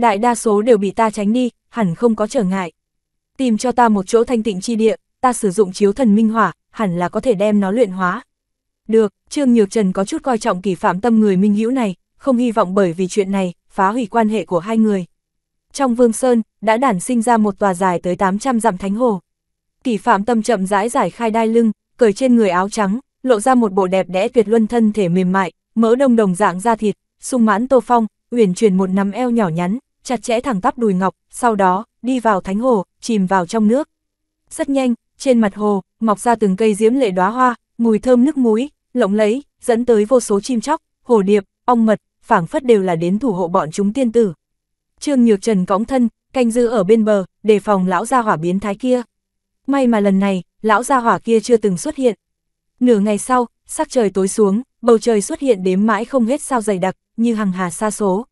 đại đa số đều bị ta tránh đi, hẳn không có trở ngại. Tìm cho ta một chỗ thanh tịnh chi địa, ta sử dụng chiếu thần minh hỏa, hẳn là có thể đem nó luyện hóa. Được, Trương Nhược Trần có chút coi trọng kỳ phạm tâm người minh hữu này, không hy vọng bởi vì chuyện này, phá hủy quan hệ của hai người. Trong Vương Sơn, đã đản sinh ra một tòa dài tới 800 dặm thánh hồ. Kỳ phạm tâm chậm rãi giải khai đai lưng, cởi trên người áo trắng, lộ ra một bộ đẹp đẽ tuyệt luân thân thể mềm mại, mỡ đông đồng dạng da thịt, sung mãn tô phong, uyển chuyển một nắm eo nhỏ nhắn, chặt chẽ thẳng tắp đùi ngọc, sau đó, đi vào thánh hồ, chìm vào trong nước. Rất nhanh, trên mặt hồ, mọc ra từng cây diễm lệ đóa hoa, mùi thơm nước muối, lộng lẫy, dẫn tới vô số chim chóc, hồ điệp, ong mật, phảng phất đều là đến thủ hộ bọn chúng tiên tử. Trương Nhược Trần cõng thân, canh giữ ở bên bờ, đề phòng lão gia hỏa biến thái kia. May mà lần này, lão gia hỏa kia chưa từng xuất hiện. Nửa ngày sau, sắc trời tối xuống, bầu trời xuất hiện đếm mãi không hết sao dày đặc, như hàng hà xa số.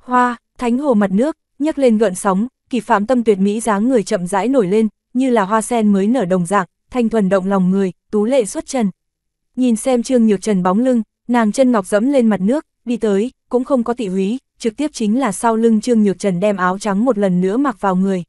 Hoa, Thánh hồ mặt nước, nhấc lên gợn sóng, kỳ phạm tâm tuyệt mỹ dáng người chậm rãi nổi lên, như là hoa sen mới nở đồng dạng, thanh thuần động lòng người, tú lệ xuất trần. Nhìn xem Trương Nhược Trần bóng lưng, nàng chân ngọc dẫm lên mặt nước, đi tới, cũng không có tị húy, trực tiếp chính là sau lưng Trương Nhược Trần đem áo trắng một lần nữa mặc vào người.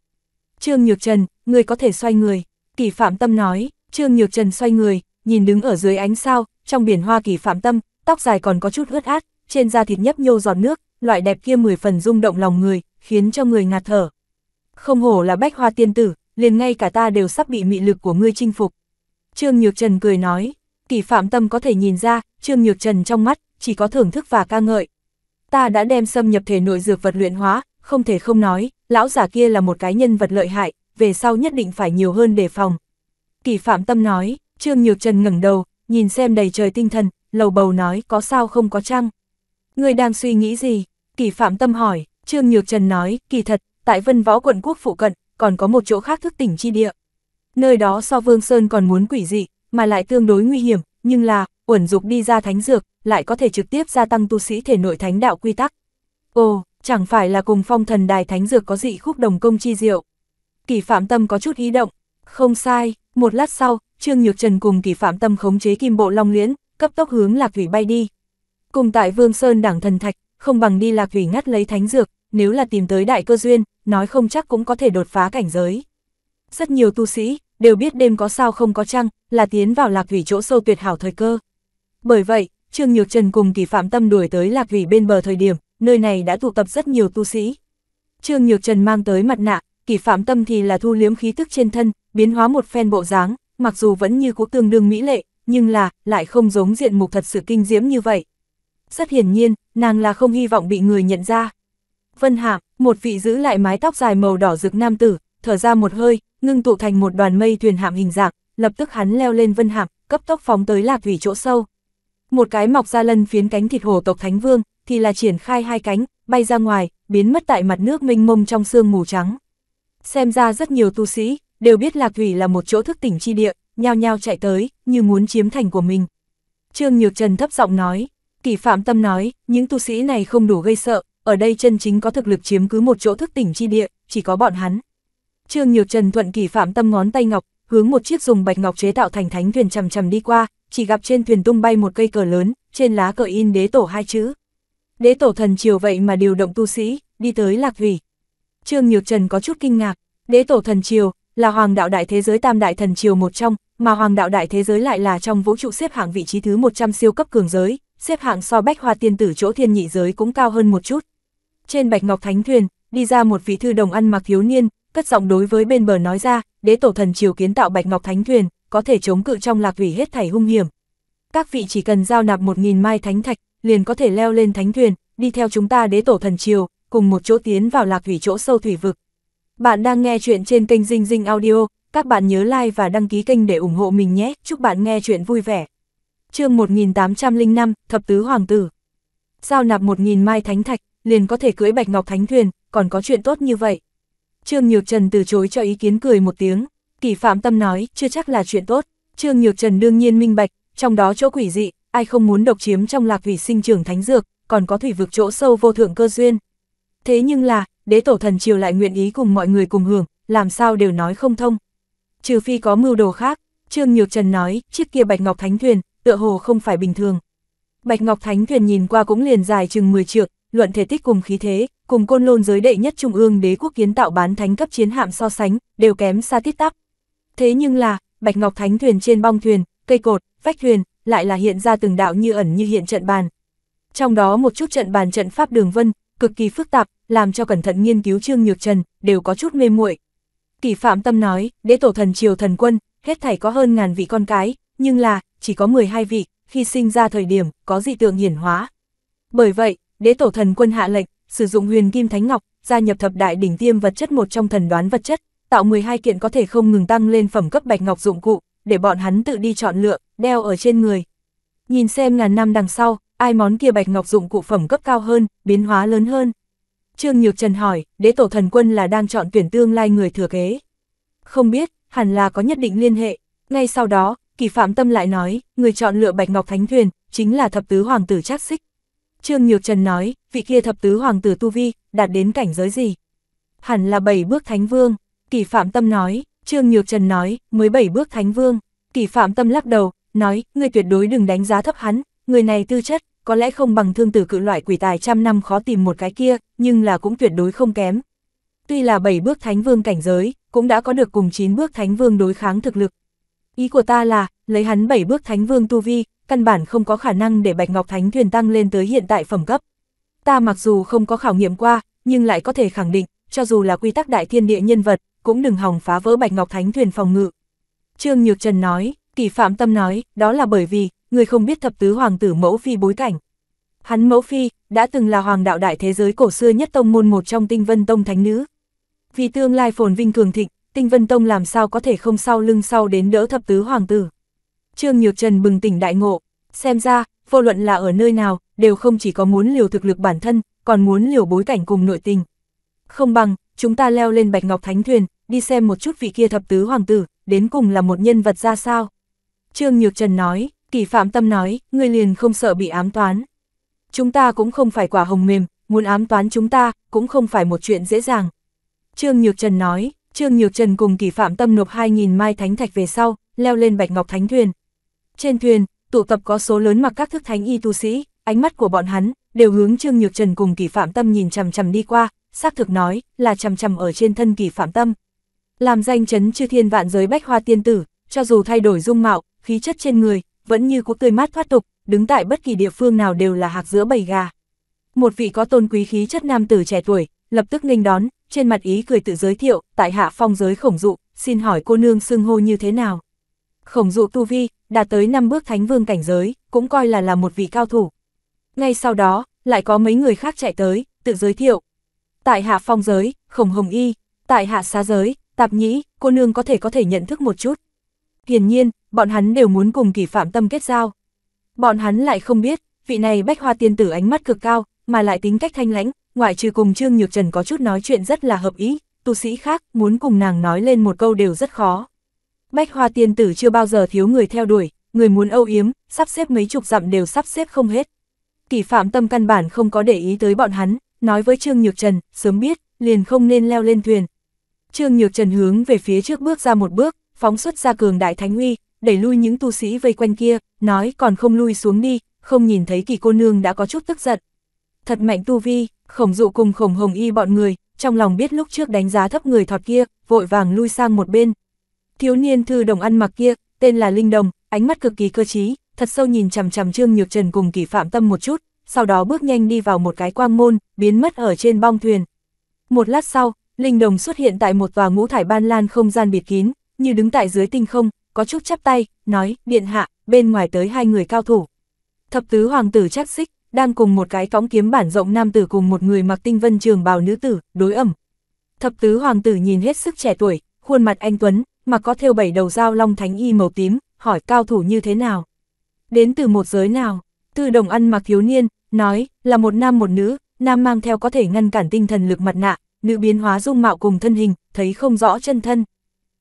Trương Nhược Trần, người có thể xoay người, kỳ phạm tâm nói, Trương Nhược Trần xoay người, nhìn đứng ở dưới ánh sao, trong biển hoa kỳ phạm tâm, tóc dài còn có chút ướt át, trên da thịt nhấp nhô giọt nước, loại đẹp kia mười phần rung động lòng người, khiến cho người ngạt thở. Không hổ là bách hoa tiên tử, liền ngay cả ta đều sắp bị mị lực của ngươi chinh phục. Trương Nhược Trần cười nói, kỳ phạm tâm có thể nhìn ra, Trương Nhược Trần trong mắt, chỉ có thưởng thức và ca ngợi. Ta đã đem xâm nhập thể nội dược vật luyện hóa, không thể không nói, lão giả kia là một cái nhân vật lợi hại, về sau nhất định phải nhiều hơn đề phòng. Kỳ phạm tâm nói, Trương Nhược Trần ngẩng đầu, nhìn xem đầy trời tinh thần, lầu bầu nói có sao không có trăng. Người đang suy nghĩ gì? Kỳ Phạm Tâm hỏi, Trương Nhược Trần nói, kỳ thật, tại Vân Võ quận quốc phụ cận, còn có một chỗ khác thức tỉnh chi địa. Nơi đó so Vương Sơn còn muốn quỷ dị, mà lại tương đối nguy hiểm, nhưng là, uẩn dục đi ra thánh dược, lại có thể trực tiếp gia tăng tu sĩ thể nội thánh đạo quy tắc. Ồ, chẳng phải là cùng phong thần đài thánh dược có dị khúc đồng công chi diệu. Kỳ Phạm Tâm có chút ý động, không sai, một lát sau, Trương Nhược Trần cùng Kỳ Phạm Tâm khống chế kim bộ long liễn, cấp tốc hướng Lạc Thủy bay đi, Cùng tại Vương Sơn đảng thần thạch, không bằng đi lạc thủy ngắt lấy thánh dược, nếu là tìm tới đại cơ duyên, nói không chắc cũng có thể đột phá cảnh giới. Rất nhiều tu sĩ, đều biết đêm có sao không có trăng, là tiến vào lạc thủy chỗ sâu tuyệt hảo thời cơ. Bởi vậy, Trương Nhược Trần cùng kỳ phạm tâm đuổi tới lạc thủy bên bờ thời điểm, nơi này đã tụ tập rất nhiều tu sĩ. Trương Nhược Trần mang tới mặt nạ, kỳ phạm tâm thì là thu liếm khí tức trên thân, biến hóa một phen bộ dáng, mặc dù vẫn như cũ tương đương mỹ lệ, nhưng là, lại không giống diện mục thật sự kinh diễm như vậy, rất hiển nhiên, nàng là không hy vọng bị người nhận ra. Vân Hạm, một vị giữ lại mái tóc dài màu đỏ rực nam tử, thở ra một hơi, ngưng tụ thành một đoàn mây thuyền hạm hình dạng, lập tức hắn leo lên Vân Hạm, cấp tốc phóng tới lạc thủy chỗ sâu. Một cái mọc ra lân phiến cánh thịt hổ tộc Thánh Vương, thì là triển khai hai cánh, bay ra ngoài, biến mất tại mặt nước mênh mông trong sương mù trắng. Xem ra rất nhiều tu sĩ, đều biết Lạc Thủy là một chỗ thức tỉnh chi địa, nhao nhao chạy tới, như muốn chiếm thành của mình. Trương Nhược Trần thấp giọng nói, Kỳ Phạm Tâm nói, những tu sĩ này không đủ gây sợ, ở đây chân chính có thực lực chiếm cứ một chỗ thức tỉnh chi địa, chỉ có bọn hắn. Trương Nhược Trần thuận Kỳ Phạm Tâm ngón tay ngọc, hướng một chiếc dùng bạch ngọc chế tạo thành thánh thuyền chầm chầm đi qua, chỉ gặp trên thuyền tung bay một cây cờ lớn, trên lá cờ in đế tổ hai chữ. Đế tổ thần triều vậy mà điều động tu sĩ, đi tới Lạc Thủy. Trương Nhược Trần có chút kinh ngạc, đế tổ thần triều là hoàng đạo đại thế giới tam đại thần triều một trong, mà hoàng đạo đại thế giới lại là trong vũ trụ xếp hạng vị trí thứ 100 siêu cấp cường giới, xếp hạng so bách hoa tiên tử chỗ thiên nhị giới cũng cao hơn một chút. Trên bạch ngọc thánh thuyền, đi ra một vị thư đồng ăn mặc thiếu niên, cất giọng đối với bên bờ nói ra, đế tổ thần triều kiến tạo bạch ngọc thánh thuyền, có thể chống cự trong lạc thủy hết thảy hung hiểm. Các vị chỉ cần giao nạp 1000 mai thánh thạch, liền có thể leo lên thánh thuyền, đi theo chúng ta đế tổ thần triều, cùng một chỗ tiến vào lạc thủy chỗ sâu thủy vực. Bạn đang nghe chuyện trên kênh Dinh Dinh Audio, các bạn nhớ like và đăng ký kênh để ủng hộ mình nhé. Chúc bạn nghe chuyện vui vẻ chương 1805, thập tứ hoàng tử. Giao nạp 1.000 mai thánh thạch, liền có thể cưỡi bạch ngọc thánh thuyền, còn có chuyện tốt như vậy. Trương Nhược Trần từ chối cho ý kiến cười một tiếng, kỳ phạm tâm nói, chưa chắc là chuyện tốt. Trương Nhược Trần đương nhiên minh bạch, trong đó chỗ quỷ dị, ai không muốn độc chiếm trong lạc thủy sinh trưởng thánh dược, còn có thủy vực chỗ sâu vô thượng cơ duyên. Thế nhưng là, đế tổ thần triều lại nguyện ý cùng mọi người cùng hưởng, làm sao đều nói không thông. Trừ phi có mưu đồ khác, Trương Nhược Trần nói, chiếc kia bạch ngọc thánh thuyền, tựa hồ không phải bình thường. Bạch Ngọc Thánh Thuyền nhìn qua cũng liền dài chừng 10 trượng, luận thể tích cùng khí thế, cùng côn lôn giới đệ nhất trung ương đế quốc kiến tạo bán thánh cấp chiến hạm so sánh, đều kém xa tít tắp. Thế nhưng là, Bạch Ngọc Thánh Thuyền trên bong thuyền, cây cột, vách thuyền, lại là hiện ra từng đạo như ẩn như hiện trận bàn. Trong đó một chút trận bàn trận pháp đường vân, cực kỳ phức tạp, làm cho cẩn thận nghiên cứu Trương Nhược Trần, đều có chút mê muội. Kỳ Phạm Tâm nói, đế tổ thần triều thần quân, hết thảy có hơn ngàn vị con cái, nhưng là, chỉ có 12 vị, khi sinh ra thời điểm, có dị tượng hiển hóa. Bởi vậy, đế tổ thần quân hạ lệnh, sử dụng huyền kim thánh ngọc, gia nhập thập đại đỉnh tiêm vật chất một trong thần đoán vật chất, tạo 12 kiện có thể không ngừng tăng lên phẩm cấp bạch ngọc dụng cụ, để bọn hắn tự đi chọn lựa, đeo ở trên người. Nhìn xem ngàn năm đằng sau, ai món kia bạch ngọc dụng cụ phẩm cấp cao hơn, biến hóa lớn hơn. Trương Nhược Trần hỏi, đế tổ thần quân là đang chọn tuyển tương lai người thừa kế. Không biết, hẳn là có nhất định liên hệ. Ngay sau đó, Kỳ Phạm Tâm lại nói, người chọn lựa Bạch Ngọc Thánh Thuyền, chính là thập tứ hoàng tử Trác Xích. Trương Nhược Trần nói, vị kia thập tứ hoàng tử Tu Vi, đạt đến cảnh giới gì? Hẳn là bảy bước Thánh Vương. Kỳ Phạm Tâm nói, Trương Nhược Trần nói, mới bảy bước Thánh Vương. Kỳ Phạm Tâm lắc đầu, nói, người tuyệt đối đừng đánh giá thấp hắn, người này tư chất, có lẽ không bằng thương tử cự loại quỷ tài trăm năm khó tìm một cái kia, nhưng là cũng tuyệt đối không kém. Tuy là bảy bước Thánh Vương cảnh giới, cũng đã có được cùng chín bước Thánh Vương đối kháng thực lực, Ý của ta là, lấy hắn bảy bước thánh vương tu vi, căn bản không có khả năng để Bạch Ngọc Thánh Thuyền tăng lên tới hiện tại phẩm cấp. Ta mặc dù không có khảo nghiệm qua, nhưng lại có thể khẳng định, cho dù là quy tắc đại thiên địa nhân vật, cũng đừng hòng phá vỡ Bạch Ngọc Thánh Thuyền phòng ngự. Trương Nhược Trần nói, Kỳ Phạm Tâm nói, đó là bởi vì, người không biết thập tứ hoàng tử mẫu phi bối cảnh. Hắn mẫu phi, đã từng là hoàng đạo đại thế giới cổ xưa nhất tông môn một trong tinh vân tông thánh nữ. Vì tương lai phồn vinh cường thịnh, Tinh Vân Tông làm sao có thể không sau lưng sau đến đỡ thập tứ hoàng tử. Trương Nhược Trần bừng tỉnh đại ngộ, xem ra, vô luận là ở nơi nào, đều không chỉ có muốn liều thực lực bản thân, còn muốn liều bối cảnh cùng nội tình. Không bằng, chúng ta leo lên Bạch Ngọc Thánh Thuyền, đi xem một chút vị kia thập tứ hoàng tử, đến cùng là một nhân vật ra sao. Trương Nhược Trần nói, kỳ phạm tâm nói, ngươi liền không sợ bị ám toán. Chúng ta cũng không phải quả hồng mềm, muốn ám toán chúng ta, cũng không phải một chuyện dễ dàng. Trương Nhược Trần nói, Trương Nhược Trần cùng kỳ phạm tâm nộp 2.000 mai thánh thạch về sau, leo lên bạch ngọc thánh thuyền. Trên thuyền, tụ tập có số lớn mặc các thức thánh y tu sĩ, ánh mắt của bọn hắn, đều hướng Trương Nhược Trần cùng kỳ phạm tâm nhìn chằm chằm đi qua, xác thực nói, là chằm chằm ở trên thân kỳ phạm tâm. Làm danh chấn chư thiên vạn giới bách hoa tiên tử, cho dù thay đổi dung mạo, khí chất trên người, vẫn như cũ tươi mát thoát tục, đứng tại bất kỳ địa phương nào đều là hạc giữa bầy gà. Một vị có tôn quý khí chất nam tử trẻ tuổi, lập tức nghênh đón, trên mặt ý cười tự giới thiệu, tại hạ phong giới khổng dụ, xin hỏi cô nương xưng hô như thế nào? Khổng dụ tu vi, đã tới năm bước thánh vương cảnh giới, cũng coi là là một vị cao thủ. Ngay sau đó, lại có mấy người khác chạy tới, tự giới thiệu. Tại hạ phong giới, khổng hồng y, tại hạ xá giới, tạp nhĩ, cô nương có thể có thể nhận thức một chút. Hiển nhiên, bọn hắn đều muốn cùng kỳ phạm tâm kết giao. Bọn hắn lại không biết, vị này bách hoa tiên tử ánh mắt cực cao, mà lại tính cách thanh lãnh, ngoại trừ cùng Trương Nhược Trần có chút nói chuyện rất là hợp ý, tu sĩ khác muốn cùng nàng nói lên một câu đều rất khó. Bách hoa tiên tử chưa bao giờ thiếu người theo đuổi, người muốn âu yếm, sắp xếp mấy chục dặm đều sắp xếp không hết. Kỳ phạm tâm căn bản không có để ý tới bọn hắn, nói với Trương Nhược Trần, sớm biết, liền không nên leo lên thuyền. Trương Nhược Trần hướng về phía trước bước ra một bước, phóng xuất ra cường đại thánh uy, đẩy lui những tu sĩ vây quanh kia, nói còn không lui xuống đi, không nhìn thấy kỳ cô nương đã có chút tức giận thật mạnh tu vi, khổng dụ cùng khổng hồng y bọn người, trong lòng biết lúc trước đánh giá thấp người thọt kia, vội vàng lui sang một bên. Thiếu niên thư đồng ăn mặc kia, tên là Linh Đồng, ánh mắt cực kỳ cơ trí, thật sâu nhìn chằm chằm Trương Nhược Trần cùng Kỷ Phạm Tâm một chút, sau đó bước nhanh đi vào một cái quang môn, biến mất ở trên bong thuyền. Một lát sau, Linh Đồng xuất hiện tại một tòa ngũ thải ban lan không gian biệt kín, như đứng tại dưới tinh không, có chút chắp tay, nói, điện hạ, bên ngoài tới hai người cao thủ. Thập tứ hoàng tử chắc xích, đang cùng một cái cõng kiếm bản rộng nam tử cùng một người mặc tinh vân trường bào nữ tử, đối ẩm. Thập tứ hoàng tử nhìn hết sức trẻ tuổi, khuôn mặt anh Tuấn, mà có theo bảy đầu dao long thánh y màu tím, hỏi cao thủ như thế nào? Đến từ một giới nào? Tư đồng ăn mặc thiếu niên, nói, là một nam một nữ, nam mang theo có thể ngăn cản tinh thần lực mặt nạ, nữ biến hóa dung mạo cùng thân hình, thấy không rõ chân thân.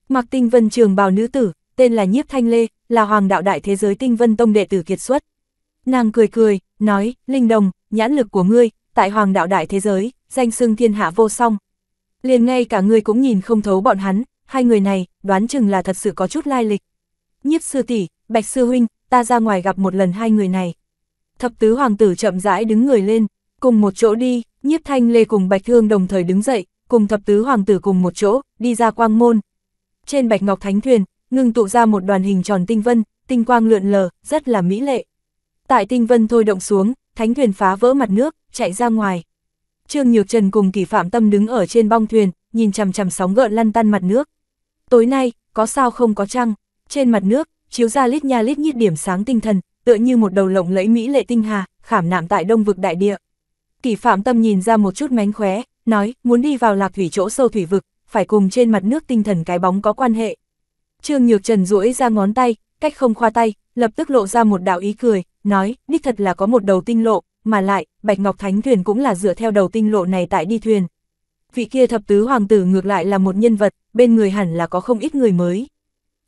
Mặc tinh vân trường bào nữ tử, tên là Nhiếp Thanh Lê, là hoàng đạo đại thế giới tinh vân tông đệ tử kiệt xuất. Nàng cười cười, nói, Linh Đồng, nhãn lực của ngươi, tại hoàng đạo đại thế giới, danh xưng thiên hạ vô song. Liền ngay cả ngươi cũng nhìn không thấu bọn hắn, hai người này, đoán chừng là thật sự có chút lai lịch. Nhiếp sư tỷ, Bạch sư huynh, ta ra ngoài gặp một lần hai người này. Thập tứ hoàng tử chậm rãi đứng người lên, cùng một chỗ đi, Nhiếp Thanh Lê cùng Bạch Thương đồng thời đứng dậy, cùng thập tứ hoàng tử cùng một chỗ, đi ra quang môn. Trên Bạch Ngọc Thánh Thuyền, ngưng tụ ra một đoàn hình tròn tinh vân, tinh quang lượn lờ, rất là mỹ lệ. Tại tinh vân thôi động xuống, thánh thuyền phá vỡ mặt nước, chạy ra ngoài. Trương Nhược Trần cùng kỳ phạm tâm đứng ở trên bong thuyền, nhìn chằm chằm sóng gợn lăn tăn mặt nước. Tối nay, có sao không có trăng, trên mặt nước, chiếu ra lít nha lít nhít điểm sáng tinh thần, tựa như một đầu lộng lẫy mỹ lệ tinh hà, khảm nạm tại đông vực đại địa. Kỳ phạm tâm nhìn ra một chút mánh khóe, nói, muốn đi vào lạc thủy chỗ sâu thủy vực, phải cùng trên mặt nước tinh thần cái bóng có quan hệ. Trương Nhược Trần duỗi ra ngón tay, cách không khoa tay, lập tức lộ ra một đạo ý cười, nói, đích thật là có một đầu tinh lộ, mà lại, Bạch Ngọc Thánh Thuyền cũng là dựa theo đầu tinh lộ này tại đi thuyền. Vị kia thập tứ hoàng tử ngược lại là một nhân vật, bên người hẳn là có không ít người mới.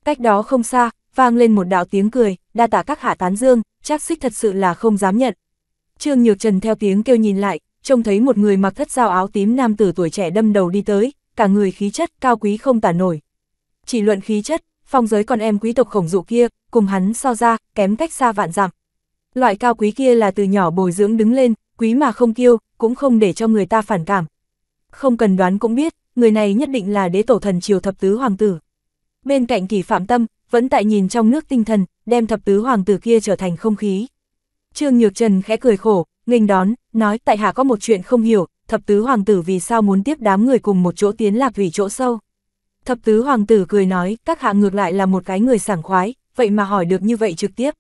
Cách đó không xa, vang lên một đạo tiếng cười, đa tả các hạ tán dương, chắc xích thật sự là không dám nhận. Trương Nhược Trần theo tiếng kêu nhìn lại, trông thấy một người mặc thất giao áo tím nam tử tuổi trẻ đâm đầu đi tới, cả người khí chất cao quý không tả nổi. Chỉ luận khí chất, phong giới con em quý tộc khổng dụ kia, cùng hắn so ra, kém cách xa vạn dặm loại cao quý kia là từ nhỏ bồi dưỡng đứng lên, quý mà không kiêu, cũng không để cho người ta phản cảm. Không cần đoán cũng biết, người này nhất định là đế tổ thần triều thập tứ hoàng tử. Bên cạnh kỳ phạm tâm, vẫn tại nhìn trong nước tinh thần, đem thập tứ hoàng tử kia trở thành không khí. Trương Nhược Trần khẽ cười khổ, nghênh đón, nói tại hạ có một chuyện không hiểu, thập tứ hoàng tử vì sao muốn tiếp đám người cùng một chỗ tiến lạc thủy chỗ sâu. Thập tứ hoàng tử cười nói, các hạ ngược lại là một cái người sảng khoái, vậy mà hỏi được như vậy trực tiếp.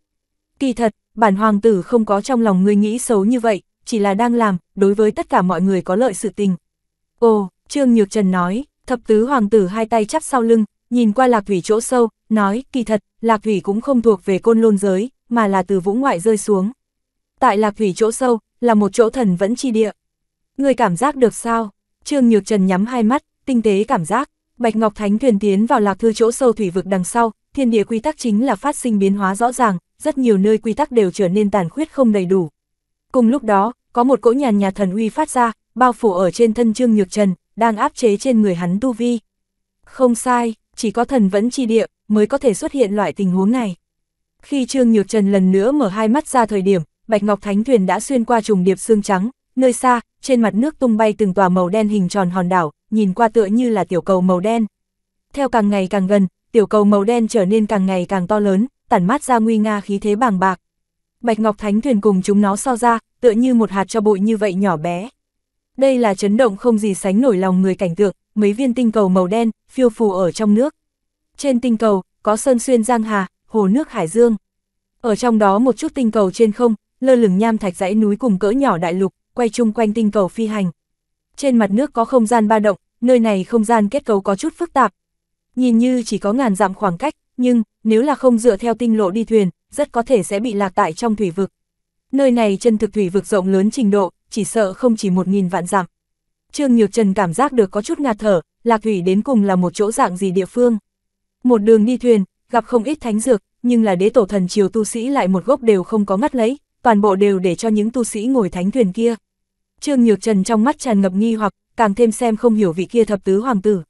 Kỳ thật, bản hoàng tử không có trong lòng người nghĩ xấu như vậy, chỉ là đang làm, đối với tất cả mọi người có lợi sự tình. Ồ, Trương Nhược Trần nói, thập tứ hoàng tử hai tay chắp sau lưng, nhìn qua lạc thủy chỗ sâu, nói, kỳ thật, lạc thủy cũng không thuộc về côn lôn giới, mà là từ vũng ngoại rơi xuống. Tại lạc thủy chỗ sâu, là một chỗ thần vẫn chi địa. Người cảm giác được sao? Trương Nhược Trần nhắm hai mắt, tinh tế cảm giác, Bạch Ngọc Thánh thuyền tiến vào lạc thư chỗ sâu thủy vực đằng sau, thiên địa quy tắc chính là phát sinh biến hóa rõ ràng, rất nhiều nơi quy tắc đều trở nên tàn khuyết không đầy đủ. Cùng lúc đó, có một cỗ nhàn nhà thần uy phát ra, bao phủ ở trên thân Trương Nhược Trần, đang áp chế trên người hắn tu vi. Không sai, chỉ có thần vẫn chi địa, mới có thể xuất hiện loại tình huống này. Khi Trương Nhược Trần lần nữa mở hai mắt ra thời điểm, Bạch Ngọc Thánh Thuyền đã xuyên qua trùng điệp xương trắng, nơi xa, trên mặt nước tung bay từng tòa màu đen hình tròn hòn đảo, nhìn qua tựa như là tiểu cầu màu đen. Theo càng ngày càng gần, tiểu cầu màu đen trở nên càng ngày càng to lớn, tản mát ra nguy nga khí thế bàng bạc. Bạch Ngọc Thánh thuyền cùng chúng nó so ra, tựa như một hạt cho bụi như vậy nhỏ bé. Đây là chấn động không gì sánh nổi lòng người cảnh tượng, mấy viên tinh cầu màu đen, phiêu phù ở trong nước. Trên tinh cầu, có sơn xuyên giang hà, hồ nước hải dương. Ở trong đó một chút tinh cầu trên không, lơ lửng nham thạch dãy núi cùng cỡ nhỏ đại lục, quay chung quanh tinh cầu phi hành. Trên mặt nước có không gian ba động, nơi này không gian kết cấu có chút phức tạp. Nhìn như chỉ có ngàn dặm khoảng cách, nhưng nếu là không dựa theo tinh lộ đi thuyền, rất có thể sẽ bị lạc tại trong thủy vực. Nơi này chân thực thủy vực rộng lớn trình độ, chỉ sợ không chỉ một nghìn vạn dặm. Trương Nhược Trần cảm giác được có chút ngạt thở, lạc thủy đến cùng là một chỗ dạng gì địa phương. Một đường đi thuyền, gặp không ít thánh dược, nhưng là đế tổ thần triều tu sĩ lại một gốc đều không có ngắt lấy, toàn bộ đều để cho những tu sĩ ngồi thánh thuyền kia. Trương Nhược Trần trong mắt tràn ngập nghi hoặc, càng thêm xem không hiểu vị kia thập tứ hoàng tử.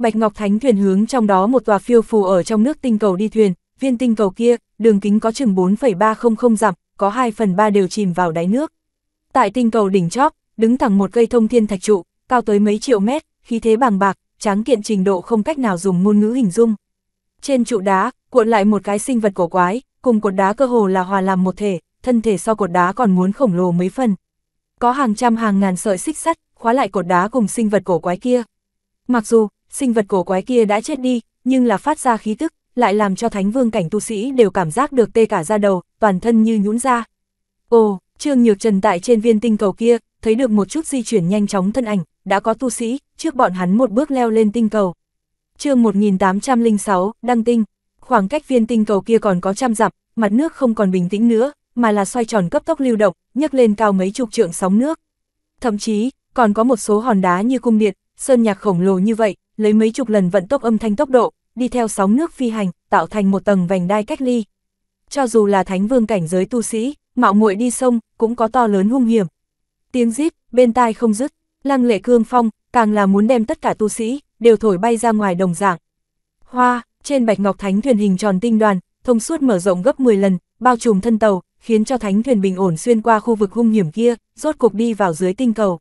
Bạch Ngọc Thánh thuyền hướng trong đó một tòa phiêu phù ở trong nước tinh cầu đi thuyền, viên tinh cầu kia, đường kính có chừng 4,300 dặm, có 2 phần 3 đều chìm vào đáy nước. Tại tinh cầu đỉnh chóp, đứng thẳng một cây thông thiên thạch trụ, cao tới mấy triệu mét, khí thế bàng bạc, tráng kiện trình độ không cách nào dùng ngôn ngữ hình dung. Trên trụ đá, cuộn lại một cái sinh vật cổ quái, cùng cột đá cơ hồ là hòa làm một thể, thân thể so cột đá còn muốn khổng lồ mấy phần. Có hàng trăm hàng ngàn sợi xích sắt, khóa lại cột đá cùng sinh vật cổ quái kia. Mặc dù, sinh vật cổ quái kia đã chết đi, nhưng là phát ra khí tức, lại làm cho thánh vương cảnh tu sĩ đều cảm giác được tê cả da đầu, toàn thân như nhũn ra. Ồ, Trương Nhược Trần tại trên viên tinh cầu kia, thấy được một chút di chuyển nhanh chóng thân ảnh, đã có tu sĩ, trước bọn hắn một bước leo lên tinh cầu. chương 1806, Đăng Tinh, khoảng cách viên tinh cầu kia còn có trăm dặm, mặt nước không còn bình tĩnh nữa, mà là xoay tròn cấp tốc lưu động, nhấc lên cao mấy chục trượng sóng nước. Thậm chí, còn có một số hòn đá như cung điện, sơn nhạc khổng lồ như vậy, lấy mấy chục lần vận tốc âm thanh tốc độ, đi theo sóng nước phi hành, tạo thành một tầng vành đai cách ly. Cho dù là thánh vương cảnh giới tu sĩ, mạo muội đi sông, cũng có to lớn hung hiểm. Tiếng rít bên tai không dứt, lăng lệ cương phong, càng là muốn đem tất cả tu sĩ, đều thổi bay ra ngoài đồng dạng. Hoa, trên bạch ngọc thánh thuyền hình tròn tinh đoàn, thông suốt mở rộng gấp 10 lần, bao trùm thân tàu, khiến cho thánh thuyền bình ổn xuyên qua khu vực hung hiểm kia, rốt cục đi vào dưới tinh cầu.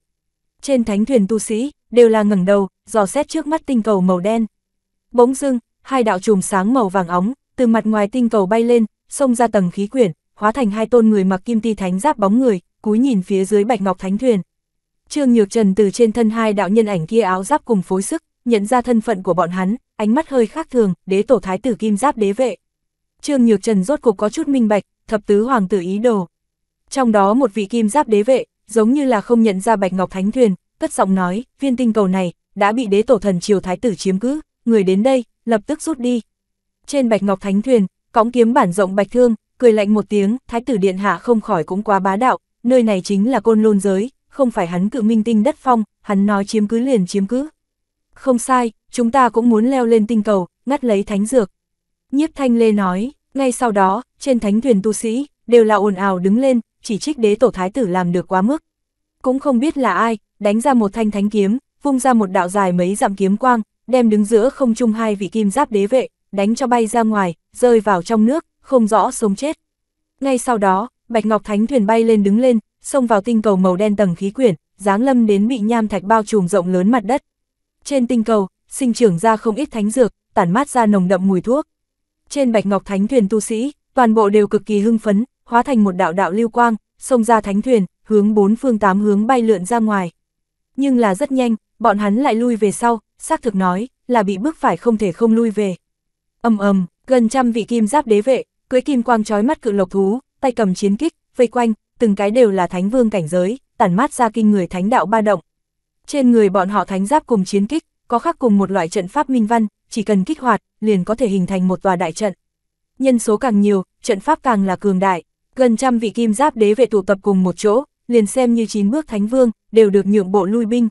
Trên thánh thuyền tu sĩ, đều là ngẩng đầu, dò xét trước mắt tinh cầu màu đen. Bỗng dưng, hai đạo chùm sáng màu vàng óng, từ mặt ngoài tinh cầu bay lên, xông ra tầng khí quyển, hóa thành hai tôn người mặc kim ti thánh giáp bóng người, cúi nhìn phía dưới bạch ngọc thánh thuyền. Trương Nhược Trần từ trên thân hai đạo nhân ảnh kia áo giáp cùng phối sức, nhận ra thân phận của bọn hắn, ánh mắt hơi khác thường, đế tổ thái tử kim giáp đế vệ. Trương Nhược Trần rốt cục có chút minh bạch, thập tứ hoàng tử ý đồ. Trong đó một vị kim giáp đế vệ, giống như là không nhận ra Bạch Ngọc Thánh Thuyền, cất giọng nói, viên tinh cầu này, đã bị đế tổ thần triều thái tử chiếm cứ, người đến đây, lập tức rút đi. Trên bạch ngọc thánh thuyền, cõng kiếm bản rộng bạch thương, cười lạnh một tiếng, thái tử điện hạ không khỏi cũng quá bá đạo, nơi này chính là côn lôn giới, không phải hắn cự minh tinh đất phong, hắn nói chiếm cứ liền chiếm cứ. Không sai, chúng ta cũng muốn leo lên tinh cầu, ngắt lấy thánh dược. Nhiếp thanh lê nói, ngay sau đó, trên thánh thuyền tu sĩ, đều là ồn ào đứng lên, chỉ trích đế tổ thái tử làm được quá mức. Cũng không biết là ai, đánh ra một thanh thánh kiếm, vung ra một đạo dài mấy dặm kiếm quang, đem đứng giữa không trung hai vị kim giáp đế vệ, đánh cho bay ra ngoài, rơi vào trong nước, không rõ sống chết. Ngay sau đó, Bạch Ngọc Thánh thuyền bay lên đứng lên, xông vào tinh cầu màu đen tầng khí quyển, dáng lâm đến bị nham thạch bao trùm rộng lớn mặt đất. Trên tinh cầu, sinh trưởng ra không ít thánh dược, tản mát ra nồng đậm mùi thuốc. Trên Bạch Ngọc Thánh thuyền tu sĩ, toàn bộ đều cực kỳ hưng phấn, hóa thành một đạo đạo lưu quang, xông ra thánh thuyền, hướng bốn phương tám hướng bay lượn ra ngoài nhưng là rất nhanh, bọn hắn lại lui về sau, xác thực nói, là bị bước phải không thể không lui về. ầm ầm, gần trăm vị kim giáp đế vệ, cưỡi kim quang chói mắt cự lộc thú, tay cầm chiến kích, vây quanh, từng cái đều là thánh vương cảnh giới, tản mát ra kinh người thánh đạo ba động. Trên người bọn họ thánh giáp cùng chiến kích, có khác cùng một loại trận pháp minh văn, chỉ cần kích hoạt, liền có thể hình thành một tòa đại trận. Nhân số càng nhiều, trận pháp càng là cường đại, gần trăm vị kim giáp đế vệ tụ tập cùng một chỗ, liền xem như chín bước thánh vương, đều được nhượng bộ lui binh.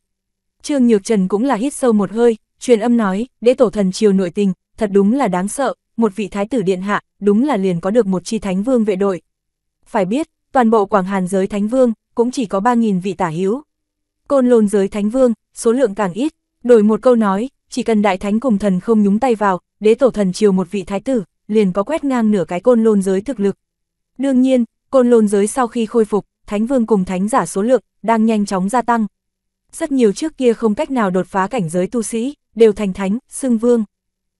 Trương Nhược Trần cũng là hít sâu một hơi, truyền âm nói, đế tổ thần triều nội tình, thật đúng là đáng sợ, một vị thái tử điện hạ, đúng là liền có được một chi thánh vương vệ đội. Phải biết, toàn bộ Quảng Hàn giới thánh vương, cũng chỉ có 3.000 vị tả hiếu. Côn lôn giới thánh vương, số lượng càng ít, đổi một câu nói, chỉ cần đại thánh cùng thần không nhúng tay vào, đế tổ thần triều một vị thái tử, liền có quét ngang nửa cái côn lôn giới thực lực. Đương nhiên, côn lôn giới sau khi khôi phục, thánh vương cùng thánh giả số lượng, đang nhanh chóng gia tăng. Rất nhiều trước kia không cách nào đột phá cảnh giới tu sĩ, đều thành thánh, xưng vương.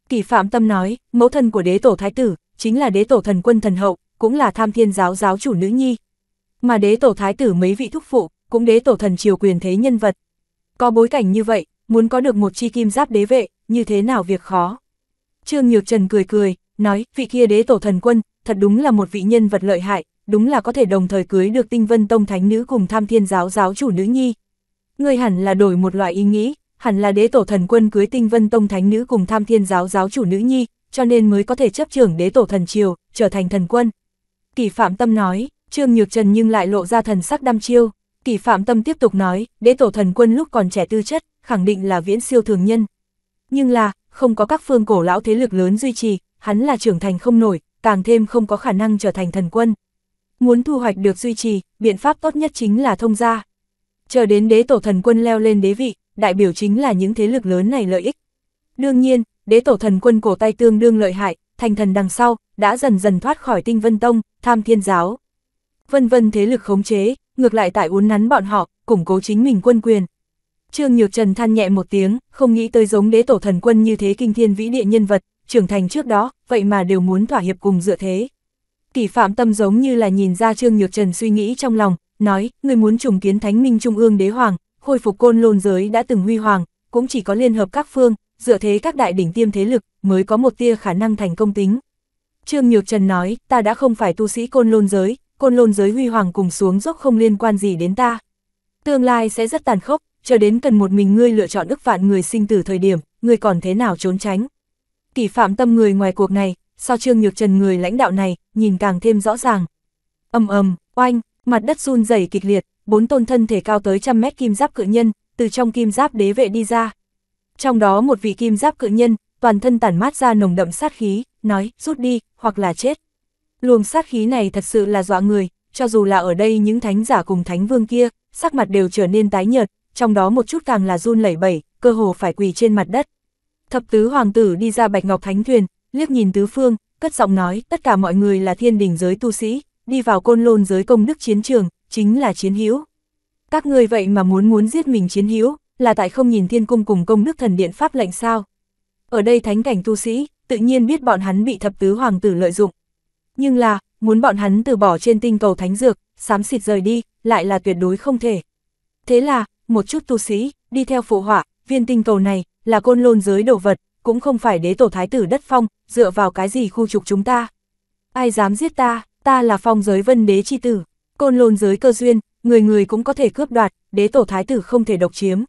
Kỳ Phạm Tâm nói, mẫu thân của đế tổ thái tử, chính là đế tổ thần quân thần hậu, cũng là tham thiên giáo giáo chủ nữ nhi. Mà đế tổ thái tử mấy vị thúc phụ, cũng đế tổ thần triều quyền thế nhân vật. Có bối cảnh như vậy, muốn có được một chi kim giáp đế vệ, như thế nào việc khó. Trương Nhược Trần cười cười, nói, vị kia đế tổ thần quân, thật đúng là một vị nhân vật lợi hại, đúng là có thể đồng thời cưới được tinh vân tông thánh nữ cùng tham thiên giáo giáo chủ nữ nhi. Ngươi hẳn là đổi một loại ý nghĩ, hẳn là đế tổ thần quân cưới tinh vân tông thánh nữ cùng tham thiên giáo giáo chủ nữ nhi, cho nên mới có thể chấp trưởng đế tổ thần triều, trở thành thần quân. Kỳ Phạm Tâm nói, Trương Nhược Trần nhưng lại lộ ra thần sắc đam chiêu. Kỳ Phạm Tâm tiếp tục nói, đế tổ thần quân lúc còn trẻ tư chất, khẳng định là viễn siêu thường nhân. Nhưng là, không có các phương cổ lão thế lực lớn duy trì, hắn là trưởng thành không nổi, càng thêm không có khả năng trở thành thần quân. Muốn thu hoạch được duy trì, biện pháp tốt nhất chính là thông gia. Chờ đến đế tổ thần quân leo lên đế vị, đại biểu chính là những thế lực lớn này lợi ích. Đương nhiên, đế tổ thần quân cổ tay tương đương lợi hại, thành thần đằng sau, đã dần dần thoát khỏi tinh vân tông, tham thiên giáo. Vân vân thế lực khống chế, ngược lại tại uốn nắn bọn họ, củng cố chính mình quân quyền. Trương Nhược Trần than nhẹ một tiếng, không nghĩ tới giống đế tổ thần quân như thế kinh thiên vĩ địa nhân vật, trưởng thành trước đó, vậy mà đều muốn thỏa hiệp cùng dựa thế kỳ phạm tâm giống như là nhìn ra Trương Nhược Trần suy nghĩ trong lòng, nói, người muốn trùng kiến thánh minh trung ương đế hoàng, khôi phục côn lôn giới đã từng huy hoàng, cũng chỉ có liên hợp các phương, dựa thế các đại đỉnh tiêm thế lực, mới có một tia khả năng thành công tính. Trương Nhược Trần nói, ta đã không phải tu sĩ côn lôn giới, côn lôn giới huy hoàng cùng xuống dốc không liên quan gì đến ta. Tương lai sẽ rất tàn khốc, chờ đến cần một mình ngươi lựa chọn ức vạn người sinh tử thời điểm, ngươi còn thế nào trốn tránh. Kỳ phạm tâm người ngoài cuộc này, so trương nhược trần người lãnh đạo này, nhìn càng thêm rõ ràng. ầm ầm, oanh, mặt đất run rẩy kịch liệt, bốn tôn thân thể cao tới trăm mét kim giáp cự nhân, từ trong kim giáp đế vệ đi ra. Trong đó một vị kim giáp cự nhân, toàn thân tản mát ra nồng đậm sát khí, nói, rút đi, hoặc là chết. Luồng sát khí này thật sự là dọa người, cho dù là ở đây những thánh giả cùng thánh vương kia, sắc mặt đều trở nên tái nhợt, trong đó một chút càng là run lẩy bẩy, cơ hồ phải quỳ trên mặt đất. Thập tứ hoàng tử đi ra bạch ngọc thánh thuyền, liếc nhìn tứ phương, cất giọng nói, tất cả mọi người là thiên đình giới tu sĩ, đi vào côn lôn giới công đức chiến trường, chính là chiến hữu. Các người vậy mà muốn muốn giết mình chiến hữu, là tại không nhìn thiên cung cùng công đức thần điện pháp lệnh sao. Ở đây thánh cảnh tu sĩ, tự nhiên biết bọn hắn bị thập tứ hoàng tử lợi dụng. Nhưng là, muốn bọn hắn từ bỏ trên tinh cầu thánh dược, xám xịt rời đi, lại là tuyệt đối không thể. Thế là, một chút tu sĩ, đi theo phụ họa, viên tinh cầu này, là côn lôn giới đồ vật, cũng không phải đế tổ thái tử đất phong, dựa vào cái gì khu trục chúng ta. Ai dám giết ta, ta là phong giới vân đế chi tử, côn lôn giới cơ duyên, người người cũng có thể cướp đoạt, đế tổ thái tử không thể độc chiếm.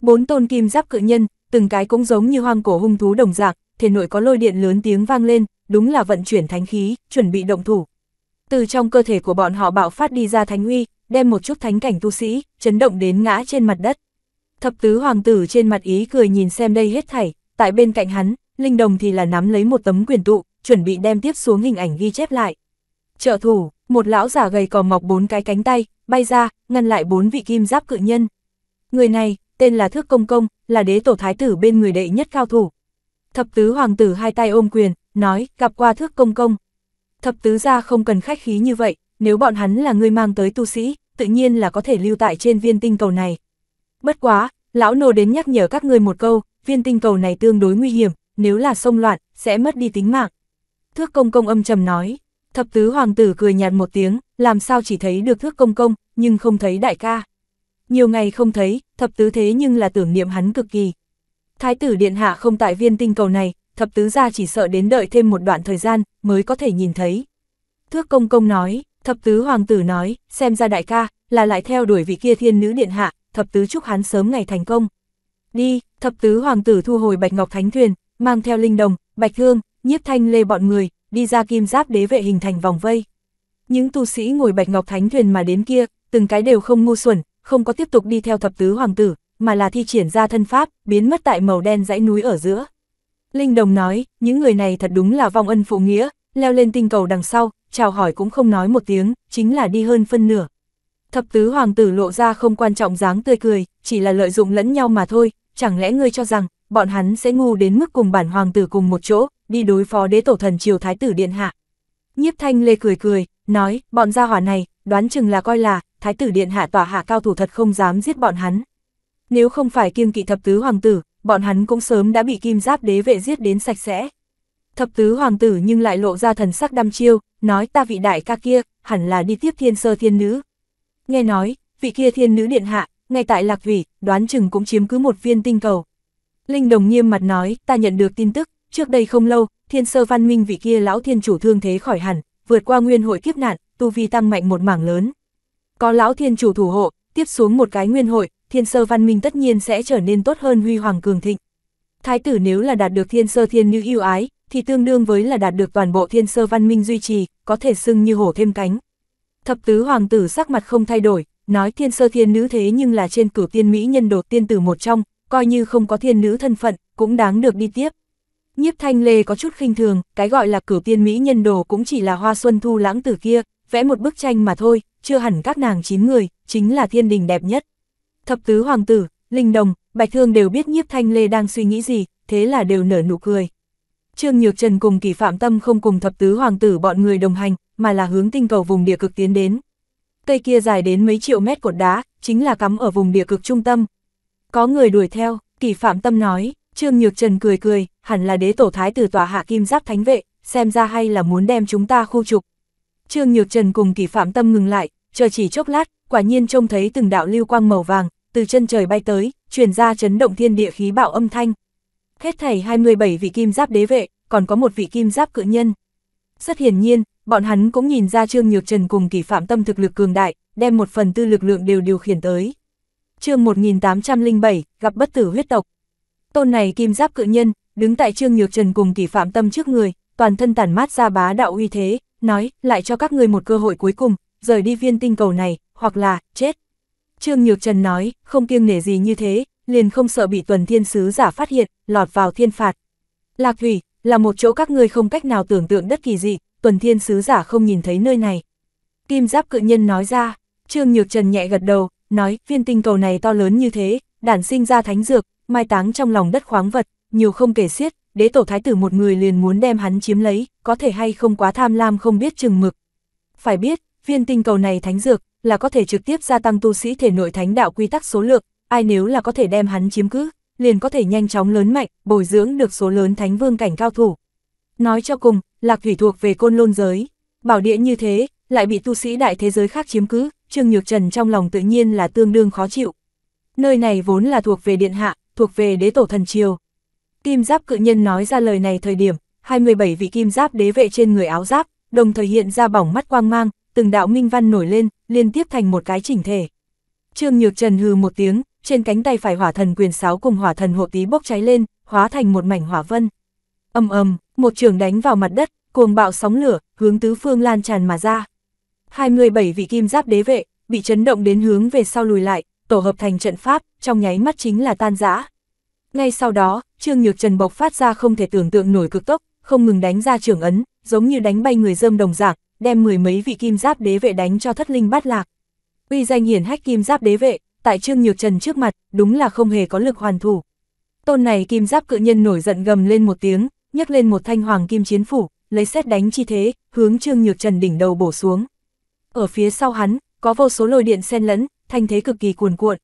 Bốn tôn kim giáp cự nhân, từng cái cũng giống như hoang cổ hung thú đồng dạng, thể nội có lôi điện lớn tiếng vang lên, đúng là vận chuyển thánh khí, chuẩn bị động thủ. Từ trong cơ thể của bọn họ bạo phát đi ra thánh uy, đem một chút thánh cảnh tu sĩ, chấn động đến ngã trên mặt đất. Thập tứ hoàng tử trên mặt ý cười nhìn xem đây hết thảy, tại bên cạnh hắn, Linh Đồng thì là nắm lấy một tấm quyền tụ, chuẩn bị đem tiếp xuống hình ảnh ghi chép lại. Trợ thủ, một lão giả gầy cò mọc bốn cái cánh tay, bay ra, ngăn lại bốn vị kim giáp cự nhân. Người này, tên là Thước Công Công, là đế tổ thái tử bên người đệ nhất cao thủ. Thập tứ hoàng tử hai tay ôm quyền, nói, gặp qua Thước Công Công. Thập tứ gia không cần khách khí như vậy, nếu bọn hắn là người mang tới tu sĩ, tự nhiên là có thể lưu tại trên viên tinh cầu này. Bất quá, lão nô đến nhắc nhở các ngươi một câu, viên tinh cầu này tương đối nguy hiểm, nếu là xông loạn, sẽ mất đi tính mạng. Thước công công âm trầm nói, thập tứ hoàng tử cười nhạt một tiếng, làm sao chỉ thấy được thước công công, nhưng không thấy đại ca. Nhiều ngày không thấy, thập tứ thế nhưng là tưởng niệm hắn cực kỳ. Thái tử điện hạ không tại viên tinh cầu này, thập tứ gia chỉ sợ đến đợi thêm một đoạn thời gian, mới có thể nhìn thấy. Thước công công nói, thập tứ hoàng tử nói, xem ra đại ca, là lại theo đuổi vị kia thiên nữ điện hạ, thập tứ chúc hắn sớm ngày thành công đi, thập tứ hoàng tử thu hồi bạch ngọc thánh thuyền, mang theo linh đồng, bạch thương, nhiếp thanh lê bọn người, đi ra kim giáp đế vệ hình thành vòng vây. Những tu sĩ ngồi bạch ngọc thánh thuyền mà đến kia, từng cái đều không ngu xuẩn, không có tiếp tục đi theo thập tứ hoàng tử, mà là thi triển ra thân pháp, biến mất tại màu đen dãy núi ở giữa. Linh Đồng nói, những người này thật đúng là vong ân phụ nghĩa, leo lên tinh cầu đằng sau, chào hỏi cũng không nói một tiếng, chính là đi hơn phân nửa. Thập tứ hoàng tử lộ ra không quan trọng dáng tươi cười, chỉ là lợi dụng lẫn nhau mà thôi, chẳng lẽ ngươi cho rằng, bọn hắn sẽ ngu đến mức cùng bản hoàng tử cùng một chỗ, đi đối phó đế tổ thần triều thái tử điện hạ. Nhiếp thanh lê cười cười, nói, bọn gia hỏa này, đoán chừng là coi là, thái tử điện hạ tỏa hạ cao thủ thật không dám giết bọn hắn. Nếu không phải kiêng kỵ thập tứ hoàng tử, bọn hắn cũng sớm đã bị kim giáp đế vệ giết đến sạch sẽ. Thập tứ hoàng tử nhưng lại lộ ra thần sắc đăm chiêu, nói ta vị đại ca kia, hẳn là đi tiếp thiên sơ thiên nữ. Nghe nói, vị kia thiên nữ điện hạ, ngay tại Lạc vị đoán chừng cũng chiếm cứ một viên tinh cầu. Linh Đồng nghiêm mặt nói, ta nhận được tin tức, trước đây không lâu, thiên sơ văn minh vị kia lão thiên chủ thương thế khỏi hẳn, vượt qua nguyên hội kiếp nạn, tu vi tăng mạnh một mảng lớn. Có lão thiên chủ thủ hộ, tiếp xuống một cái nguyên hội, thiên sơ văn minh tất nhiên sẽ trở nên tốt hơn huy hoàng cường thịnh. Thái tử nếu là đạt được thiên sơ thiên như yêu ái, thì tương đương với là đạt được toàn bộ thiên sơ văn minh duy trì, có thể xưng như hổ thêm cánh. Thập tứ hoàng tử sắc mặt không thay đổi, nói thiên sơ thiên nữ thế nhưng là trên cửu tiên mỹ nhân đột tiên tử một trong, coi như không có thiên nữ thân phận, cũng đáng được đi tiếp. Nhiếp thanh lê có chút khinh thường, cái gọi là cửu tiên mỹ nhân đồ cũng chỉ là hoa xuân thu lãng tử kia, vẽ một bức tranh mà thôi, chưa hẳn các nàng chín người, chính là thiên đình đẹp nhất. Thập tứ hoàng tử, linh đồng, bạch thương đều biết nhiếp thanh lê đang suy nghĩ gì, thế là đều nở nụ cười. Trương Nhược Trần cùng kỳ phạm tâm không cùng thập tứ hoàng tử bọn người đồng hành, mà là hướng tinh cầu vùng địa cực tiến đến. Cây kia dài đến mấy triệu mét cột đá, chính là cắm ở vùng địa cực trung tâm. Có người đuổi theo, kỳ phạm tâm nói, Trương Nhược Trần cười cười, hẳn là đế tổ thái tử tòa hạ kim giáp thánh vệ, xem ra hay là muốn đem chúng ta khu trục. Trương Nhược Trần cùng kỳ phạm tâm ngừng lại, chờ chỉ chốc lát, quả nhiên trông thấy từng đạo lưu quang màu vàng, từ chân trời bay tới, truyền ra chấn động thiên địa khí bạo âm thanh. Hết thảy 27 vị kim giáp đế vệ, còn có một vị kim giáp cự nhân. Rất hiển nhiên, Bọn hắn cũng nhìn ra Trương Nhược Trần cùng kỳ phạm tâm thực lực cường đại, đem một phần tư lực lượng đều điều khiển tới. chương 1807, gặp bất tử huyết tộc. Tôn này kim giáp cự nhân, đứng tại Trương Nhược Trần cùng kỳ phạm tâm trước người, toàn thân tản mát ra bá đạo uy thế, nói, lại cho các người một cơ hội cuối cùng, rời đi viên tinh cầu này, hoặc là, chết. Trương Nhược Trần nói, không kiêng nể gì như thế, liền không sợ bị tuần thiên sứ giả phát hiện, lọt vào thiên phạt. Lạc Thủy, là một chỗ các ngươi không cách nào tưởng tượng đất kỳ dị, tuần thiên sứ giả không nhìn thấy nơi này. Kim giáp cự nhân nói ra, Trương Nhược Trần nhẹ gật đầu, nói, viên tinh cầu này to lớn như thế, đản sinh ra thánh dược, mai táng trong lòng đất khoáng vật, nhiều không kể xiết, đế tổ thái tử một người liền muốn đem hắn chiếm lấy, có thể hay không quá tham lam không biết chừng mực. Phải biết, viên tinh cầu này thánh dược, là có thể trực tiếp gia tăng tu sĩ thể nội thánh đạo quy tắc số lượng, ai nếu là có thể đem hắn chiếm cứ, liền có thể nhanh chóng lớn mạnh, bồi dưỡng được số lớn thánh vương cảnh cao thủ. Nói cho cùng, Lạc Thủy thuộc về côn lôn giới. Bảo địa như thế, lại bị tu sĩ đại thế giới khác chiếm cứ, Trương Nhược Trần trong lòng tự nhiên là tương đương khó chịu. Nơi này vốn là thuộc về điện hạ, thuộc về đế tổ thần triều. Kim giáp cự nhân nói ra lời này thời điểm, 27 vị kim giáp đế vệ trên người áo giáp, đồng thời hiện ra bỏng mắt quang mang, từng đạo minh văn nổi lên, liên tiếp thành một cái chỉnh thể. Trương Nhược Trần hừ một tiếng, trên cánh tay phải hỏa thần quyền sáo cùng hỏa thần hộ tí bốc cháy lên, hóa thành một mảnh hỏa vân. Âm ầm, một trường đánh vào mặt đất, cuồng bạo sóng lửa, hướng tứ phương lan tràn mà ra. 27 vị kim giáp đế vệ, bị chấn động đến hướng về sau lùi lại, tổ hợp thành trận pháp, trong nháy mắt chính là tan rã. Ngay sau đó, Trương Nhược Trần bộc phát ra không thể tưởng tượng nổi cực tốc, không ngừng đánh ra trường ấn, giống như đánh bay người dơm đồng dạng, đem mười mấy vị kim giáp đế vệ đánh cho thất linh bát lạc. Uy danh hiển hách kim giáp đế vệ, tại Trương Nhược Trần trước mặt, đúng là không hề có lực hoàn thủ. Tôn này kim giáp cự nhân nổi giận gầm lên một tiếng, nhấc lên một thanh hoàng kim chiến phủ, lấy xét đánh chi thế, hướng Trương Nhược Trần đỉnh đầu bổ xuống. Ở phía sau hắn, có vô số lôi điện xen lẫn, thanh thế cực kỳ cuồn cuộn.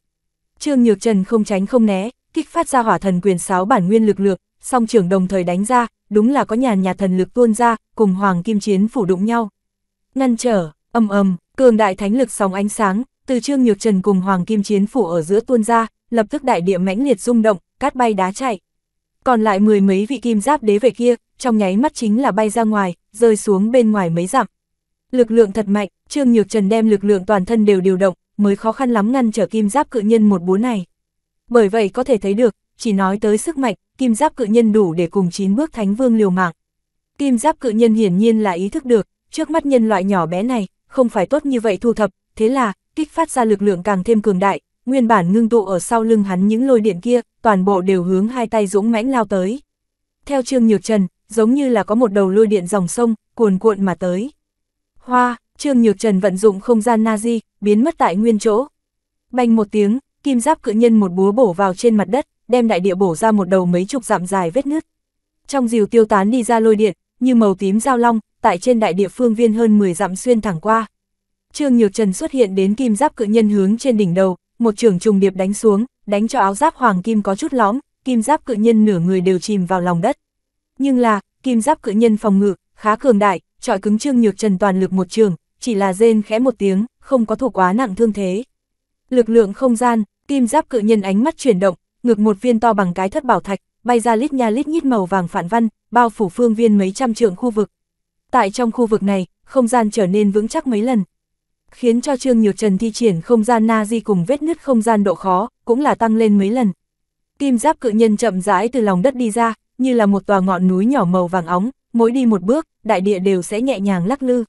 Trương Nhược Trần không tránh không né, kích phát ra hỏa thần quyền sáo bản nguyên lực lượng, song trưởng đồng thời đánh ra, đúng là có nhàn nhà thần lực tuôn ra, cùng hoàng kim chiến phủ đụng nhau. Ngăn trở, âm âm, cường đại thánh lực sóng ánh sáng, từ Trương Nhược Trần cùng hoàng kim chiến phủ ở giữa tuôn ra, lập tức đại địa mãnh liệt rung động, cát bay đá chạy còn lại mười mấy vị kim giáp đế về kia, trong nháy mắt chính là bay ra ngoài, rơi xuống bên ngoài mấy dặm. Lực lượng thật mạnh, Trương Nhược Trần đem lực lượng toàn thân đều điều động, mới khó khăn lắm ngăn trở kim giáp cự nhân một búa này. Bởi vậy có thể thấy được, chỉ nói tới sức mạnh, kim giáp cự nhân đủ để cùng chín bước thánh vương liều mạng. Kim giáp cự nhân hiển nhiên là ý thức được, trước mắt nhân loại nhỏ bé này, không phải tốt như vậy thu thập, thế là, kích phát ra lực lượng càng thêm cường đại, nguyên bản ngưng tụ ở sau lưng hắn những lôi điện kia, toàn bộ đều hướng hai tay dũng mãnh lao tới. Theo Trương Nhược Trần, giống như là có một đầu lôi điện dòng sông, cuồn cuộn mà tới. Hoa, Trương Nhược Trần vận dụng không gian Nazi, biến mất tại nguyên chỗ. Bành một tiếng, kim giáp cự nhân một búa bổ vào trên mặt đất, đem đại địa bổ ra một đầu mấy chục dặm dài vết nứt. Trong diều tiêu tán đi ra lôi điện, như màu tím dao long, tại trên đại địa phương viên hơn 10 dặm xuyên thẳng qua. Trương Nhược Trần xuất hiện đến kim giáp cự nhân hướng trên đỉnh đầu, một trường trùng điệp đánh xuống, đánh cho áo giáp hoàng kim có chút lõm, kim giáp cự nhân nửa người đều chìm vào lòng đất. Nhưng là, kim giáp cự nhân phòng ngự, khá cường đại, trọi cứng trương nhược trần toàn lực một trường, chỉ là rên khẽ một tiếng, không có thuộc quá nặng thương thế. Lực lượng không gian, kim giáp cự nhân ánh mắt chuyển động, ngược một viên to bằng cái thất bảo thạch, bay ra lít nha lít nhít màu vàng phản văn, bao phủ phương viên mấy trăm trượng khu vực. Tại trong khu vực này, không gian trở nên vững chắc mấy lần, khiến cho Trương Nhược Trần thi triển không gian na di cùng vết nứt không gian độ khó, cũng là tăng lên mấy lần. Kim giáp cự nhân chậm rãi từ lòng đất đi ra, như là một tòa ngọn núi nhỏ màu vàng óng, mỗi đi một bước, đại địa đều sẽ nhẹ nhàng lắc lư.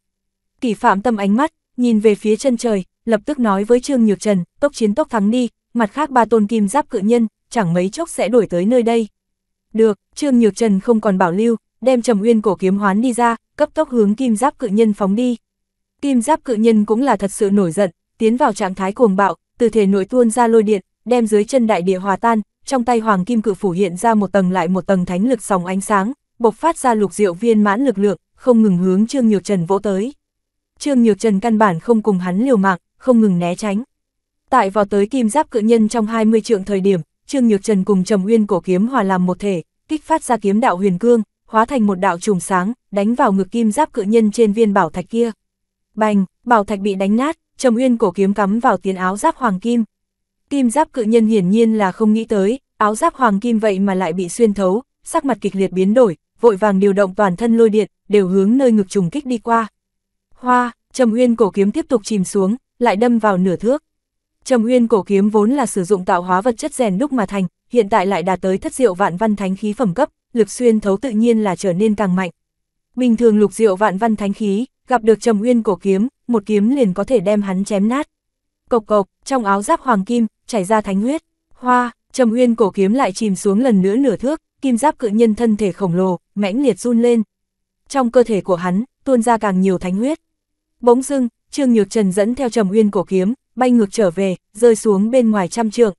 Kỳ phạm tâm ánh mắt, nhìn về phía chân trời, lập tức nói với Trương Nhược Trần, tốc chiến tốc thắng đi, mặt khác ba tôn kim giáp cự nhân, chẳng mấy chốc sẽ đuổi tới nơi đây. Được, Trương Nhược Trần không còn bảo lưu, đem Trầm Uyên cổ kiếm hoán đi ra, cấp tốc hướng kim giáp cự nhân phóng đi. Kim giáp cự nhân cũng là thật sự nổi giận, tiến vào trạng thái cuồng bạo, từ thể nội tuôn ra lôi điện, đem dưới chân đại địa hòa tan, trong tay hoàng kim cự phủ hiện ra một tầng lại một tầng thánh lực sòng ánh sáng, bộc phát ra lục diệu viên mãn lực lượng, không ngừng hướng Trương Nhược Trần vỗ tới. Trương Nhược Trần căn bản không cùng hắn liều mạng, không ngừng né tránh. Tại vào tới kim giáp cự nhân trong 20 trượng thời điểm, Trương Nhược Trần cùng Trầm Uyên cổ kiếm hòa làm một thể, kích phát ra kiếm đạo huyền cương, hóa thành một đạo trùng sáng, đánh vào ngực kim giáp cự nhân trên viên bảo thạch kia. Bành, bảo thạch bị đánh nát, Trầm Uyên cổ kiếm cắm vào tiền áo giáp hoàng kim. Kim giáp cự nhân hiển nhiên là không nghĩ tới, áo giáp hoàng kim vậy mà lại bị xuyên thấu, sắc mặt kịch liệt biến đổi, vội vàng điều động toàn thân lôi điện, đều hướng nơi ngực trùng kích đi qua. Hoa, Trầm Uyên cổ kiếm tiếp tục chìm xuống, lại đâm vào nửa thước. Trầm Uyên cổ kiếm vốn là sử dụng tạo hóa vật chất rèn đúc mà thành, hiện tại lại đạt tới thất diệu vạn văn thánh khí phẩm cấp, lực xuyên thấu tự nhiên là trở nên càng mạnh. Bình thường lục diệu vạn văn thánh khí, gặp được Trầm Uyên cổ kiếm, một kiếm liền có thể đem hắn chém nát. Cộc cộc, trong áo giáp hoàng kim, chảy ra thánh huyết. Hoa, Trầm Uyên cổ kiếm lại chìm xuống lần nữa nửa thước, kim giáp cự nhân thân thể khổng lồ, mãnh liệt run lên. Trong cơ thể của hắn, tuôn ra càng nhiều thánh huyết. Bỗng dưng, Trương Nhược Trần dẫn theo Trầm Uyên cổ kiếm, bay ngược trở về, rơi xuống bên ngoài trăm trượng.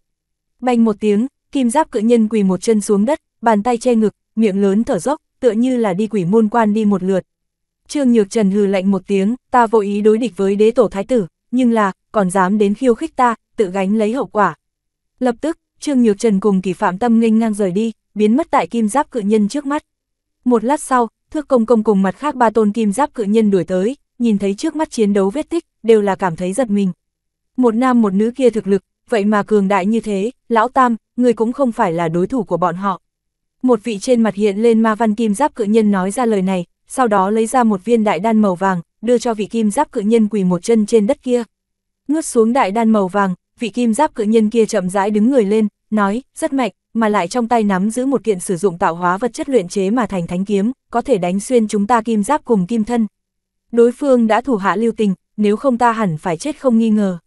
Bành một tiếng, kim giáp cự nhân quỳ một chân xuống đất, bàn tay che ngực, miệng lớn thở dốc, tựa như là đi quỷ môn quan đi một lượt, Trương Nhược Trần hừ lạnh một tiếng, ta vô ý đối địch với đế tổ thái tử, nhưng là, còn dám đến khiêu khích ta, tự gánh lấy hậu quả. Lập tức, Trương Nhược Trần cùng kỳ phạm tâm nghênh ngang rời đi, biến mất tại kim giáp cự nhân trước mắt. Một lát sau, thước công công cùng mặt khác ba tôn kim giáp cự nhân đuổi tới, nhìn thấy trước mắt chiến đấu vết tích, đều là cảm thấy giật mình. Một nam một nữ kia thực lực, vậy mà cường đại như thế, lão tam, người cũng không phải là đối thủ của bọn họ. Một vị trên mặt hiện lên ma văn kim giáp cự nhân nói ra lời này, sau đó lấy ra một viên đại đan màu vàng, đưa cho vị kim giáp cự nhân quỳ một chân trên đất kia. Ngước xuống đại đan màu vàng, vị kim giáp cự nhân kia chậm rãi đứng người lên, nói, rất mạnh, mà lại trong tay nắm giữ một kiện sử dụng tạo hóa vật chất luyện chế mà thành thánh kiếm, có thể đánh xuyên chúng ta kim giáp cùng kim thân. Đối phương đã thủ hạ lưu tình, nếu không ta hẳn phải chết không nghi ngờ.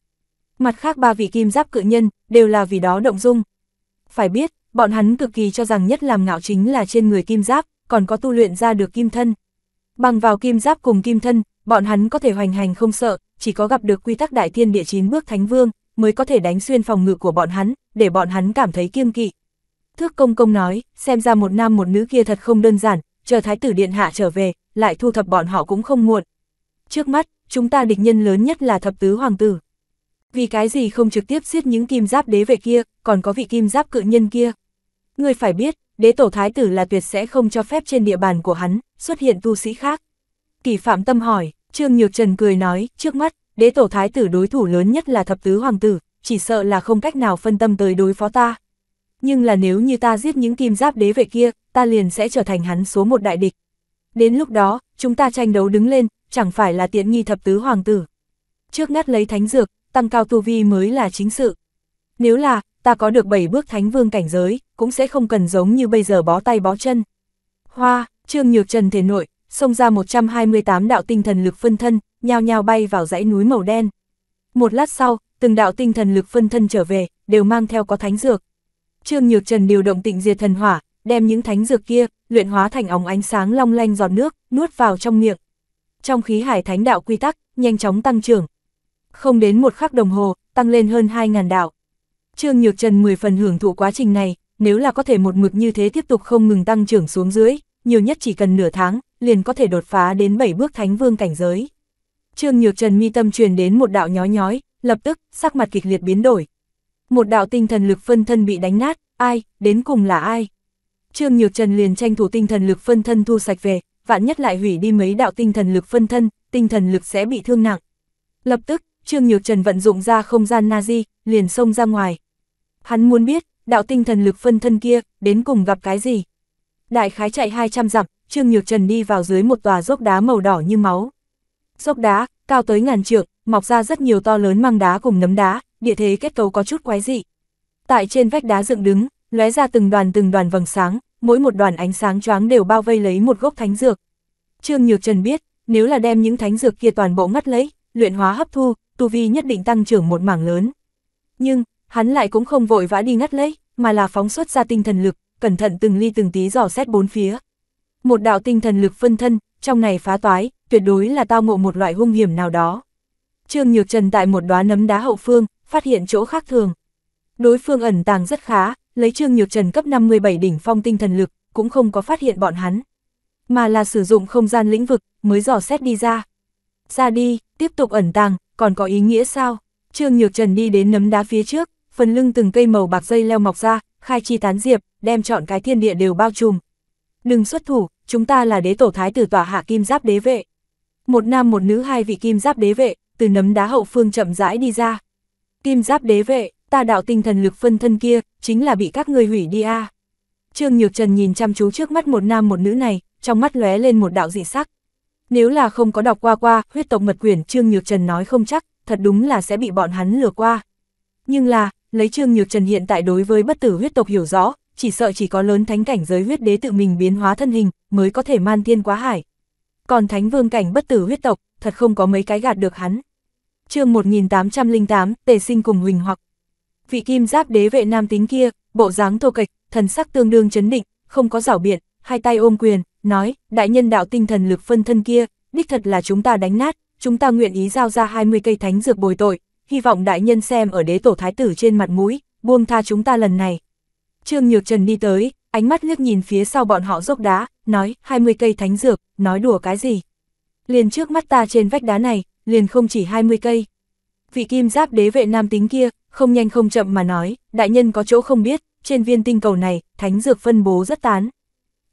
Mặt khác ba vị kim giáp cự nhân, đều là vì đó động dung. Phải biết, bọn hắn cực kỳ cho rằng nhất làm ngạo chính là trên người kim giáp, còn có tu luyện ra được kim thân. Bằng vào kim giáp cùng kim thân, bọn hắn có thể hoành hành không sợ, chỉ có gặp được quy tắc đại thiên địa chín bước thánh vương, mới có thể đánh xuyên phòng ngự của bọn hắn, để bọn hắn cảm thấy kiêng kỵ. Thước công công nói, xem ra một nam một nữ kia thật không đơn giản, chờ thái tử điện hạ trở về, lại thu thập bọn họ cũng không muộn. Trước mắt, chúng ta địch nhân lớn nhất là thập tứ hoàng tử. Vì cái gì không trực tiếp giết những kim giáp đế về kia, còn có vị kim giáp cự nhân kia. Người phải biết, đế tổ thái tử là tuyệt sẽ không cho phép trên địa bàn của hắn xuất hiện tu sĩ khác. Kỳ phạm tâm hỏi, Trương Nhược Trần cười nói, trước mắt, đế tổ thái tử đối thủ lớn nhất là thập tứ hoàng tử, chỉ sợ là không cách nào phân tâm tới đối phó ta. Nhưng là nếu như ta giết những kim giáp đế vệ kia, ta liền sẽ trở thành hắn số một đại địch. Đến lúc đó, chúng ta tranh đấu đứng lên, chẳng phải là tiện nghi thập tứ hoàng tử. Trước ngắt lấy thánh dược, tăng cao tu vi mới là chính sự. Nếu là, ta có được bảy bước thánh vương cảnh giới, cũng sẽ không cần giống như bây giờ bó tay bó chân. Hoa, Trương Nhược Trần thể nội, xông ra 128 đạo tinh thần lực phân thân, nhao nhao bay vào dãy núi màu đen. Một lát sau, từng đạo tinh thần lực phân thân trở về, đều mang theo có thánh dược. Trương Nhược Trần điều động tịnh diệt thần hỏa, đem những thánh dược kia luyện hóa thành ống ánh sáng long lanh giọt nước, nuốt vào trong miệng. Trong khí hải thánh đạo quy tắc, nhanh chóng tăng trưởng. Không đến một khắc đồng hồ, tăng lên hơn 2000 đạo. Trương Nhược Trần 10 phần hưởng thụ quá trình này, nếu là có thể một mực như thế tiếp tục không ngừng tăng trưởng xuống dưới, nhiều nhất chỉ cần nửa tháng, liền có thể đột phá đến 7 bước thánh vương cảnh giới. Trương Nhược Trần mi tâm truyền đến một đạo nhói nhói, lập tức, sắc mặt kịch liệt biến đổi. Một đạo tinh thần lực phân thân bị đánh nát, ai, đến cùng là ai? Trương Nhược Trần liền tranh thủ tinh thần lực phân thân thu sạch về, vạn nhất lại hủy đi mấy đạo tinh thần lực phân thân, tinh thần lực sẽ bị thương nặng. Lập tức, Trương Nhược Trần vận dụng ra không gian Nazi, liền xông ra ngoài. Hắn muốn biết, đạo tinh thần lực phân thân kia, đến cùng gặp cái gì. Đại khái chạy 200 dặm, Trương Nhược Trần đi vào dưới một tòa dốc đá màu đỏ như máu. Dốc đá, cao tới ngàn trượng, mọc ra rất nhiều to lớn mang đá cùng nấm đá, địa thế kết cấu có chút quái dị. Tại trên vách đá dựng đứng, lóe ra từng đoàn từng đoàn vầng sáng, mỗi một đoàn ánh sáng choáng đều bao vây lấy một gốc thánh dược. Trương Nhược Trần biết, nếu là đem những thánh dược kia toàn bộ ngắt lấy, luyện hóa hấp thu, tu vi nhất định tăng trưởng một mảng lớn. Nhưng, hắn lại cũng không vội vã đi ngắt lấy, mà là phóng xuất ra tinh thần lực, cẩn thận từng ly từng tí dò xét bốn phía. Một đạo tinh thần lực phân thân, trong này phá toái, tuyệt đối là tao ngộ một loại hung hiểm nào đó. Trương Nhược Trần tại một đóa nấm đá hậu phương, phát hiện chỗ khác thường. Đối phương ẩn tàng rất khá, lấy Trương Nhược Trần cấp 57 đỉnh phong tinh thần lực, cũng không có phát hiện bọn hắn. Mà là sử dụng không gian lĩnh vực, mới dò xét đi ra. Ra đi, tiếp tục ẩn tàng, còn có ý nghĩa sao? Trương Nhược Trần đi đến nấm đá phía trước, phần lưng từng cây màu bạc dây leo mọc ra, khai chi tán diệp, đem chọn cái thiên địa đều bao trùm. Đừng xuất thủ, chúng ta là đế tổ thái tử tỏa hạ kim giáp đế vệ. Một nam một nữ hai vị kim giáp đế vệ, từ nấm đá hậu phương chậm rãi đi ra. Kim giáp đế vệ, ta đạo tinh thần lực phân thân kia, chính là bị các ngươi hủy đi a. Trương Nhược Trần nhìn chăm chú trước mắt một nam một nữ này, trong mắt lóe lên một đạo dị sắc. Nếu là không có đọc qua qua, huyết tộc mật quyển Trương Nhược Trần nói không chắc, thật đúng là sẽ bị bọn hắn lừa qua. Nhưng là, lấy Trương Nhược Trần hiện tại đối với bất tử huyết tộc hiểu rõ, chỉ sợ chỉ có lớn thánh cảnh giới huyết đế tự mình biến hóa thân hình, mới có thể man thiên quá hải. Còn thánh vương cảnh bất tử huyết tộc, thật không có mấy cái gạt được hắn. chương 1808, Tề Sinh cùng Huỳnh Hoặc. Vị kim giáp đế vệ nam tính kia, bộ dáng thô kịch, thần sắc tương đương chấn định, không có giảo biện, hai tay ôm quyền, nói, đại nhân đạo tinh thần lực phân thân kia, đích thật là chúng ta đánh nát, chúng ta nguyện ý giao ra 20 cây thánh dược bồi tội, hy vọng đại nhân xem ở đế tổ thái tử trên mặt mũi, buông tha chúng ta lần này. Trương Nhược Trần đi tới, ánh mắt liếc nhìn phía sau bọn họ dốc đá, nói, 20 cây thánh dược, nói đùa cái gì. Liền trước mắt ta trên vách đá này, liền không chỉ 20 cây. Vị kim giáp đế vệ nam tính kia, không nhanh không chậm mà nói, đại nhân có chỗ không biết, trên viên tinh cầu này, thánh dược phân bố rất tán.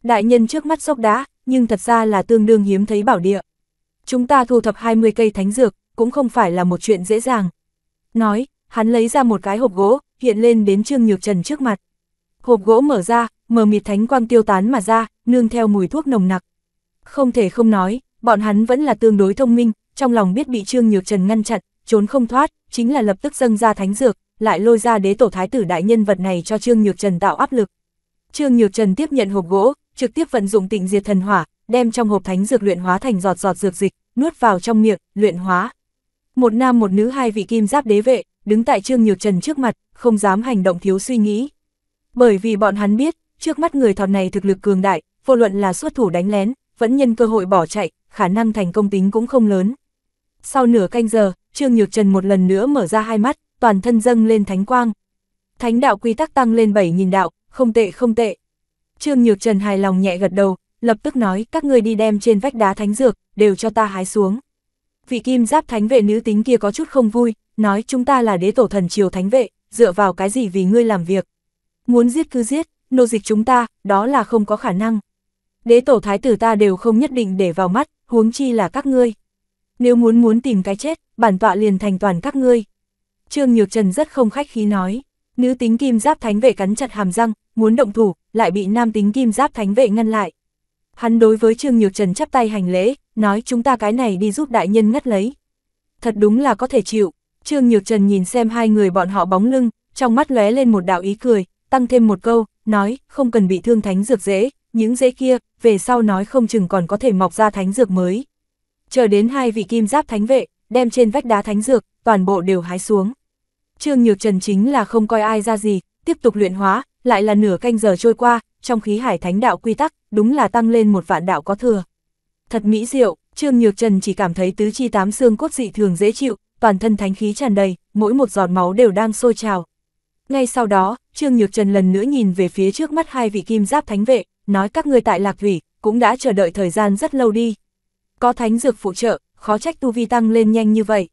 Đại nhân trước mắt dốc đá, nhưng thật ra là tương đương hiếm thấy bảo địa. Chúng ta thu thập 20 cây thánh dược, cũng không phải là một chuyện dễ dàng. Nói, hắn lấy ra một cái hộp gỗ, hiện lên đến Trương Nhược Trần trước mặt. Hộp gỗ mở ra, mờ mịt thánh quang tiêu tán mà ra, nương theo mùi thuốc nồng nặc. Không thể không nói, bọn hắn vẫn là tương đối thông minh, trong lòng biết bị Trương Nhược Trần ngăn chặn, trốn không thoát, chính là lập tức dâng ra thánh dược, lại lôi ra đế tổ thái tử đại nhân vật này cho Trương Nhược Trần tạo áp lực. Trương Nhược Trần tiếp nhận hộp gỗ, trực tiếp vận dụng tịnh diệt thần hỏa, đem trong hộp thánh dược luyện hóa thành giọt giọt dược dịch, nuốt vào trong miệng, luyện hóa. Một nam một nữ hai vị kim giáp đế vệ, đứng tại Trương Nhược Trần trước mặt, không dám hành động thiếu suy nghĩ. Bởi vì bọn hắn biết, trước mắt người thọt này thực lực cường đại, vô luận là xuất thủ đánh lén, vẫn nhân cơ hội bỏ chạy, khả năng thành công tính cũng không lớn. Sau nửa canh giờ, Trương Nhược Trần một lần nữa mở ra hai mắt, toàn thân dâng lên thánh quang. Thánh đạo quy tắc tăng lên 7.000 đạo, không tệ không tệ. Trương Nhược Trần hài lòng nhẹ gật đầu, lập tức nói các ngươi đi đem trên vách đá thánh dược, đều cho ta hái xuống vị kim giáp thánh vệ nữ tính kia có chút không vui, nói chúng ta là đế tổ thần triều thánh vệ, dựa vào cái gì vì ngươi làm việc. Muốn giết cứ giết, nô dịch chúng ta, đó là không có khả năng. Đế tổ thái tử ta đều không nhất định để vào mắt, huống chi là các ngươi. Nếu muốn muốn tìm cái chết, bản tọa liền thành toàn các ngươi. Trương Nhược Trần rất không khách khí nói, nữ tính kim giáp thánh vệ cắn chặt hàm răng, muốn động thủ, lại bị nam tính kim giáp thánh vệ ngăn lại. Hắn đối với Trương Nhược Trần chắp tay hành lễ, nói chúng ta cái này đi giúp đại nhân ngắt lấy. Thật đúng là có thể chịu, Trương Nhược Trần nhìn xem hai người bọn họ bóng lưng, trong mắt lóe lên một đạo ý cười, tăng thêm một câu, nói, không cần bị thương thánh dược dễ, những dễ kia, về sau nói không chừng còn có thể mọc ra thánh dược mới. Chờ đến hai vị kim giáp thánh vệ, đem trên vách đá thánh dược, toàn bộ đều hái xuống. Trương Nhược Trần chính là không coi ai ra gì, tiếp tục luyện hóa, lại là nửa canh giờ trôi qua, trong khí hải thánh đạo quy tắc, đúng là tăng lên một vạn đạo có thừa thật mỹ diệu, Trương Nhược Trần chỉ cảm thấy tứ chi tám xương cốt dị thường dễ chịu, toàn thân thánh khí tràn đầy, mỗi một giọt máu đều đang sôi trào. Ngay sau đó, Trương Nhược Trần lần nữa nhìn về phía trước mắt hai vị kim giáp thánh vệ, nói các ngươi tại Lạc Thủy, cũng đã chờ đợi thời gian rất lâu đi. Có thánh dược phụ trợ, khó trách tu vi tăng lên nhanh như vậy.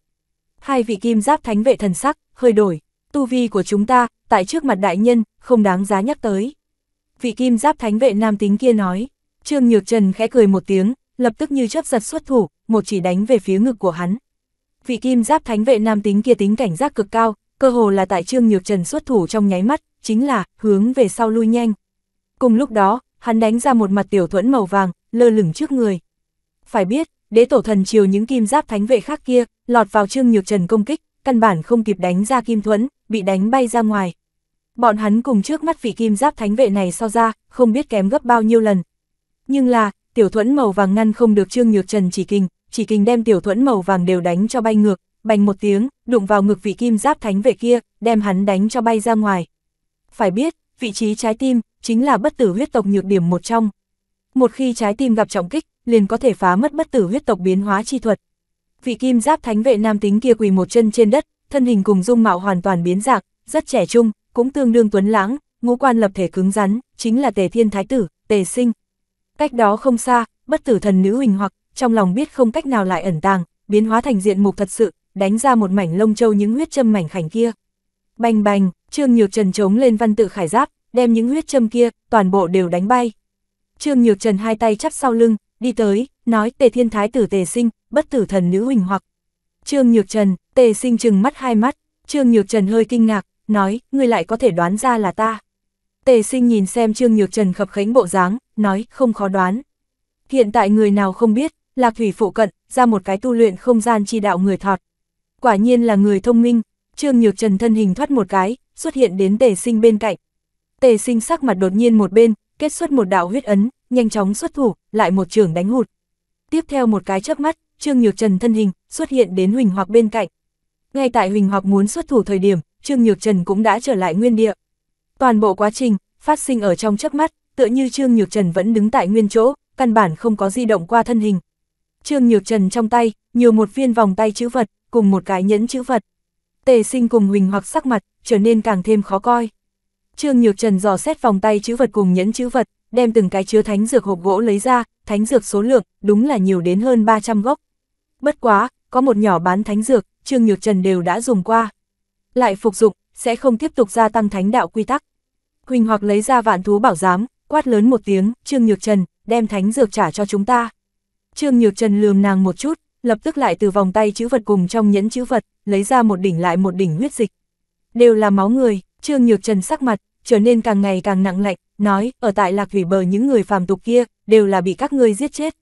Hai vị kim giáp thánh vệ thần sắc, hơi đổi, tu vi của chúng ta, tại trước mặt đại nhân, không đáng giá nhắc tới. Vị kim giáp thánh vệ nam tính kia nói, Trương Nhược Trần khẽ cười một tiếng, lập tức như chấp giật xuất thủ, một chỉ đánh về phía ngực của hắn. Vị kim giáp thánh vệ nam tính kia tính cảnh giác cực cao, cơ hồ là tại Trương Nhược Trần xuất thủ trong nháy mắt, chính là hướng về sau lui nhanh. Cùng lúc đó, hắn đánh ra một mặt tiểu thuẫn màu vàng, lơ lửng trước người. Phải biết, đế tổ thần chiều những kim giáp thánh vệ khác kia, lọt vào Trương Nhược Trần công kích, căn bản không kịp đánh ra kim thuẫn, bị đánh bay ra ngoài. Bọn hắn cùng trước mắt vị kim giáp thánh vệ này so ra, không biết kém gấp bao nhiêu lần. Nhưng là, tiểu thuẫn màu vàng ngăn không được Trương Nhược Trần chỉ kinh, chỉ kinh đem tiểu thuẫn màu vàng đều đánh cho bay ngược, bành một tiếng, đụng vào ngực vị kim giáp thánh vệ kia, đem hắn đánh cho bay ra ngoài. Phải biết, vị trí trái tim chính là bất tử huyết tộc nhược điểm một trong. Một khi trái tim gặp trọng kích, liền có thể phá mất bất tử huyết tộc biến hóa chi thuật. Vị kim giáp thánh vệ nam tính kia quỳ một chân trên đất, thân hình cùng dung mạo hoàn toàn biến dạng, rất trẻ trung, cũng tương đương tuấn lãng, ngũ quan lập thể cứng rắn, chính là Tề Thiên Thái tử, Tề Sinh, Cách đó không xa, bất tử thần nữ huỳnh hoặc, trong lòng biết không cách nào lại ẩn tàng, biến hóa thành diện mục thật sự, đánh ra một mảnh lông châu những huyết châm mảnh khảnh kia. Bành bành, Trương Nhược Trần chống lên văn tự khải giáp, đem những huyết châm kia, toàn bộ đều đánh bay. Trương Nhược Trần hai tay chắp sau lưng, đi tới, nói tề thiên thái tử tề sinh, bất tử thần nữ huỳnh hoặc. Trương Nhược Trần, tề sinh trừng mắt hai mắt, Trương Nhược Trần hơi kinh ngạc, nói, ngươi lại có thể đoán ra là ta. Tề sinh nhìn xem Trương Nhược Trần khập khánh bộ dáng, nói, không khó đoán. Hiện tại người nào không biết, lạc thủy phụ cận, ra một cái tu luyện không gian chi đạo người thọt. Quả nhiên là người thông minh, Trương Nhược Trần thân hình thoát một cái, xuất hiện đến tề sinh bên cạnh. Tề sinh sắc mặt đột nhiên một bên, kết xuất một đạo huyết ấn, nhanh chóng xuất thủ, lại một trường đánh hụt. Tiếp theo một cái chớp mắt, Trương Nhược Trần thân hình xuất hiện đến Huỳnh Hoặc bên cạnh. Ngay tại Huỳnh Hoặc muốn xuất thủ thời điểm, Trương Nhược Trần cũng đã trở lại nguyên địa. Toàn bộ quá trình, phát sinh ở trong chớp mắt, tựa như Trương Nhược Trần vẫn đứng tại nguyên chỗ, căn bản không có di động qua thân hình. Trương Nhược Trần trong tay, nhiều một viên vòng tay chữ vật, cùng một cái nhẫn chữ vật. Tề sinh cùng Huỳnh hoặc sắc mặt, trở nên càng thêm khó coi. Trương Nhược Trần dò xét vòng tay chữ vật cùng nhẫn chữ vật, đem từng cái chứa thánh dược hộp gỗ lấy ra, thánh dược số lượng, đúng là nhiều đến hơn 300 gốc. Bất quá, có một nhỏ bán thánh dược, Trương Nhược Trần đều đã dùng qua. Lại phục dụng, sẽ không tiếp tục gia tăng thánh đạo quy tắc. Huỳnh hoặc lấy ra vạn thú bảo giám, quát lớn một tiếng, Trương Nhược Trần, đem thánh dược trả cho chúng ta. Trương Nhược Trần lườm nàng một chút, lập tức lại từ vòng tay chữ vật cùng trong nhẫn chữ vật, lấy ra một đỉnh lại một đỉnh huyết dịch. Đều là máu người, Trương Nhược Trần sắc mặt, trở nên càng ngày càng nặng lạnh, nói, ở tại lạc thủy bờ những người phàm tục kia, đều là bị các ngươi giết chết.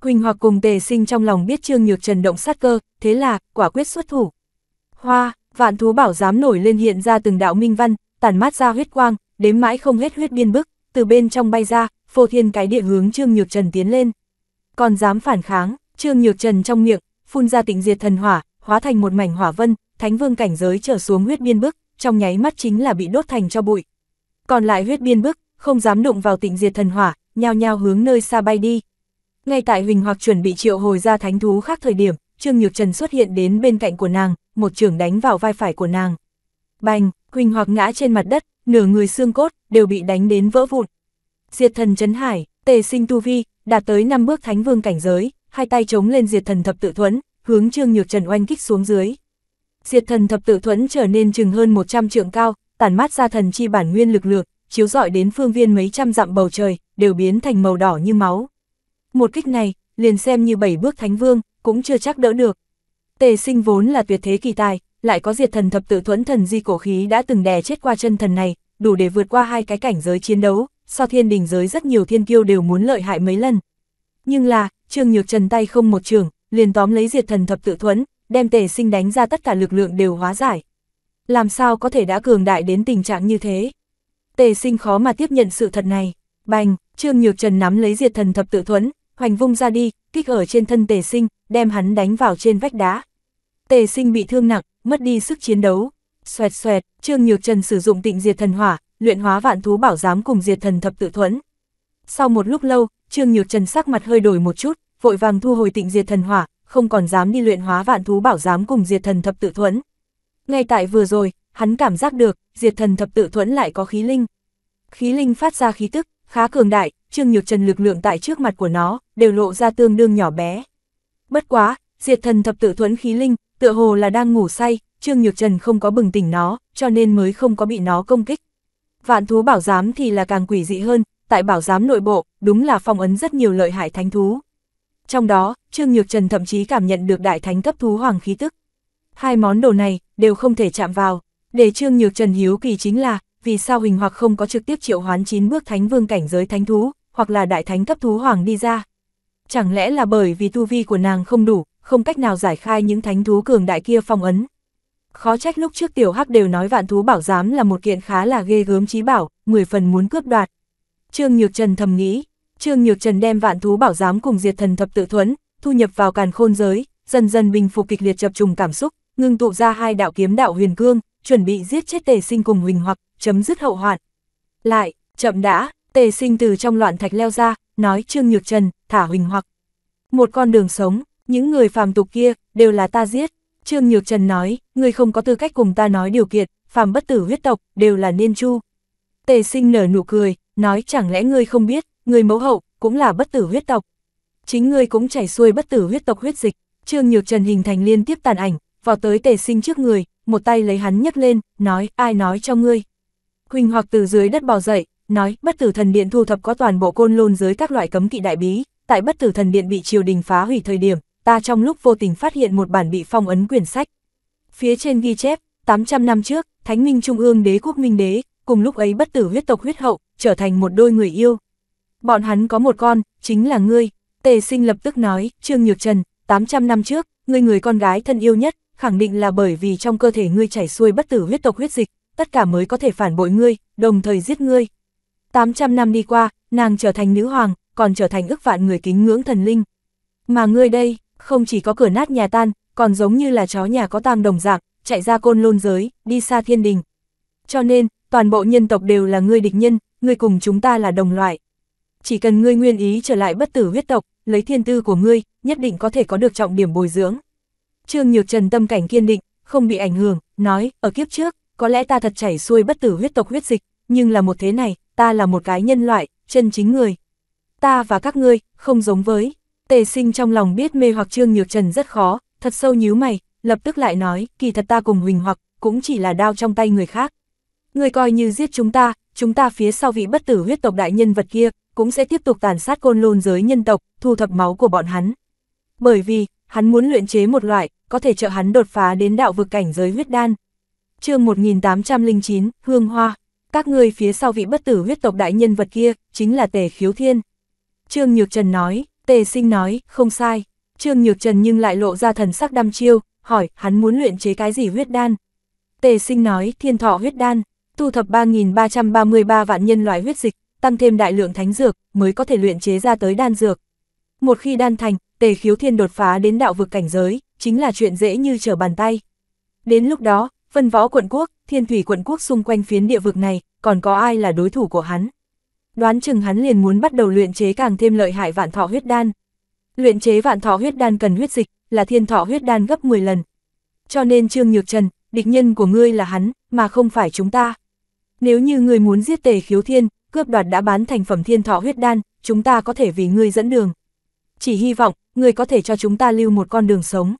Huỳnh hoặc cùng tề sinh trong lòng biết Trương Nhược Trần động sát cơ, thế là, quả quyết xuất thủ. Hoa, vạn thú bảo giám nổi lên hiện ra từng đạo minh văn, tản mát ra huyết quang, đếm mãi không hết huyết biên bức, từ bên trong bay ra, phô thiên cái địa hướng Trương Nhược Trần tiến lên. Còn dám phản kháng, Trương Nhược Trần trong miệng, phun ra tịnh diệt thần hỏa, hóa thành một mảnh hỏa vân, thánh vương cảnh giới trở xuống huyết biên bức, trong nháy mắt chính là bị đốt thành cho bụi. Còn lại huyết biên bức, không dám đụng vào tịnh diệt thần hỏa, nhao nhao hướng nơi xa bay đi. Ngay tại Huỳnh Hoặc chuẩn bị triệu hồi ra thánh thú khác thời điểm, Trương Nhược Trần xuất hiện đến bên cạnh của nàng, một trường đánh vào vai phải của nàng. Bành, Huỳnh Hoặc ngã trên mặt đất, nửa người xương cốt, đều bị đánh đến vỡ vụn. Diệt thần chấn hải, tề sinh tu vi, đạt tới năm bước thánh vương cảnh giới, hai tay chống lên diệt thần thập tự thuẫn, hướng Trương Nhược Trần oanh kích xuống dưới. Diệt thần thập tự thuẫn trở nên chừng hơn 100 trượng cao, tản mát ra thần chi bản nguyên lực lượng, chiếu rọi đến phương viên mấy trăm dặm bầu trời, đều biến thành màu đỏ như máu. Một kích này, liền xem như bảy bước thánh vương, cũng chưa chắc đỡ được. Tề sinh vốn là tuyệt thế kỳ tài, lại có diệt thần thập tự thuẫn thần di cổ khí đã từng đè chết qua chân thần này, đủ để vượt qua hai cái cảnh giới chiến đấu, so thiên đình giới rất nhiều thiên kiêu đều muốn lợi hại mấy lần. Nhưng là, Trương Nhược Trần tay không một trường, liền tóm lấy diệt thần thập tự thuẫn, đem tề sinh đánh ra tất cả lực lượng đều hóa giải. Làm sao có thể đã cường đại đến tình trạng như thế? Tề sinh khó mà tiếp nhận sự thật này. Bành, Trương Nhược Trần nắm lấy diệt thần thập tự thuẫn, hoành vung ra đi, kích ở trên thân tề sinh, đem hắn đánh vào trên vách đá. Tề sinh bị thương nặng, mất đi sức chiến đấu. Xoẹt xoẹt, Trương Nhược Trần sử dụng tịnh diệt thần hỏa, luyện hóa vạn thú bảo giám cùng diệt thần thập tự thuẫn. Sau một lúc lâu, Trương Nhược Trần sắc mặt hơi đổi một chút, vội vàng thu hồi tịnh diệt thần hỏa, không còn dám đi luyện hóa vạn thú bảo giám cùng diệt thần thập tự thuẫn. Ngay tại vừa rồi, hắn cảm giác được, diệt thần thập tự thuẫn lại có khí linh. Khí linh phát ra khí tức, khá cường đại, Trương Nhược Trần lực lượng tại trước mặt của nó, đều lộ ra tương đương nhỏ bé. Bất quá, diệt thần thập tự thuẫn khí linh, tựa hồ là đang ngủ say, Trương Nhược Trần không có bừng tỉnh nó, cho nên mới không có bị nó công kích. Vạn thú bảo giám thì là càng quỷ dị hơn, tại bảo giám nội bộ, đúng là phong ấn rất nhiều lợi hại thánh thú. Trong đó, Trương Nhược Trần thậm chí cảm nhận được đại thánh cấp thú hoàng khí tức. Hai món đồ này đều không thể chạm vào, để Trương Nhược Trần hiếu kỳ chính là, vì sao hình hoặc không có trực tiếp triệu hoán chín bước thánh vương cảnh giới thánh thú, hoặc là đại thánh cấp thú hoàng đi ra. Chẳng lẽ là bởi vì tu vi của nàng không đủ, không cách nào giải khai những thánh thú cường đại kia phong ấn. Khó trách lúc trước tiểu hắc đều nói vạn thú bảo giám là một kiện khá là ghê gớm chí bảo, 10 phần muốn cướp đoạt. Trương Nhược Trần thầm nghĩ, Trương Nhược Trần đem vạn thú bảo giám cùng diệt thần thập tự thuẫn, thu nhập vào càn khôn giới, dần dần bình phục kịch liệt chập trùng cảm xúc, ngưng tụ ra hai đạo kiếm đạo huyền cương, chuẩn bị giết chết tề sinh cùng huỳnh hoặc, chấm dứt hậu hoạn. Lại, chậm đã, tề sinh từ trong loạn thạch leo ra, nói Trương Nhược Trần, thả huỳnh hoặc. Một con đường sống, những người phàm tục kia, đều là ta giết. Trương Nhược Trần nói, ngươi không có tư cách cùng ta nói điều kiện, phàm bất tử huyết tộc, đều là niên chu. Tề sinh nở nụ cười, nói chẳng lẽ ngươi không biết, người mẫu hậu, cũng là bất tử huyết tộc. Chính ngươi cũng chảy xuôi bất tử huyết tộc huyết dịch, Trương Nhược Trần hình thành liên tiếp tàn ảnh, vào tới tề sinh trước người, một tay lấy hắn nhấc lên, nói, ai nói cho ngươi. Huỳnh hoặc từ dưới đất bò dậy, nói, bất tử thần điện thu thập có toàn bộ côn lôn dưới các loại cấm kỵ đại bí, tại bất tử thần điện bị triều đình phá hủy thời điểm, ta trong lúc vô tình phát hiện một bản bị phong ấn quyển sách. Phía trên ghi chép, 800 năm trước, Thánh Minh Trung ương đế quốc Minh Đế, cùng lúc ấy bất tử huyết tộc huyết hậu, trở thành một đôi người yêu. Bọn hắn có một con, chính là ngươi. Tề sinh lập tức nói, Trương Nhược Trần, 800 năm trước, ngươi người con gái thân yêu nhất, khẳng định là bởi vì trong cơ thể ngươi chảy xuôi bất tử huyết tộc huyết dịch, tất cả mới có thể phản bội ngươi, đồng thời giết ngươi. 800 năm đi qua, nàng trở thành nữ hoàng, còn trở thành ức vạn người kính ngưỡng thần linh. Mà ngươi đây, không chỉ có cửa nát nhà tan, còn giống như là chó nhà có tam đồng dạng, chạy ra côn lôn giới, đi xa thiên đình. Cho nên, toàn bộ nhân tộc đều là ngươi địch nhân, ngươi cùng chúng ta là đồng loại. Chỉ cần ngươi nguyên ý trở lại bất tử huyết tộc, lấy thiên tư của ngươi, nhất định có thể có được trọng điểm bồi dưỡng. Trương Nhược Trần tâm cảnh kiên định, không bị ảnh hưởng, nói, ở kiếp trước, có lẽ ta thật chảy xuôi bất tử huyết tộc huyết dịch, nhưng là một thế này, ta là một cái nhân loại, chân chính người. Ta và các ngươi, không giống với. Tề sinh trong lòng biết mê hoặc Trương Nhược Trần rất khó, thật sâu nhíu mày, lập tức lại nói, kỳ thật ta cùng Huỳnh hoặc, cũng chỉ là đao trong tay người khác. Người coi như giết chúng ta, chúng ta phía sau vị bất tử huyết tộc đại nhân vật kia, cũng sẽ tiếp tục tàn sát côn lôn giới nhân tộc, thu thập máu của bọn hắn. Bởi vì, hắn muốn luyện chế một loại, có thể trợ hắn đột phá đến đạo vực cảnh giới huyết đan. chương 1809, Hương Hoa, các người phía sau vị bất tử huyết tộc đại nhân vật kia, chính là Tề Khiếu Thiên. Trương Nhược Trần nói, Tề sinh nói, không sai. Trương Nhược Trần nhưng lại lộ ra thần sắc đăm chiêu, hỏi, hắn muốn luyện chế cái gì huyết đan? Tề sinh nói, thiên thọ huyết đan, thu thập 3.333 vạn nhân loại huyết dịch, tăng thêm đại lượng thánh dược, mới có thể luyện chế ra tới đan dược. Một khi đan thành, tề khiếu thiên đột phá đến đạo vực cảnh giới, chính là chuyện dễ như trở bàn tay. Đến lúc đó, phân võ quận quốc, thiên thủy quận quốc xung quanh phiến địa vực này, còn có ai là đối thủ của hắn? đoán chừng hắn liền muốn bắt đầu luyện chế càng thêm lợi hại vạn thọ huyết đan. Luyện chế vạn thọ huyết đan cần huyết dịch, là thiên thọ huyết đan gấp 10 lần. Cho nên Trương Nhược Trần, địch nhân của ngươi là hắn, mà không phải chúng ta. Nếu như ngươi muốn giết tề khiếu thiên, cướp đoạt đã bán thành phẩm thiên thọ huyết đan, chúng ta có thể vì ngươi dẫn đường. Chỉ hy vọng, ngươi có thể cho chúng ta lưu một con đường sống.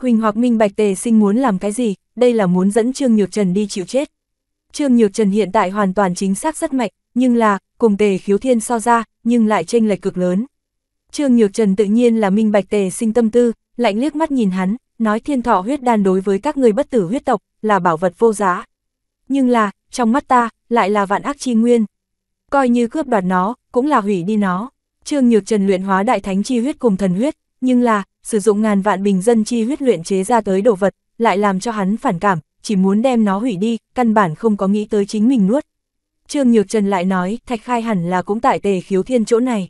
Huỳnh hoặc minh bạch tề sinh muốn làm cái gì, đây là muốn dẫn Trương Nhược Trần đi chịu chết. Trương Nhược Trần hiện tại hoàn toàn chính xác rất mạnh, nhưng là, cùng tề khiếu thiên so ra, nhưng lại chênh lệch cực lớn. Trương Nhược Trần tự nhiên là minh bạch tề sinh tâm tư, lạnh liếc mắt nhìn hắn, nói thiên thọ huyết đan đối với các người bất tử huyết tộc là bảo vật vô giá. Nhưng là, trong mắt ta, lại là vạn ác chi nguyên. Coi như cướp đoạt nó, cũng là hủy đi nó. Trương Nhược Trần luyện hóa đại thánh chi huyết cùng thần huyết, nhưng là, sử dụng ngàn vạn bình dân chi huyết luyện chế ra tới đồ vật, lại làm cho hắn phản cảm, chỉ muốn đem nó hủy đi, căn bản không có nghĩ tới chính mình nuốt, Trương Nhược Trần lại nói, Thạch Khai hẳn là cũng tại Tề Khiếu Thiên chỗ này.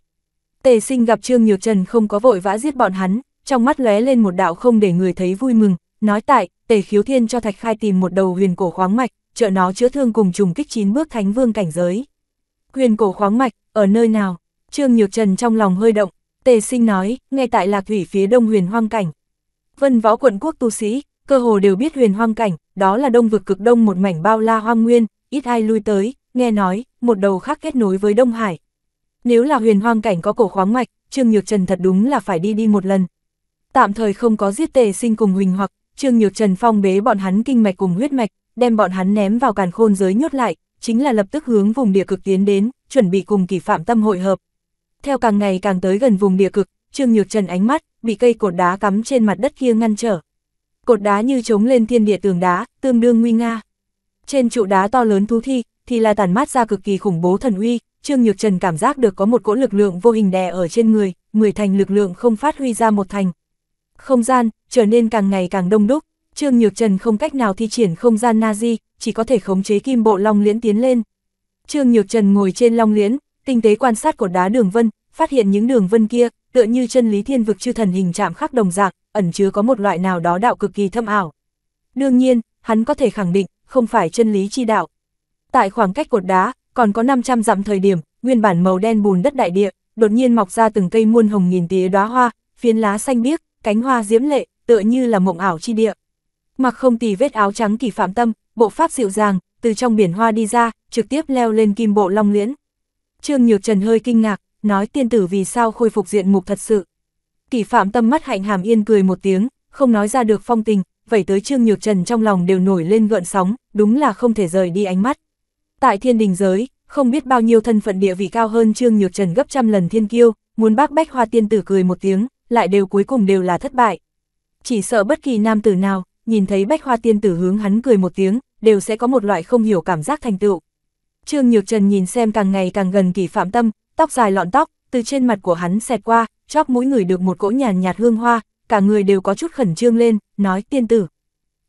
Tề Sinh gặp Trương Nhược Trần không có vội vã giết bọn hắn, trong mắt lóe lên một đạo không để người thấy vui mừng, nói tại, Tề Khiếu Thiên cho Thạch Khai tìm một đầu huyền cổ khoáng mạch, trợ nó chữa thương cùng trùng kích chín bước thánh vương cảnh giới. Huyền cổ khoáng mạch, ở nơi nào? Trương Nhược Trần trong lòng hơi động, Tề Sinh nói, ngay tại Lạc Thủy phía đông huyền hoang cảnh. Vân võ quận quốc tu sĩ, cơ hồ đều biết huyền hoang cảnh, đó là đông vực cực đông một mảnh bao la hoang nguyên, ít ai lui tới, nghe nói, một đầu khác kết nối với Đông Hải. Nếu là huyền hoang cảnh có cổ khoáng mạch, Trương Nhược Trần thật đúng là phải đi đi một lần. Tạm thời không có giết tề sinh cùng Huỳnh hoặc, Trương Nhược Trần phong bế bọn hắn kinh mạch cùng huyết mạch, đem bọn hắn ném vào càn khôn giới nhốt lại, chính là lập tức hướng vùng địa cực tiến đến, chuẩn bị cùng kỳ phạm tâm hội hợp. Theo càng ngày càng tới gần vùng địa cực, Trương Nhược Trần ánh mắt bị cây cột đá cắm trên mặt đất kia ngăn trở. Cột đá như chống lên thiên địa tường đá, tương đương nguy nga. Trên trụ đá to lớn thú thi, thì là tàn mát ra cực kỳ khủng bố thần uy, Trương Nhược Trần cảm giác được có một cỗ lực lượng vô hình đè ở trên người, mười thành lực lượng không phát huy ra một thành. Không gian trở nên càng ngày càng đông đúc, Trương Nhược Trần không cách nào thi triển không gian Nazi, chỉ có thể khống chế kim bộ long liễn tiến lên. Trương Nhược Trần ngồi trên long liễn, tinh tế quan sát cột đá đường vân, phát hiện những đường vân kia, tựa như chân lý thiên vực chư thần hình chạm khắc đồng dạng, ẩn chứa có một loại nào đó đạo cực kỳ thâm ảo. Đương nhiên, hắn có thể khẳng định, không phải chân lý chi đạo, tại khoảng cách cột đá, còn có 500 dặm thời điểm, nguyên bản màu đen bùn đất đại địa, đột nhiên mọc ra từng cây muôn hồng nghìn tía đóa hoa, phiến lá xanh biếc, cánh hoa diễm lệ, tựa như là mộng ảo chi địa. Mặc không tì vết áo trắng kỳ phạm tâm, bộ pháp dịu dàng, từ trong biển hoa đi ra, trực tiếp leo lên kim bộ long liễn. Trương Nhược Trần hơi kinh ngạc, nói tiên tử vì sao khôi phục diện mục thật sự. Kỳ phạm tâm mắt hạnh hàm yên cười một tiếng, không nói ra được phong tình, vậy tới Trương Nhược Trần trong lòng đều nổi lên gợn sóng, đúng là không thể rời đi ánh mắt. Tại thiên đình giới, không biết bao nhiêu thân phận địa vị cao hơn Trương Nhược Trần gấp trăm lần thiên kiêu, muốn bác bách hoa tiên tử cười một tiếng, lại đều cuối cùng đều là thất bại. Chỉ sợ bất kỳ nam tử nào, nhìn thấy bách hoa tiên tử hướng hắn cười một tiếng, đều sẽ có một loại không hiểu cảm giác thành tựu. Trương Nhược Trần nhìn xem càng ngày càng gần kỳ phạm tâm, tóc dài lọn tóc, từ trên mặt của hắn xẹt qua, chóp mũi người được một cỗ nhàn nhạt, hương hoa, cả người đều có chút khẩn trương lên, nói tiên tử.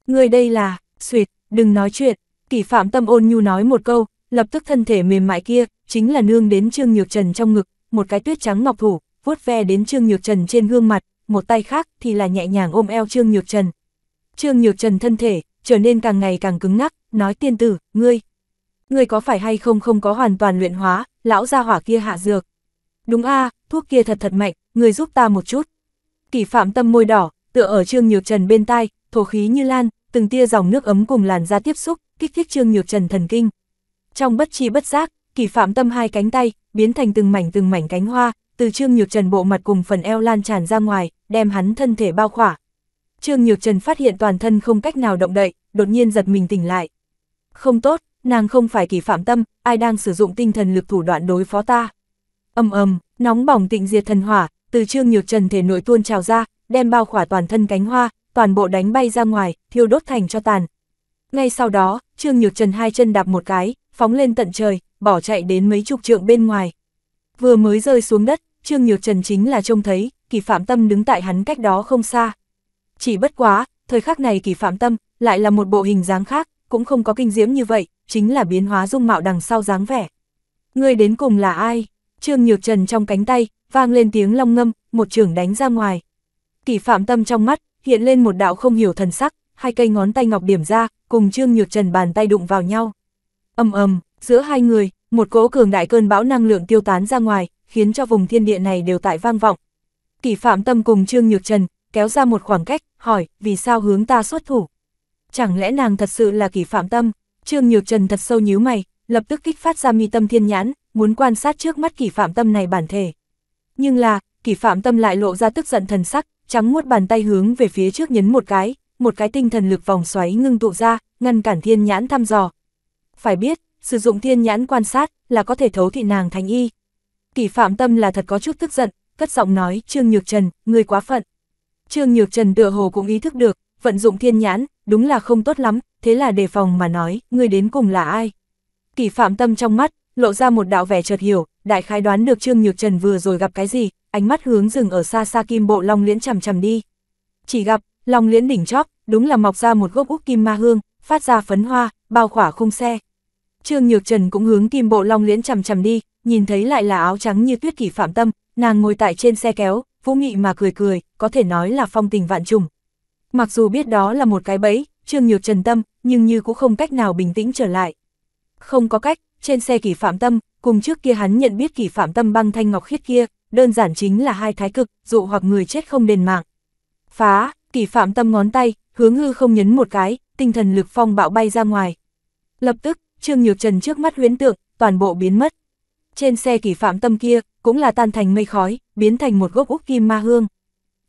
Người đây là, suyệt, đừng nói chuyện, Kỳ phạm tâm ôn nhu nói một câu, lập tức thân thể mềm mại kia, chính là nương đến Trương Nhược Trần trong ngực, một cái tuyết trắng ngọc thủ, vuốt ve đến Trương Nhược Trần trên gương mặt, một tay khác thì là nhẹ nhàng ôm eo Trương Nhược Trần. Trương Nhược Trần thân thể, trở nên càng ngày càng cứng ngắc, nói tiên tử, ngươi, ngươi có phải hay không không có hoàn toàn luyện hóa, lão gia hỏa kia hạ dược. Đúng a thuốc kia thật thật mạnh, ngươi giúp ta một chút. Kỳ phạm tâm môi đỏ, tựa ở Trương Nhược Trần bên tai, thổ khí như lan, từng tia dòng nước ấm cùng làn da tiếp xúc, kích thích Trương Nhược Trần thần kinh. Trong bất chi bất giác, kỳ phạm tâm hai cánh tay, biến thành từng mảnh từng mảnh cánh hoa, từ Trương Nhược Trần bộ mặt cùng phần eo lan tràn ra ngoài, đem hắn thân thể bao khỏa. Trương Nhược Trần phát hiện toàn thân không cách nào động đậy, đột nhiên giật mình tỉnh lại. Không tốt, nàng không phải kỳ phạm tâm, ai đang sử dụng tinh thần lực thủ đoạn đối phó ta. Âm ầm, nóng bỏng tịnh diệt thần hỏa, từ Trương Nhược Trần thể nội tuôn trào ra, đem bao khỏa toàn thân cánh hoa, toàn bộ đánh bay ra ngoài, thiêu đốt thành cho tàn. Ngay sau đó, Trương Nhược Trần hai chân đạp một cái, phóng lên tận trời, bỏ chạy đến mấy chục trượng bên ngoài. Vừa mới rơi xuống đất, Trương Nhược Trần chính là trông thấy, kỳ phạm tâm đứng tại hắn cách đó không xa. Chỉ bất quá, thời khắc này kỳ phạm tâm, lại là một bộ hình dáng khác, cũng không có kinh diễm như vậy, chính là biến hóa dung mạo đằng sau dáng vẻ. Người đến cùng là ai? Trương Nhược Trần trong cánh tay, vang lên tiếng long ngâm, một trường đánh ra ngoài. Kỳ phạm tâm trong mắt, hiện lên một đạo không hiểu thần sắc, hai cây ngón tay ngọc điểm ra, cùng Trương Nhược Trần bàn tay đụng vào nhau. Ầm ầm, giữa hai người, một cỗ cường đại cơn bão năng lượng tiêu tán ra ngoài, khiến cho vùng thiên địa này đều tại vang vọng. Kỷ Phạm Tâm cùng Trương Nhược Trần kéo ra một khoảng cách, hỏi, vì sao hướng ta xuất thủ? Chẳng lẽ nàng thật sự là Kỷ Phạm Tâm? Trương Nhược Trần thật sâu nhíu mày, lập tức kích phát ra mi tâm thiên nhãn, muốn quan sát trước mắt Kỷ Phạm Tâm này bản thể. Nhưng là, Kỷ Phạm Tâm lại lộ ra tức giận thần sắc, trắng muốt bàn tay hướng về phía trước nhấn một cái, một cái tinh thần lực vòng xoáy ngưng tụ ra, ngăn cản thiên nhãn thăm dò. Phải biết, sử dụng thiên nhãn quan sát là có thể thấu thị nàng thành y. Kỳ phạm tâm là thật có chút tức giận, cất giọng nói, Trương Nhược Trần, người quá phận. Trương Nhược Trần tựa hồ cũng ý thức được, vận dụng thiên nhãn, đúng là không tốt lắm, thế là đề phòng mà nói, người đến cùng là ai. Kỳ phạm tâm trong mắt, lộ ra một đạo vẻ chợt hiểu, đại khái đoán được Trương Nhược Trần vừa rồi gặp cái gì, ánh mắt hướng dừng ở xa xa kim bộ long liễn chầm chầm đi. Chỉ gặp, long liễn đỉnh chóp, đúng là mọc ra một gốc úc kim ma hương, phát ra phấn hoa, bao khỏa khung xe. Trương Nhược Trần cũng hướng kim bộ long liễn chầm chầm đi, nhìn thấy lại là áo trắng như tuyết kỷ phạm tâm, nàng ngồi tại trên xe kéo, vũ nghị mà cười cười, có thể nói là phong tình vạn trùng. Mặc dù biết đó là một cái bẫy, Trương Nhược Trần tâm, nhưng như cũng không cách nào bình tĩnh trở lại. Không có cách, trên xe kỷ phạm tâm, cùng trước kia hắn nhận biết kỳ phạm tâm băng thanh ngọc khiết kia, đơn giản chính là hai thái cực, dụ hoặc người chết không đền mạng. Phá, kỳ phạm tâm ngón tay, hướng hư không nhấn một cái, tinh thần lực phong bạo bay ra ngoài. Lập tức, Trương Nhược Trần trước mắt huyễn tượng, toàn bộ biến mất. Trên xe kỳ phạm tâm kia, cũng là tan thành mây khói, biến thành một gốc úc kim ma hương.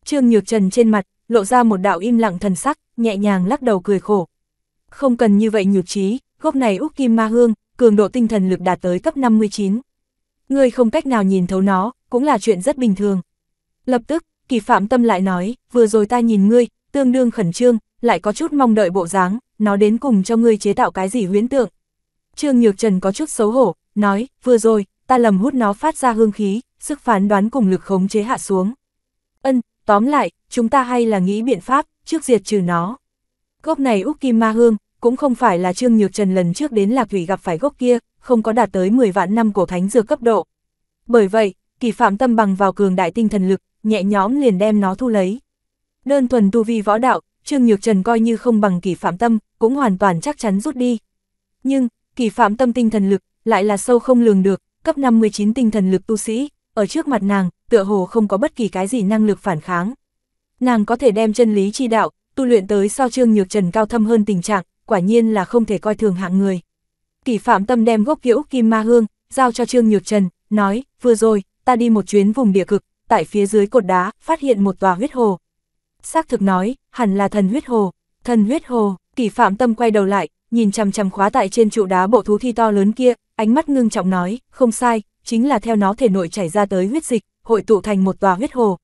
Trương Nhược Trần trên mặt, lộ ra một đạo im lặng thần sắc, nhẹ nhàng lắc đầu cười khổ. Không cần như vậy nhược trí, gốc này úc kim ma hương, cường độ tinh thần lực đạt tới cấp 59. Ngươi không cách nào nhìn thấu nó, cũng là chuyện rất bình thường. Lập tức, kỳ phạm tâm lại nói, vừa rồi ta nhìn ngươi, tương đương khẩn trương, lại có chút mong đợi bộ dáng, nó đến cùng cho ngươi chế tạo cái gì huyễn tượng. Trương Nhược Trần có chút xấu hổ, nói, vừa rồi, ta lầm hút nó phát ra hương khí, sức phán đoán cùng lực khống chế hạ xuống. Ân, tóm lại, chúng ta hay là nghĩ biện pháp, trước diệt trừ nó. Gốc này Úc Kim Ma Hương, cũng không phải là Trương Nhược Trần lần trước đến Lạc Thủy gặp phải gốc kia, không có đạt tới 10 vạn năm cổ thánh dược cấp độ. Bởi vậy, kỳ phạm tâm bằng vào cường đại tinh thần lực, nhẹ nhõm liền đem nó thu lấy. Đơn thuần tu vi võ đạo, Trương Nhược Trần coi như không bằng kỳ phạm tâm, cũng hoàn toàn chắc chắn rút đi. Nhưng, kỳ phạm tâm tinh thần lực, lại là sâu không lường được, cấp 59 tinh thần lực tu sĩ, ở trước mặt nàng, tựa hồ không có bất kỳ cái gì năng lực phản kháng. Nàng có thể đem chân lý chi đạo, tu luyện tới so Trương Nhược Trần cao thâm hơn tình trạng, quả nhiên là không thể coi thường hạng người. Kỷ Phạm Tâm đem gốc kiễu Kim Ma Hương, giao cho Trương Nhược Trần, nói, vừa rồi, ta đi một chuyến vùng địa cực, tại phía dưới cột đá, phát hiện một tòa huyết hồ. Xác thực nói, hẳn là thần huyết hồ, thần huyết hồ, Kỷ Phạm Tâm quay đầu lại, nhìn chằm chằm khóa tại trên trụ đá bộ thú thi to lớn kia, ánh mắt ngưng trọng nói, không sai, chính là theo nó thể nội chảy ra tới huyết dịch, hội tụ thành một tòa huyết hồ.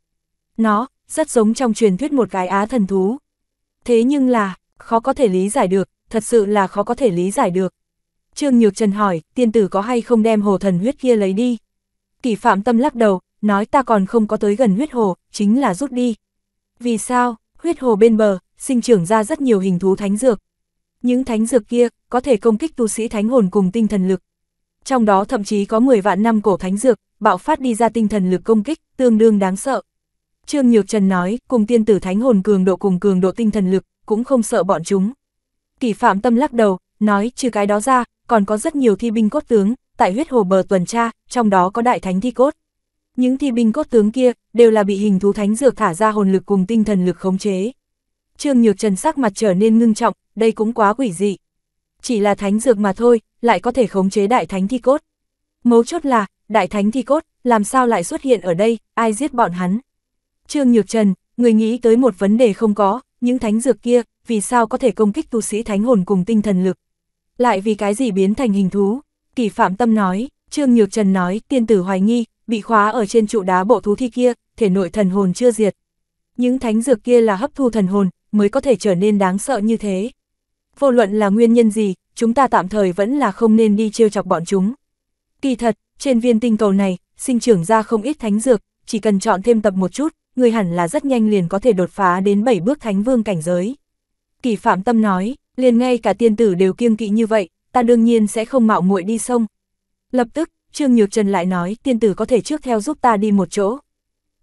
Nó, rất giống trong truyền thuyết một cái á thần thú. Thế nhưng là, khó có thể lý giải được, thật sự là khó có thể lý giải được. Trương Nhược Trần hỏi, tiên tử có hay không đem hồ thần huyết kia lấy đi? Kỷ phạm tâm lắc đầu, nói ta còn không có tới gần huyết hồ, chính là rút đi. Vì sao, huyết hồ bên bờ, sinh trưởng ra rất nhiều hình thú thánh dược. Những thánh dược kia, có thể công kích tu sĩ thánh hồn cùng tinh thần lực. Trong đó thậm chí có 10 vạn năm cổ thánh dược, bạo phát đi ra tinh thần lực công kích, tương đương đáng sợ. Trương Nhược Trần nói, cùng tiên tử thánh hồn cường độ cùng cường độ tinh thần lực, cũng không sợ bọn chúng. Kỳ phạm tâm lắc đầu, nói trừ cái đó ra, còn có rất nhiều thi binh cốt tướng, tại huyết hồ bờ tuần tra, trong đó có đại thánh thi cốt. Những thi binh cốt tướng kia, đều là bị hình thú thánh dược thả ra hồn lực cùng tinh thần lực khống chế. Trương Nhược Trần sắc mặt trở nên ngưng trọng, đây cũng quá quỷ dị. Chỉ là thánh dược mà thôi, lại có thể khống chế đại thánh thi cốt. Mấu chốt là, đại thánh thi cốt, làm sao lại xuất hiện ở đây, ai giết bọn hắn. Trương Nhược Trần, người nghĩ tới một vấn đề không có, những thánh dược kia, vì sao có thể công kích tu sĩ thánh hồn cùng tinh thần lực? Lại vì cái gì biến thành hình thú? Kỳ Phạm Tâm nói, Trương Nhược Trần nói, tiên tử hoài nghi, bị khóa ở trên trụ đá bộ thú thi kia, thể nội thần hồn chưa diệt. Những thánh dược kia là hấp thu thần hồn, mới có thể trở nên đáng sợ như thế. Vô luận là nguyên nhân gì, chúng ta tạm thời vẫn là không nên đi trêu chọc bọn chúng. Kỳ thật, trên viên tinh cầu này, sinh trưởng ra không ít thánh dược, chỉ cần chọn thêm tập một chút, người hẳn là rất nhanh liền có thể đột phá đến 7 bước thánh vương cảnh giới. Kỳ Phạm Tâm nói, liền ngay cả tiên tử đều kiêng kỵ như vậy, ta đương nhiên sẽ không mạo muội đi sông. Lập tức, Trương Nhược Trần lại nói, tiên tử có thể trước theo giúp ta đi một chỗ.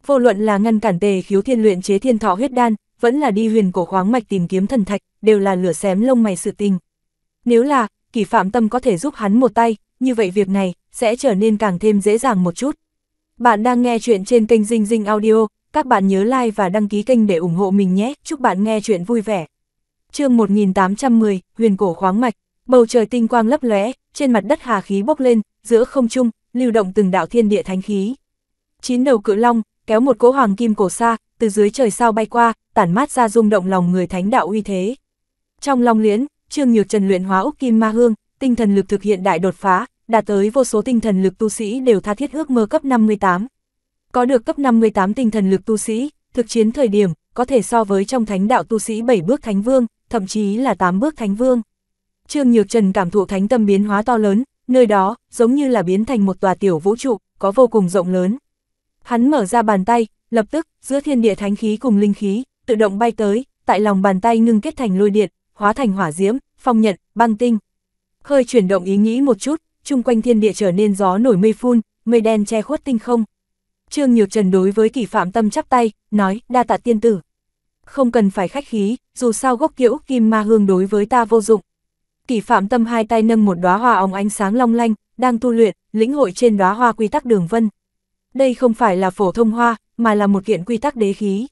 Vô luận là ngăn cản tề khiếu thiên luyện chế thiên thọ huyết đan, vẫn là đi huyền cổ khoáng mạch tìm kiếm thần thạch, đều là lửa xém lông mày sự tình. Nếu là, Kỳ Phạm Tâm có thể giúp hắn một tay, như vậy việc này sẽ trở nên càng thêm dễ dàng một chút. Bạn đang nghe chuyện trên kênh Dinh Dinh Audio, các bạn nhớ like và đăng ký kênh để ủng hộ mình nhé. Chúc bạn nghe chuyện vui vẻ chương 1810, huyền cổ khoáng mạch, bầu trời tinh quang lấp lóe, trên mặt đất hà khí bốc lên, giữa không trung, lưu động từng đạo thiên địa thánh khí. Chín đầu cự long, kéo một cỗ hoàng kim cổ xa, từ dưới trời sao bay qua, tản mát ra rung động lòng người thánh đạo uy thế. Trong long liễn, Trương Nhược Trần luyện hóa Úc Kim Ma Hương, tinh thần lực thực hiện đại đột phá, đạt tới vô số tinh thần lực tu sĩ đều tha thiết ước mơ cấp 58. Có được cấp 58 tinh thần lực tu sĩ, thực chiến thời điểm, có thể so với trong thánh đạo tu sĩ bảy bước thánh vương, thậm chí là tám bước thánh vương. Trương Nhược Trần cảm thụ thánh tâm biến hóa to lớn, nơi đó, giống như là biến thành một tòa tiểu vũ trụ, có vô cùng rộng lớn. Hắn mở ra bàn tay, lập tức, giữa thiên địa thánh khí cùng linh khí, tự động bay tới, tại lòng bàn tay ngưng kết thành lôi điện, hóa thành hỏa diễm, phong nhận, băng tinh. Hơi chuyển động ý nghĩ một chút, chung quanh thiên địa trở nên gió nổi mây phun, mây đen che khuất tinh không. Trương Nhược Trần đối với kỷ phạm tâm chắp tay, nói, đa tạ tiên tử không cần phải khách khí, dù sao gốc kiễu kim ma hương đối với ta vô dụng. Kỷ phạm tâm hai tay nâng một đóa hoa óng ánh sáng long lanh, đang tu luyện, lĩnh hội trên đóa hoa quy tắc đường vân. Đây không phải là phổ thông hoa, mà là một kiện quy tắc đế khí.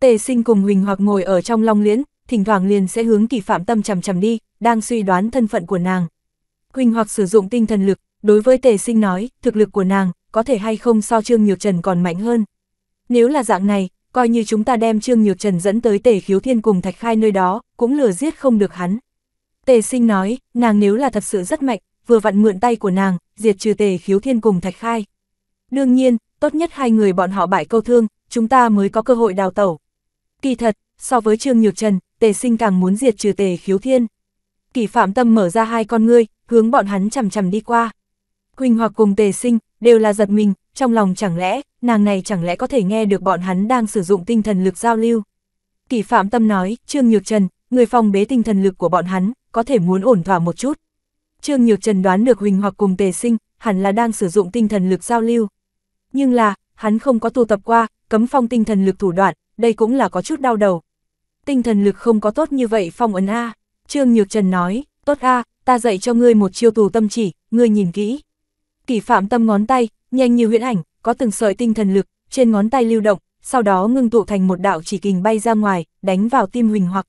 Tề sinh cùng Huỳnh hoặc ngồi ở trong long liễn, thỉnh thoảng liền sẽ hướng kỷ phạm tâm chầm chầm đi, đang suy đoán thân phận của nàng. Huỳnh hoặc sử dụng tinh thần lực, đối với tề sinh nói, thực lực của nàng, có thể hay không so trương nhược trần còn mạnh hơn. Nếu là dạng này, coi như chúng ta đem Trương Nhược Trần dẫn tới tề khiếu thiên cùng thạch khai nơi đó, cũng lừa giết không được hắn. Tề sinh nói, nàng nếu là thật sự rất mạnh, vừa vặn mượn tay của nàng, diệt trừ tề khiếu thiên cùng thạch khai. Đương nhiên, tốt nhất hai người bọn họ bại câu thương, chúng ta mới có cơ hội đào tẩu. Kỳ thật, so với Trương Nhược Trần, tề sinh càng muốn diệt trừ tề khiếu thiên. Kỳ phạm tâm mở ra hai con ngươi, hướng bọn hắn chầm chầm đi qua. Huỳnh hoặc cùng tề sinh, đều là giật mình, trong lòng chẳng lẽ nàng này chẳng lẽ có thể nghe được bọn hắn đang sử dụng tinh thần lực giao lưu. Kỳ Phạm Tâm nói, Trương Nhược Trần, người phòng bế tinh thần lực của bọn hắn, có thể muốn ổn thỏa một chút. Trương Nhược Trần đoán được Huỳnh hoặc cùng tề sinh, hẳn là đang sử dụng tinh thần lực giao lưu. Nhưng là, hắn không có tu tập qua, cấm phong tinh thần lực thủ đoạn, đây cũng là có chút đau đầu. Tinh thần lực không có tốt như vậy phong ấn A. Trương Nhược Trần nói, tốt A, ta dạy cho ngươi một chiêu tù tâm chỉ, ngươi nhìn kỹ. Kỳ Phạm Tâm ngón tay, nhanh như huyễn ảnh, có từng sợi tinh thần lực, trên ngón tay lưu động, sau đó ngưng tụ thành một đạo chỉ kình bay ra ngoài, đánh vào tim Huỳnh Hoặc.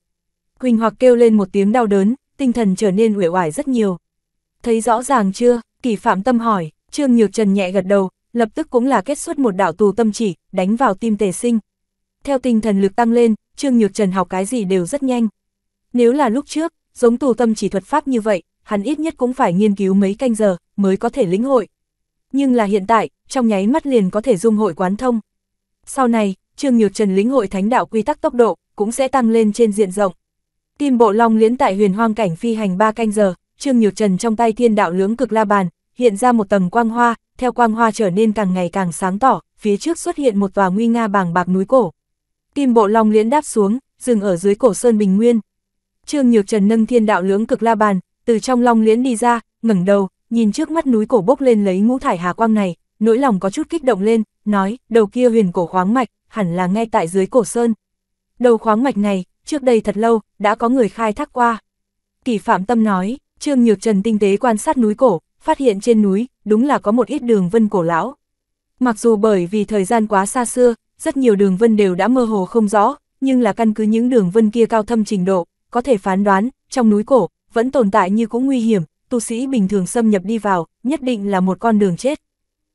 Huỳnh Hoặc kêu lên một tiếng đau đớn, tinh thần trở nên uể oải rất nhiều. Thấy rõ ràng chưa? Kỳ Phạm Tâm hỏi, Trương Nhược Trần nhẹ gật đầu, lập tức cũng là kết xuất một đạo tù tâm chỉ, đánh vào tim Tề Sinh. Theo tinh thần lực tăng lên, Trương Nhược Trần học cái gì đều rất nhanh. Nếu là lúc trước, giống tù tâm chỉ thuật pháp như vậy, hắn ít nhất cũng phải nghiên cứu mấy canh giờ mới có thể lĩnh hội nhưng là hiện tại, trong nháy mắt liền có thể dung hội quán thông. Sau này, Trương Nhược Trần lĩnh hội thánh đạo quy tắc tốc độ, cũng sẽ tăng lên trên diện rộng. Kim Bộ Long liến tại huyền hoang cảnh phi hành 3 canh giờ, Trương Nhược Trần trong tay thiên đạo lưỡng cực la bàn, hiện ra một tầng quang hoa, theo quang hoa trở nên càng ngày càng sáng tỏ, phía trước xuất hiện một tòa nguy nga bàng bạc núi cổ. Kim Bộ Long liễn đáp xuống, dừng ở dưới cổ sơn bình nguyên. Trương Nhược Trần nâng thiên đạo lưỡng cực la bàn, từ trong long liễn đi ra, ngẩng đầu, nhìn trước mắt núi cổ bốc lên lấy ngũ thải hà quang này, nỗi lòng có chút kích động lên, nói, đầu kia huyền cổ khoáng mạch, hẳn là ngay tại dưới cổ sơn. Đầu khoáng mạch này, trước đây thật lâu, đã có người khai thác qua. Kỳ Phạm Tâm nói, Trương Nhược Trần tinh tế quan sát núi cổ, phát hiện trên núi, đúng là có một ít đường vân cổ lão. Mặc dù bởi vì thời gian quá xa xưa, rất nhiều đường vân đều đã mơ hồ không rõ, nhưng là căn cứ những đường vân kia cao thâm trình độ, có thể phán đoán, trong núi cổ, vẫn tồn tại như cũng nguy hiểm, tu sĩ bình thường xâm nhập đi vào, nhất định là một con đường chết.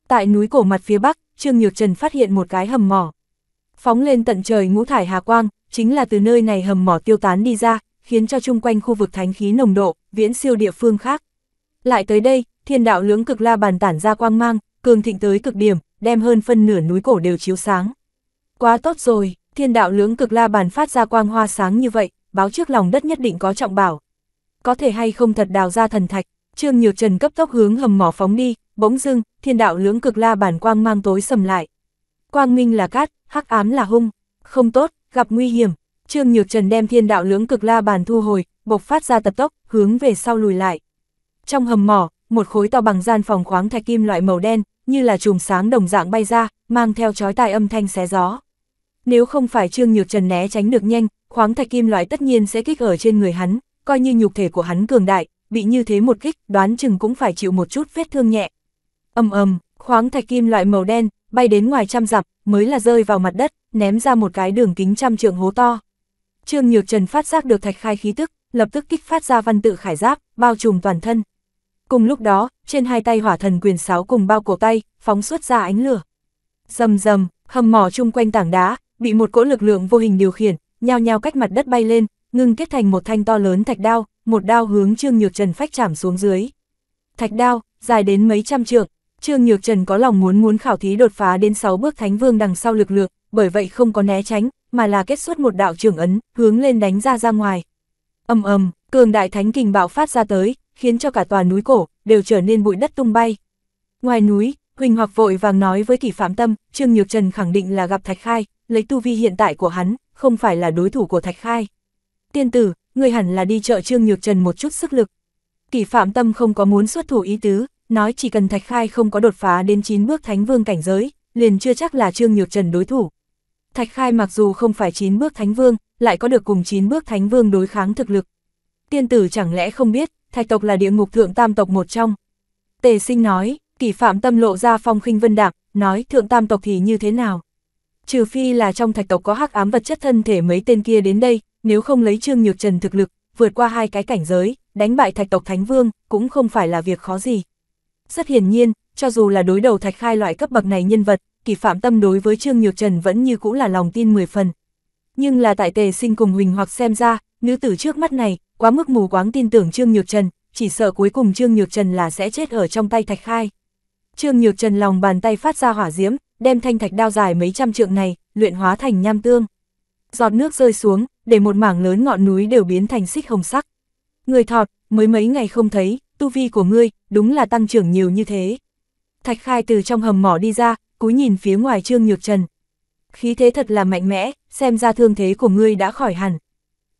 Tại núi cổ mặt phía bắc, Trương Nhược Trần phát hiện một cái hầm mỏ. Phóng lên tận trời ngũ thải hà quang, chính là từ nơi này hầm mỏ tiêu tán đi ra, khiến cho chung quanh khu vực thánh khí nồng độ, viễn siêu địa phương khác. Lại tới đây, thiên đạo lưỡng cực la bàn tản ra quang mang, cường thịnh tới cực điểm, đem hơn phân nửa núi cổ đều chiếu sáng. Quá tốt rồi, thiên đạo lưỡng cực la bàn phát ra quang hoa sáng như vậy, báo trước lòng đất nhất định có trọng bảo có thể hay không thật đào ra thần thạch, Trương Nhược Trần cấp tốc hướng hầm mỏ phóng đi, bỗng dưng, thiên đạo lưỡng cực la bản quang mang tối sầm lại. Quang minh là cát, hắc ám là hung, không tốt, gặp nguy hiểm. Trương Nhược Trần đem thiên đạo lưỡng cực la bàn thu hồi, bộc phát ra tập tốc, hướng về sau lùi lại. Trong hầm mỏ, một khối to bằng gian phòng khoáng thạch kim loại màu đen, như là chùm sáng đồng dạng bay ra, mang theo chói tai âm thanh xé gió. Nếu không phải Trương Nhược Trần né tránh được nhanh, khoáng thạch kim loại tất nhiên sẽ kích ở trên người hắn, coi như nhục thể của hắn cường đại, bị như thế một kích, đoán chừng cũng phải chịu một chút vết thương nhẹ. Ầm ầm, khoáng thạch kim loại màu đen bay đến ngoài trăm dặm, mới là rơi vào mặt đất, ném ra một cái đường kính trăm trượng hố to. Trương Nhược Trần phát giác được thạch khai khí tức, lập tức kích phát ra văn tự khải giáp, bao trùm toàn thân. Cùng lúc đó, trên hai tay hỏa thần quyền sáu cùng bao cổ tay, phóng xuất ra ánh lửa. Rầm rầm, hầm mỏ chung quanh tảng đá, bị một cỗ lực lượng vô hình điều khiển, nhao nhao cách mặt đất bay lên, ngưng kết thành một thanh to lớn thạch đao, một đao hướng Trương Nhược Trần phách chạm xuống dưới. Thạch đao, dài đến mấy trăm trượng, Trương Nhược Trần có lòng muốn muốn khảo thí đột phá đến 6 bước thánh vương đằng sau lực lượng, bởi vậy không có né tránh, mà là kết xuất một đạo trưởng ấn, hướng lên đánh ra ra ngoài. Ầm ầm, cường đại thánh kình bạo phát ra tới, khiến cho cả tòa núi cổ đều trở nên bụi đất tung bay. Ngoài núi, Huỳnh Hoặc vội vàng nói với Kỷ Phạm Tâm, Trương Nhược Trần khẳng định là gặp Thạch Khai, lấy tu vi hiện tại của hắn, không phải là đối thủ của Thạch Khai tiên tử, người hẳn là đi chợ Trương Nhược Trần một chút sức lực. Kỷ Phạm Tâm không có muốn xuất thủ ý tứ, nói chỉ cần Thạch Khai không có đột phá đến 9 bước Thánh Vương cảnh giới, liền chưa chắc là Trương Nhược Trần đối thủ. Thạch Khai mặc dù không phải 9 bước Thánh Vương, lại có được cùng 9 bước Thánh Vương đối kháng thực lực. Tiên tử chẳng lẽ không biết, Thạch tộc là địa ngục thượng tam tộc một trong. Tề Sinh nói, Kỷ Phạm Tâm lộ ra phong khinh vân đạm, nói thượng tam tộc thì như thế nào? trừ phi là trong thạch tộc có hắc ám vật chất thân thể mấy tên kia đến đây, nếu không lấy Trương Nhược Trần thực lực, vượt qua hai cái cảnh giới, đánh bại thạch tộc Thánh Vương, cũng không phải là việc khó gì. Rất hiển nhiên, cho dù là đối đầu thạch khai loại cấp bậc này nhân vật, kỳ phạm tâm đối với Trương Nhược Trần vẫn như cũ là lòng tin 10 phần. Nhưng là tại tề sinh cùng Huỳnh hoặc xem ra, nữ tử trước mắt này, quá mức mù quáng tin tưởng Trương Nhược Trần, chỉ sợ cuối cùng Trương Nhược Trần là sẽ chết ở trong tay thạch khai. Trương Nhược Trần lòng bàn tay phát ra hỏa diễm, đem thanh thạch đao dài mấy trăm trượng này, luyện hóa thành nham tương. Giọt nước rơi xuống, để một mảng lớn ngọn núi đều biến thành xích hồng sắc. Người thọt, mới mấy ngày không thấy, tu vi của ngươi, đúng là tăng trưởng nhiều như thế. Thạch khai từ trong hầm mỏ đi ra, cúi nhìn phía ngoài trương nhược trần. Khí thế thật là mạnh mẽ, xem ra thương thế của ngươi đã khỏi hẳn.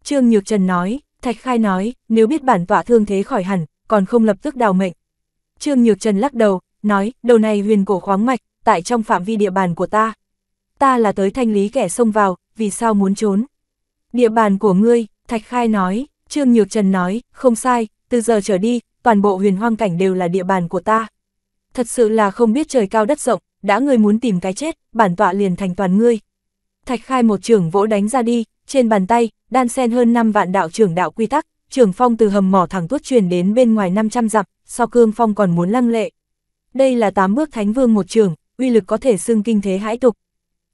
Trương nhược trần nói, thạch khai nói, nếu biết bản tọa thương thế khỏi hẳn, còn không lập tức đào mệnh. Trương nhược trần lắc đầu, nói, đầu này huyền cổ khoáng mạch, tại trong phạm vi địa bàn của ta. Ta là tới thanh lý kẻ xông vào, vì sao muốn trốn? Địa bàn của ngươi, Thạch Khai nói, Trương Nhược Trần nói, không sai, từ giờ trở đi, toàn bộ huyền hoang cảnh đều là địa bàn của ta. Thật sự là không biết trời cao đất rộng, đã ngươi muốn tìm cái chết, bản tọa liền thành toàn ngươi. Thạch Khai một trường vỗ đánh ra đi, trên bàn tay, đan sen hơn 5 vạn đạo trưởng đạo quy tắc, trưởng phong từ hầm mỏ thẳng tuốt truyền đến bên ngoài 500 dặm, so cương phong còn muốn lăng lệ. Đây là tám bước thánh vương một trường, uy lực có thể xưng kinh thế hãi tục.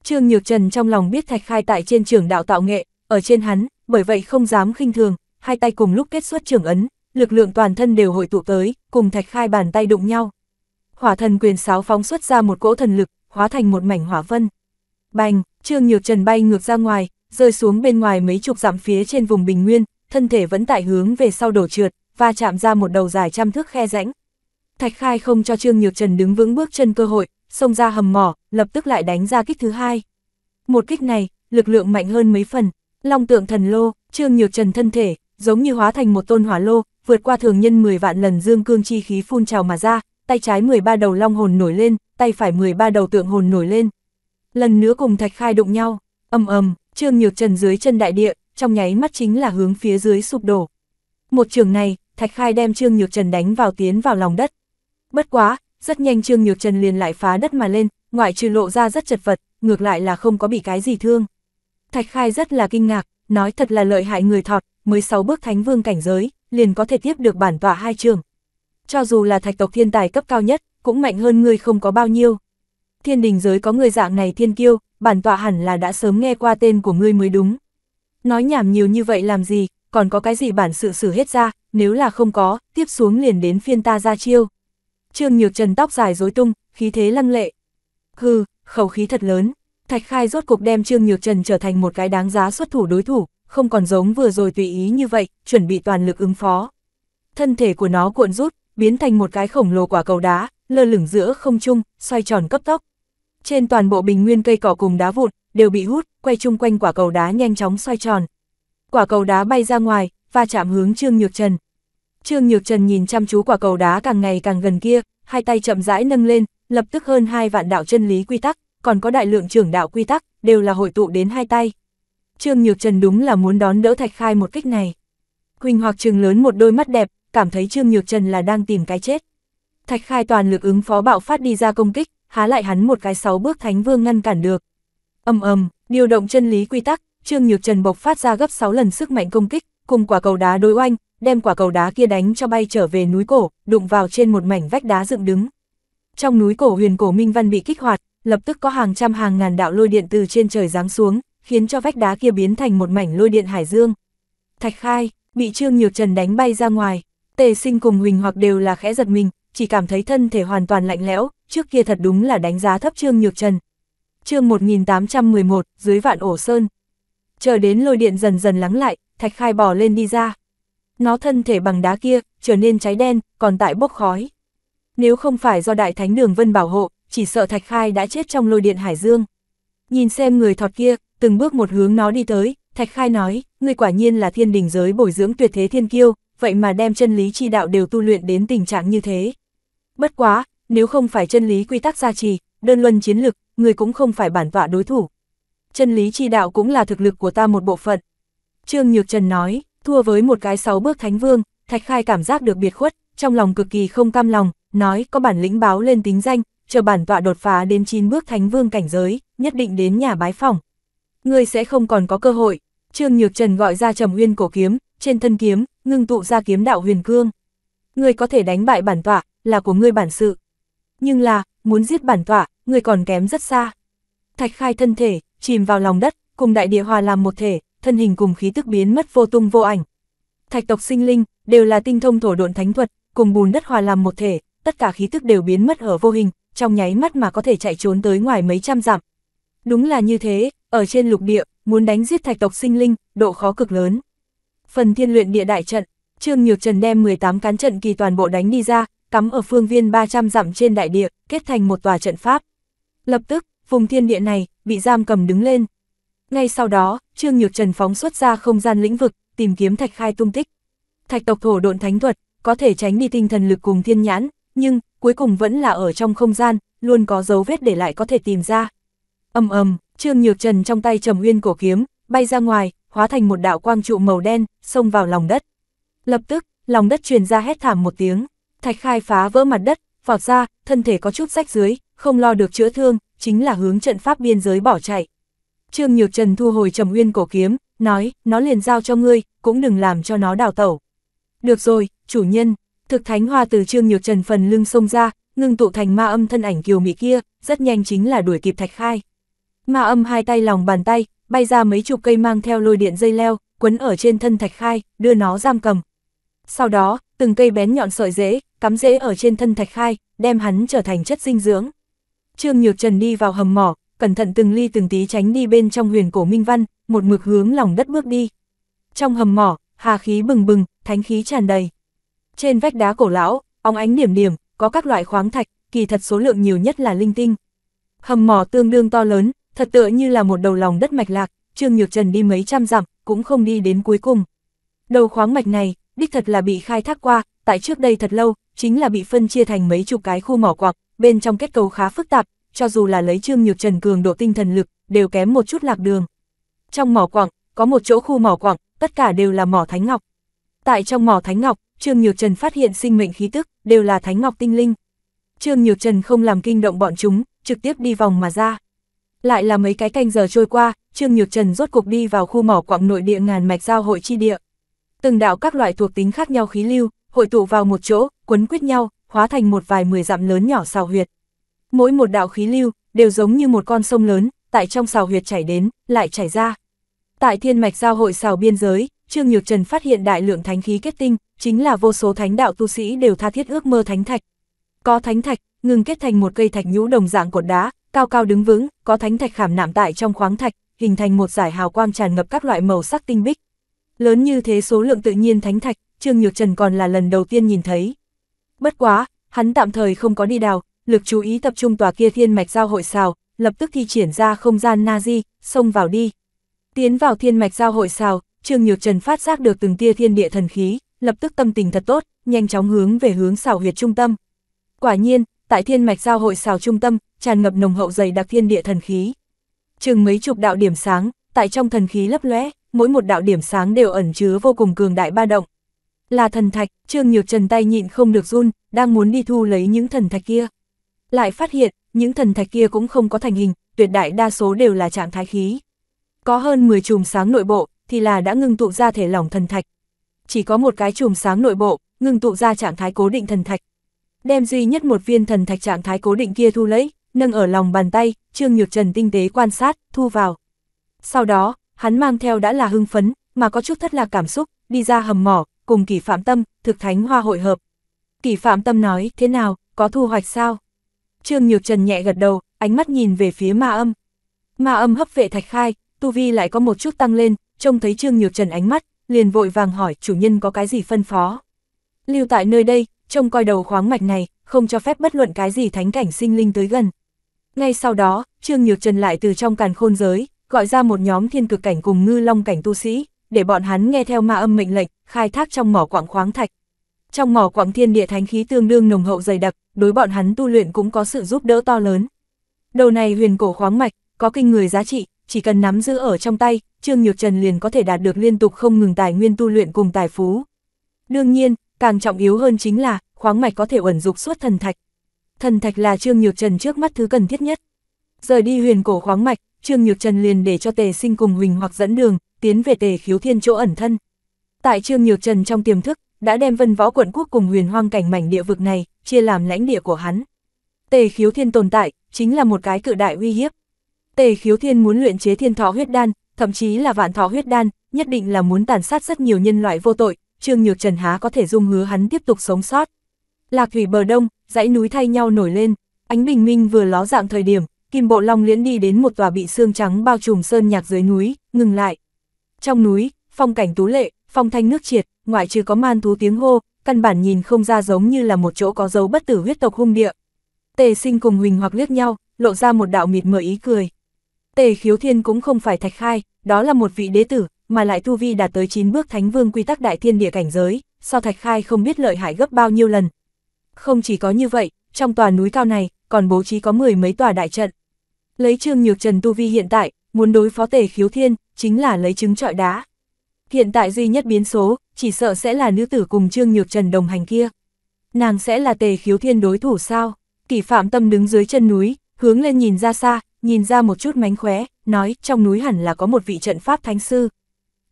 Trương Nhược Trần trong lòng biết Thạch Khai tại trên trường đạo tạo nghệ, ở trên hắn, bởi vậy không dám khinh thường, hai tay cùng lúc kết xuất trường ấn, lực lượng toàn thân đều hội tụ tới, cùng Thạch Khai bàn tay đụng nhau. Hỏa thần quyền sáo phóng xuất ra một cỗ thần lực, hóa thành một mảnh hỏa vân. Bành, Trương Nhược Trần bay ngược ra ngoài, rơi xuống bên ngoài mấy chục dặm phía trên vùng bình nguyên, thân thể vẫn tại hướng về sau đổ trượt, và chạm ra một đầu dài trăm thước khe rãnh. Thạch Khai không cho Trương Nhược Trần đứng vững bước chân cơ hội, xông ra hầm mỏ, lập tức lại đánh ra kích thứ hai. Một kích này, lực lượng mạnh hơn mấy phần, long tượng thần lô, trương nhược trần thân thể, giống như hóa thành một tôn hỏa lô, vượt qua thường nhân 10 vạn lần dương cương chi khí phun trào mà ra, tay trái 13 đầu long hồn nổi lên, tay phải 13 đầu tượng hồn nổi lên. Lần nữa cùng thạch khai đụng nhau, ầm ầm, trương nhược trần dưới chân đại địa, trong nháy mắt chính là hướng phía dưới sụp đổ. Một trường này, thạch khai đem trương nhược trần đánh vào tiến vào lòng đất. Bất quá, rất nhanh Trương Nhược Trần liền lại phá đất mà lên, ngoại trừ lộ ra rất chật vật, ngược lại là không có bị cái gì thương. Thạch Khai rất là kinh ngạc, nói thật là lợi hại người thọt, mới 6 bước thánh vương cảnh giới, liền có thể tiếp được bản tọa hai trường. Cho dù là thạch tộc thiên tài cấp cao nhất, cũng mạnh hơn ngươi không có bao nhiêu. Thiên đình giới có người dạng này thiên kiêu, bản tọa hẳn là đã sớm nghe qua tên của ngươi mới đúng. Nói nhảm nhiều như vậy làm gì, còn có cái gì bản sự xử hết ra, nếu là không có, tiếp xuống liền đến phiên ta ra chiêu. Trương Nhược Trần tóc dài rối tung, khí thế lăng lệ. Hừ, khẩu khí thật lớn. Thạch Khai rốt cục đem Trương Nhược Trần trở thành một cái đáng giá xuất thủ đối thủ, không còn giống vừa rồi tùy ý như vậy, chuẩn bị toàn lực ứng phó. Thân thể của nó cuộn rút, biến thành một cái khổng lồ quả cầu đá, lơ lửng giữa không trung, xoay tròn cấp tốc. Trên toàn bộ bình nguyên cây cỏ cùng đá vụn đều bị hút, quay chung quanh quả cầu đá nhanh chóng xoay tròn. Quả cầu đá bay ra ngoài, va chạm hướng Trương Nhược Trần, Trương Nhược Trần nhìn chăm chú quả cầu đá càng ngày càng gần kia, hai tay chậm rãi nâng lên, lập tức hơn hai vạn đạo chân lý quy tắc, còn có đại lượng trưởng đạo quy tắc, đều là hội tụ đến hai tay. Trương Nhược Trần đúng là muốn đón đỡ Thạch Khai một kích này. Huỳnh hoặc trừng lớn một đôi mắt đẹp, cảm thấy Trương Nhược Trần là đang tìm cái chết. Thạch Khai toàn lực ứng phó bạo phát đi ra công kích, há lại hắn một cái sáu bước Thánh Vương ngăn cản được. Ầm ầm, điều động chân lý quy tắc, Trương Nhược Trần bộc phát ra gấp 6 lần sức mạnh công kích, cùng quả cầu đá đối oanh, đem quả cầu đá kia đánh cho bay trở về núi cổ, đụng vào trên một mảnh vách đá dựng đứng. Trong núi cổ huyền cổ minh văn bị kích hoạt, lập tức có hàng trăm hàng ngàn đạo lôi điện từ trên trời giáng xuống, khiến cho vách đá kia biến thành một mảnh lôi điện hải dương. Thạch Khai, bị Trương Nhược Trần đánh bay ra ngoài, Tề Sinh cùng Huỳnh hoặc đều là khẽ giật mình, chỉ cảm thấy thân thể hoàn toàn lạnh lẽo, trước kia thật đúng là đánh giá thấp Trương Nhược Trần. Chương 1811, dưới vạn ổ sơn. Chờ đến lôi điện dần dần lắng lại, Thạch Khai bỏ lên đi ra, nó thân thể bằng đá kia, trở nên cháy đen, còn tại bốc khói. Nếu không phải do Đại Thánh Đường Vân bảo hộ, chỉ sợ Thạch Khai đã chết trong lôi điện Hải Dương. Nhìn xem người thọt kia, từng bước một hướng nó đi tới, Thạch Khai nói, người quả nhiên là thiên đình giới bồi dưỡng tuyệt thế thiên kiêu, vậy mà đem chân lý chi đạo đều tu luyện đến tình trạng như thế. Bất quá, nếu không phải chân lý quy tắc gia trì, đơn luân chiến lực, người cũng không phải bản tọa đối thủ. Chân lý chi đạo cũng là thực lực của ta một bộ phận. Trương Nhược Trần nói, thua với một cái sáu bước thánh vương, Thạch Khai cảm giác được biệt khuất, trong lòng cực kỳ không cam lòng, nói có bản lĩnh báo lên tính danh, chờ bản tọa đột phá đến 9 bước thánh vương cảnh giới, nhất định đến nhà bái phòng. Ngươi sẽ không còn có cơ hội. Trương Nhược Trần gọi ra Trầm Uyên cổ kiếm, trên thân kiếm ngưng tụ ra kiếm đạo huyền cương. người có thể đánh bại bản tọa, là của ngươi bản sự. Nhưng là, muốn giết bản tọa, người còn kém rất xa. Thạch Khai thân thể chìm vào lòng đất, cùng đại địa hòa làm một thể, thân hình cùng khí tức biến mất vô tung vô ảnh. Thạch tộc sinh linh, đều là tinh thông thổ độn thánh thuật, cùng bùn đất hòa làm một thể, tất cả khí tức đều biến mất ở vô hình, trong nháy mắt mà có thể chạy trốn tới ngoài mấy trăm dặm. Đúng là như thế, ở trên lục địa, muốn đánh giết thạch tộc sinh linh, độ khó cực lớn. Phần thiên luyện địa đại trận, Trương Nhược Trần đem 18 cán trận kỳ toàn bộ đánh đi ra, cắm ở phương viên 300 dặm trên đại địa, kết thành một tòa trận pháp. Lập tức, vùng thiên địa này, bị giam cầm đứng lên, ngay sau đó, Trương Nhược Trần phóng xuất ra không gian lĩnh vực, tìm kiếm Thạch Khai tung tích. Thạch tộc thổ độn thánh thuật, có thể tránh đi tinh thần lực cùng thiên nhãn, nhưng cuối cùng vẫn là ở trong không gian, luôn có dấu vết để lại có thể tìm ra. Ầm ầm, Trương Nhược Trần trong tay trầm uyên cổ kiếm, bay ra ngoài, hóa thành một đạo quang trụ màu đen, xông vào lòng đất. Lập tức, lòng đất truyền ra hét thảm một tiếng, Thạch Khai phá vỡ mặt đất, vọt ra, thân thể có chút rách dưới, không lo được chữa thương, chính là hướng trận pháp biên giới bỏ chạy. Trương Nhược Trần thu hồi trầm uyên cổ kiếm, nói, nó liền giao cho ngươi, cũng đừng làm cho nó đào tẩu. Được rồi, chủ nhân, thực thánh hoa từ Trương Nhược Trần phần lưng xông ra, ngưng tụ thành ma âm thân ảnh kiều mỹ kia, rất nhanh chính là đuổi kịp thạch khai. Ma âm hai tay lòng bàn tay, bay ra mấy chục cây mang theo lôi điện dây leo, quấn ở trên thân thạch khai, đưa nó giam cầm. Sau đó, từng cây bén nhọn sợi rễ, cắm rễ ở trên thân thạch khai, đem hắn trở thành chất dinh dưỡng. Trương Nhược Trần đi vào hầm mỏ, cẩn thận từng ly từng tí tránh đi bên trong huyền cổ minh văn, một mực hướng lòng đất bước đi. Trong hầm mỏ, hà khí bừng bừng, thánh khí tràn đầy. Trên vách đá cổ lão, óng ánh điểm điểm, có các loại khoáng thạch, kỳ thật số lượng nhiều nhất là linh tinh. Hầm mỏ tương đương to lớn, thật tựa như là một đầu lòng đất mạch lạc, Trương Nhược Trần đi mấy trăm dặm, cũng không đi đến cuối cùng. Đầu khoáng mạch này, đích thật là bị khai thác qua, tại trước đây thật lâu, chính là bị phân chia thành mấy chục cái khu mỏ quặng, bên trong kết cấu khá phức tạp, cho dù là lấy Trương Nhược Trần cường độ tinh thần lực, đều kém một chút lạc đường. Trong mỏ quặng, có một chỗ khu mỏ quặng, tất cả đều là mỏ thánh ngọc. Tại trong mỏ thánh ngọc, Trương Nhược Trần phát hiện sinh mệnh khí tức, đều là thánh ngọc tinh linh. Trương Nhược Trần không làm kinh động bọn chúng, trực tiếp đi vòng mà ra. Lại là mấy cái canh giờ trôi qua, Trương Nhược Trần rốt cuộc đi vào khu mỏ quặng nội địa ngàn mạch giao hội chi địa. Từng đạo các loại thuộc tính khác nhau khí lưu, hội tụ vào một chỗ, quấn quýt nhau, hóa thành một vài mười dặm lớn nhỏ xào huyệt mỗi một đạo khí lưu đều giống như một con sông lớn, tại trong sào huyệt chảy đến, lại chảy ra. Tại thiên mạch giao hội sào biên giới, Trương Nhược Trần phát hiện đại lượng thánh khí kết tinh, chính là vô số thánh đạo tu sĩ đều tha thiết ước mơ thánh thạch. Có thánh thạch, ngừng kết thành một cây thạch nhũ đồng dạng cột đá, cao cao đứng vững, có thánh thạch khảm nạm tại trong khoáng thạch, hình thành một giải hào quang tràn ngập các loại màu sắc tinh bích. Lớn như thế số lượng tự nhiên thánh thạch, Trương Nhược Trần còn là lần đầu tiên nhìn thấy. Bất quá, hắn tạm thời không có đi đào, lực chú ý tập trung tòa kia thiên mạch giao hội xào, lập tức thi triển ra không gian Nazi, xông vào đi. Tiến vào thiên mạch giao hội xào, Trương Nhược Trần phát giác được từng tia thiên địa thần khí, lập tức tâm tình thật tốt, nhanh chóng hướng về hướng xảo huyệt trung tâm. Quả nhiên, tại thiên mạch giao hội xào trung tâm, tràn ngập nồng hậu dày đặc thiên địa thần khí. Chừng mấy chục đạo điểm sáng, tại trong thần khí lấp lóe, mỗi một đạo điểm sáng đều ẩn chứa vô cùng cường đại ba động. Là thần thạch, Trương Nhược Trần tay nhịn không được run, đang muốn đi thu lấy những thần thạch kia lại phát hiện, những thần thạch kia cũng không có thành hình, tuyệt đại đa số đều là trạng thái khí. Có hơn 10 chùm sáng nội bộ, thì là đã ngưng tụ ra thể lỏng thần thạch. Chỉ có một cái chùm sáng nội bộ, ngưng tụ ra trạng thái cố định thần thạch. Đem duy nhất một viên thần thạch trạng thái cố định kia thu lấy, nâng ở lòng bàn tay, Trương Nhược Trần tinh tế quan sát, thu vào. Sau đó, hắn mang theo đã là hưng phấn, mà có chút thất lạc cảm xúc, đi ra hầm mỏ, cùng Kỳ Phạm Tâm, thực thánh hoa hội hợp. Kỳ Phạm Tâm nói, thế nào, có thu hoạch sao? Trương Nhược Trần nhẹ gật đầu, ánh mắt nhìn về phía ma âm. Ma âm hấp vệ thạch khai, tu vi lại có một chút tăng lên, trông thấy Trương Nhược Trần ánh mắt, liền vội vàng hỏi chủ nhân có cái gì phân phó. Lưu tại nơi đây, trông coi đầu khoáng mạch này, không cho phép bất luận cái gì thánh cảnh sinh linh tới gần. Ngay sau đó, Trương Nhược Trần lại từ trong càn khôn giới, gọi ra một nhóm thiên cực cảnh cùng ngư long cảnh tu sĩ, để bọn hắn nghe theo ma âm mệnh lệnh, khai thác trong mỏ quảng khoáng thạch, trong mỏ quặng thiên địa thánh khí tương đương nồng hậu dày đặc, đối bọn hắn tu luyện cũng có sự giúp đỡ to lớn. Đầu này huyền cổ khoáng mạch, có kinh người giá trị, chỉ cần nắm giữ ở trong tay, Trương Nhược Trần liền có thể đạt được liên tục không ngừng tài nguyên tu luyện cùng tài phú. Đương nhiên, càng trọng yếu hơn chính là, khoáng mạch có thể ẩn dục suốt thần thạch. Thần thạch là Trương Nhược Trần trước mắt thứ cần thiết nhất. Rời đi huyền cổ khoáng mạch, Trương Nhược Trần liền để cho Tề Sinh cùng Huỳnh hoặc dẫn đường, tiến về Tề Khiếu Thiên chỗ ẩn thân. Tại Trương Nhược Trần trong tiềm thức, đã đem vân võ quận quốc cùng huyền hoang cảnh mảnh địa vực này, chia làm lãnh địa của hắn. Tề khiếu thiên tồn tại, chính là một cái cự đại uy hiếp. Tề khiếu thiên muốn luyện chế thiên thọ huyết đan, thậm chí là vạn thọ huyết đan, nhất định là muốn tàn sát rất nhiều nhân loại vô tội, Trương Nhược Trần há có thể dung hứa hắn tiếp tục sống sót. Lạc thủy bờ đông, dãy núi thay nhau nổi lên, ánh bình minh vừa ló dạng thời điểm, Kim Bộ Long Liễn đi đến một tòa bị xương trắng bao trùm sơn nhạc dưới núi, ngừng lại. Trong núi, phong cảnh tú lệ, phong thanh nước triệt, ngoại trừ có man thú tiếng hô, căn bản nhìn không ra giống như là một chỗ có dấu bất tử huyết tộc hung địa. Tề sinh cùng Huỳnh hoặc liếc nhau, lộ ra một đạo mịt mờ ý cười. Tề khiếu thiên cũng không phải thạch khai, đó là một vị đế tử, mà lại tu vi đạt tới 9 bước thánh vương quy tắc đại thiên địa cảnh giới, so thạch khai không biết lợi hại gấp bao nhiêu lần. Không chỉ có như vậy, trong tòa núi cao này, còn bố trí có mười mấy tòa đại trận. Lấy trương nhược trần tu vi hiện tại, muốn đối phó tề khiếu thiên, chính là lấy trứng trọi đá. Hiện tại duy nhất biến số, chỉ sợ sẽ là nữ tử cùng Trương Nhược Trần đồng hành kia. Nàng sẽ là tề khiếu thiên đối thủ sao? Kỷ phạm tâm đứng dưới chân núi, hướng lên nhìn ra xa, nhìn ra một chút mánh khóe, nói trong núi hẳn là có một vị trận pháp thánh sư.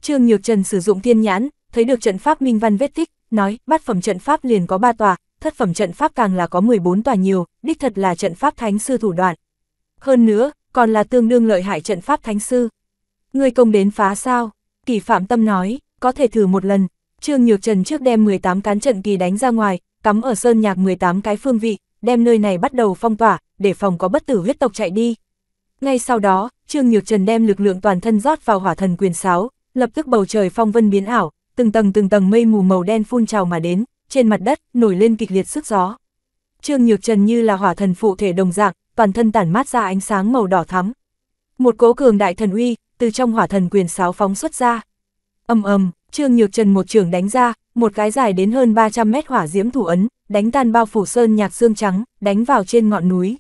Trương Nhược Trần sử dụng thiên nhãn, thấy được trận pháp minh văn vết tích, nói bát phẩm trận pháp liền có 3 tòa, thất phẩm trận pháp càng là có 14 tòa nhiều, đích thật là trận pháp thánh sư thủ đoạn. Hơn nữa, còn là tương đương lợi hại trận pháp thánh sư. Người công đến phá sao? kỳ phạm tâm nói, có thể thử một lần. Trương Nhược Trần trước đem 18 cán trận kỳ đánh ra ngoài, cắm ở sơn nhạc 18 cái phương vị, đem nơi này bắt đầu phong tỏa, để phòng có bất tử huyết tộc chạy đi. Ngay sau đó, Trương Nhược Trần đem lực lượng toàn thân rót vào hỏa thần quyền sáo, lập tức bầu trời phong vân biến ảo, từng tầng từng tầng mây mù màu đen phun trào mà đến, trên mặt đất nổi lên kịch liệt sức gió. Trương Nhược Trần như là hỏa thần phụ thể đồng dạng, toàn thân tản mát ra ánh sáng màu đỏ thắm, một cỗ cường đại thần uy, từ trong hỏa thần quyền sáo phóng xuất ra. Âm ầm, Trương Nhược Trần một trường đánh ra, một cái dài đến hơn 300 mét hỏa diễm thủ ấn, đánh tan bao phủ sơn nhạc xương trắng, đánh vào trên ngọn núi.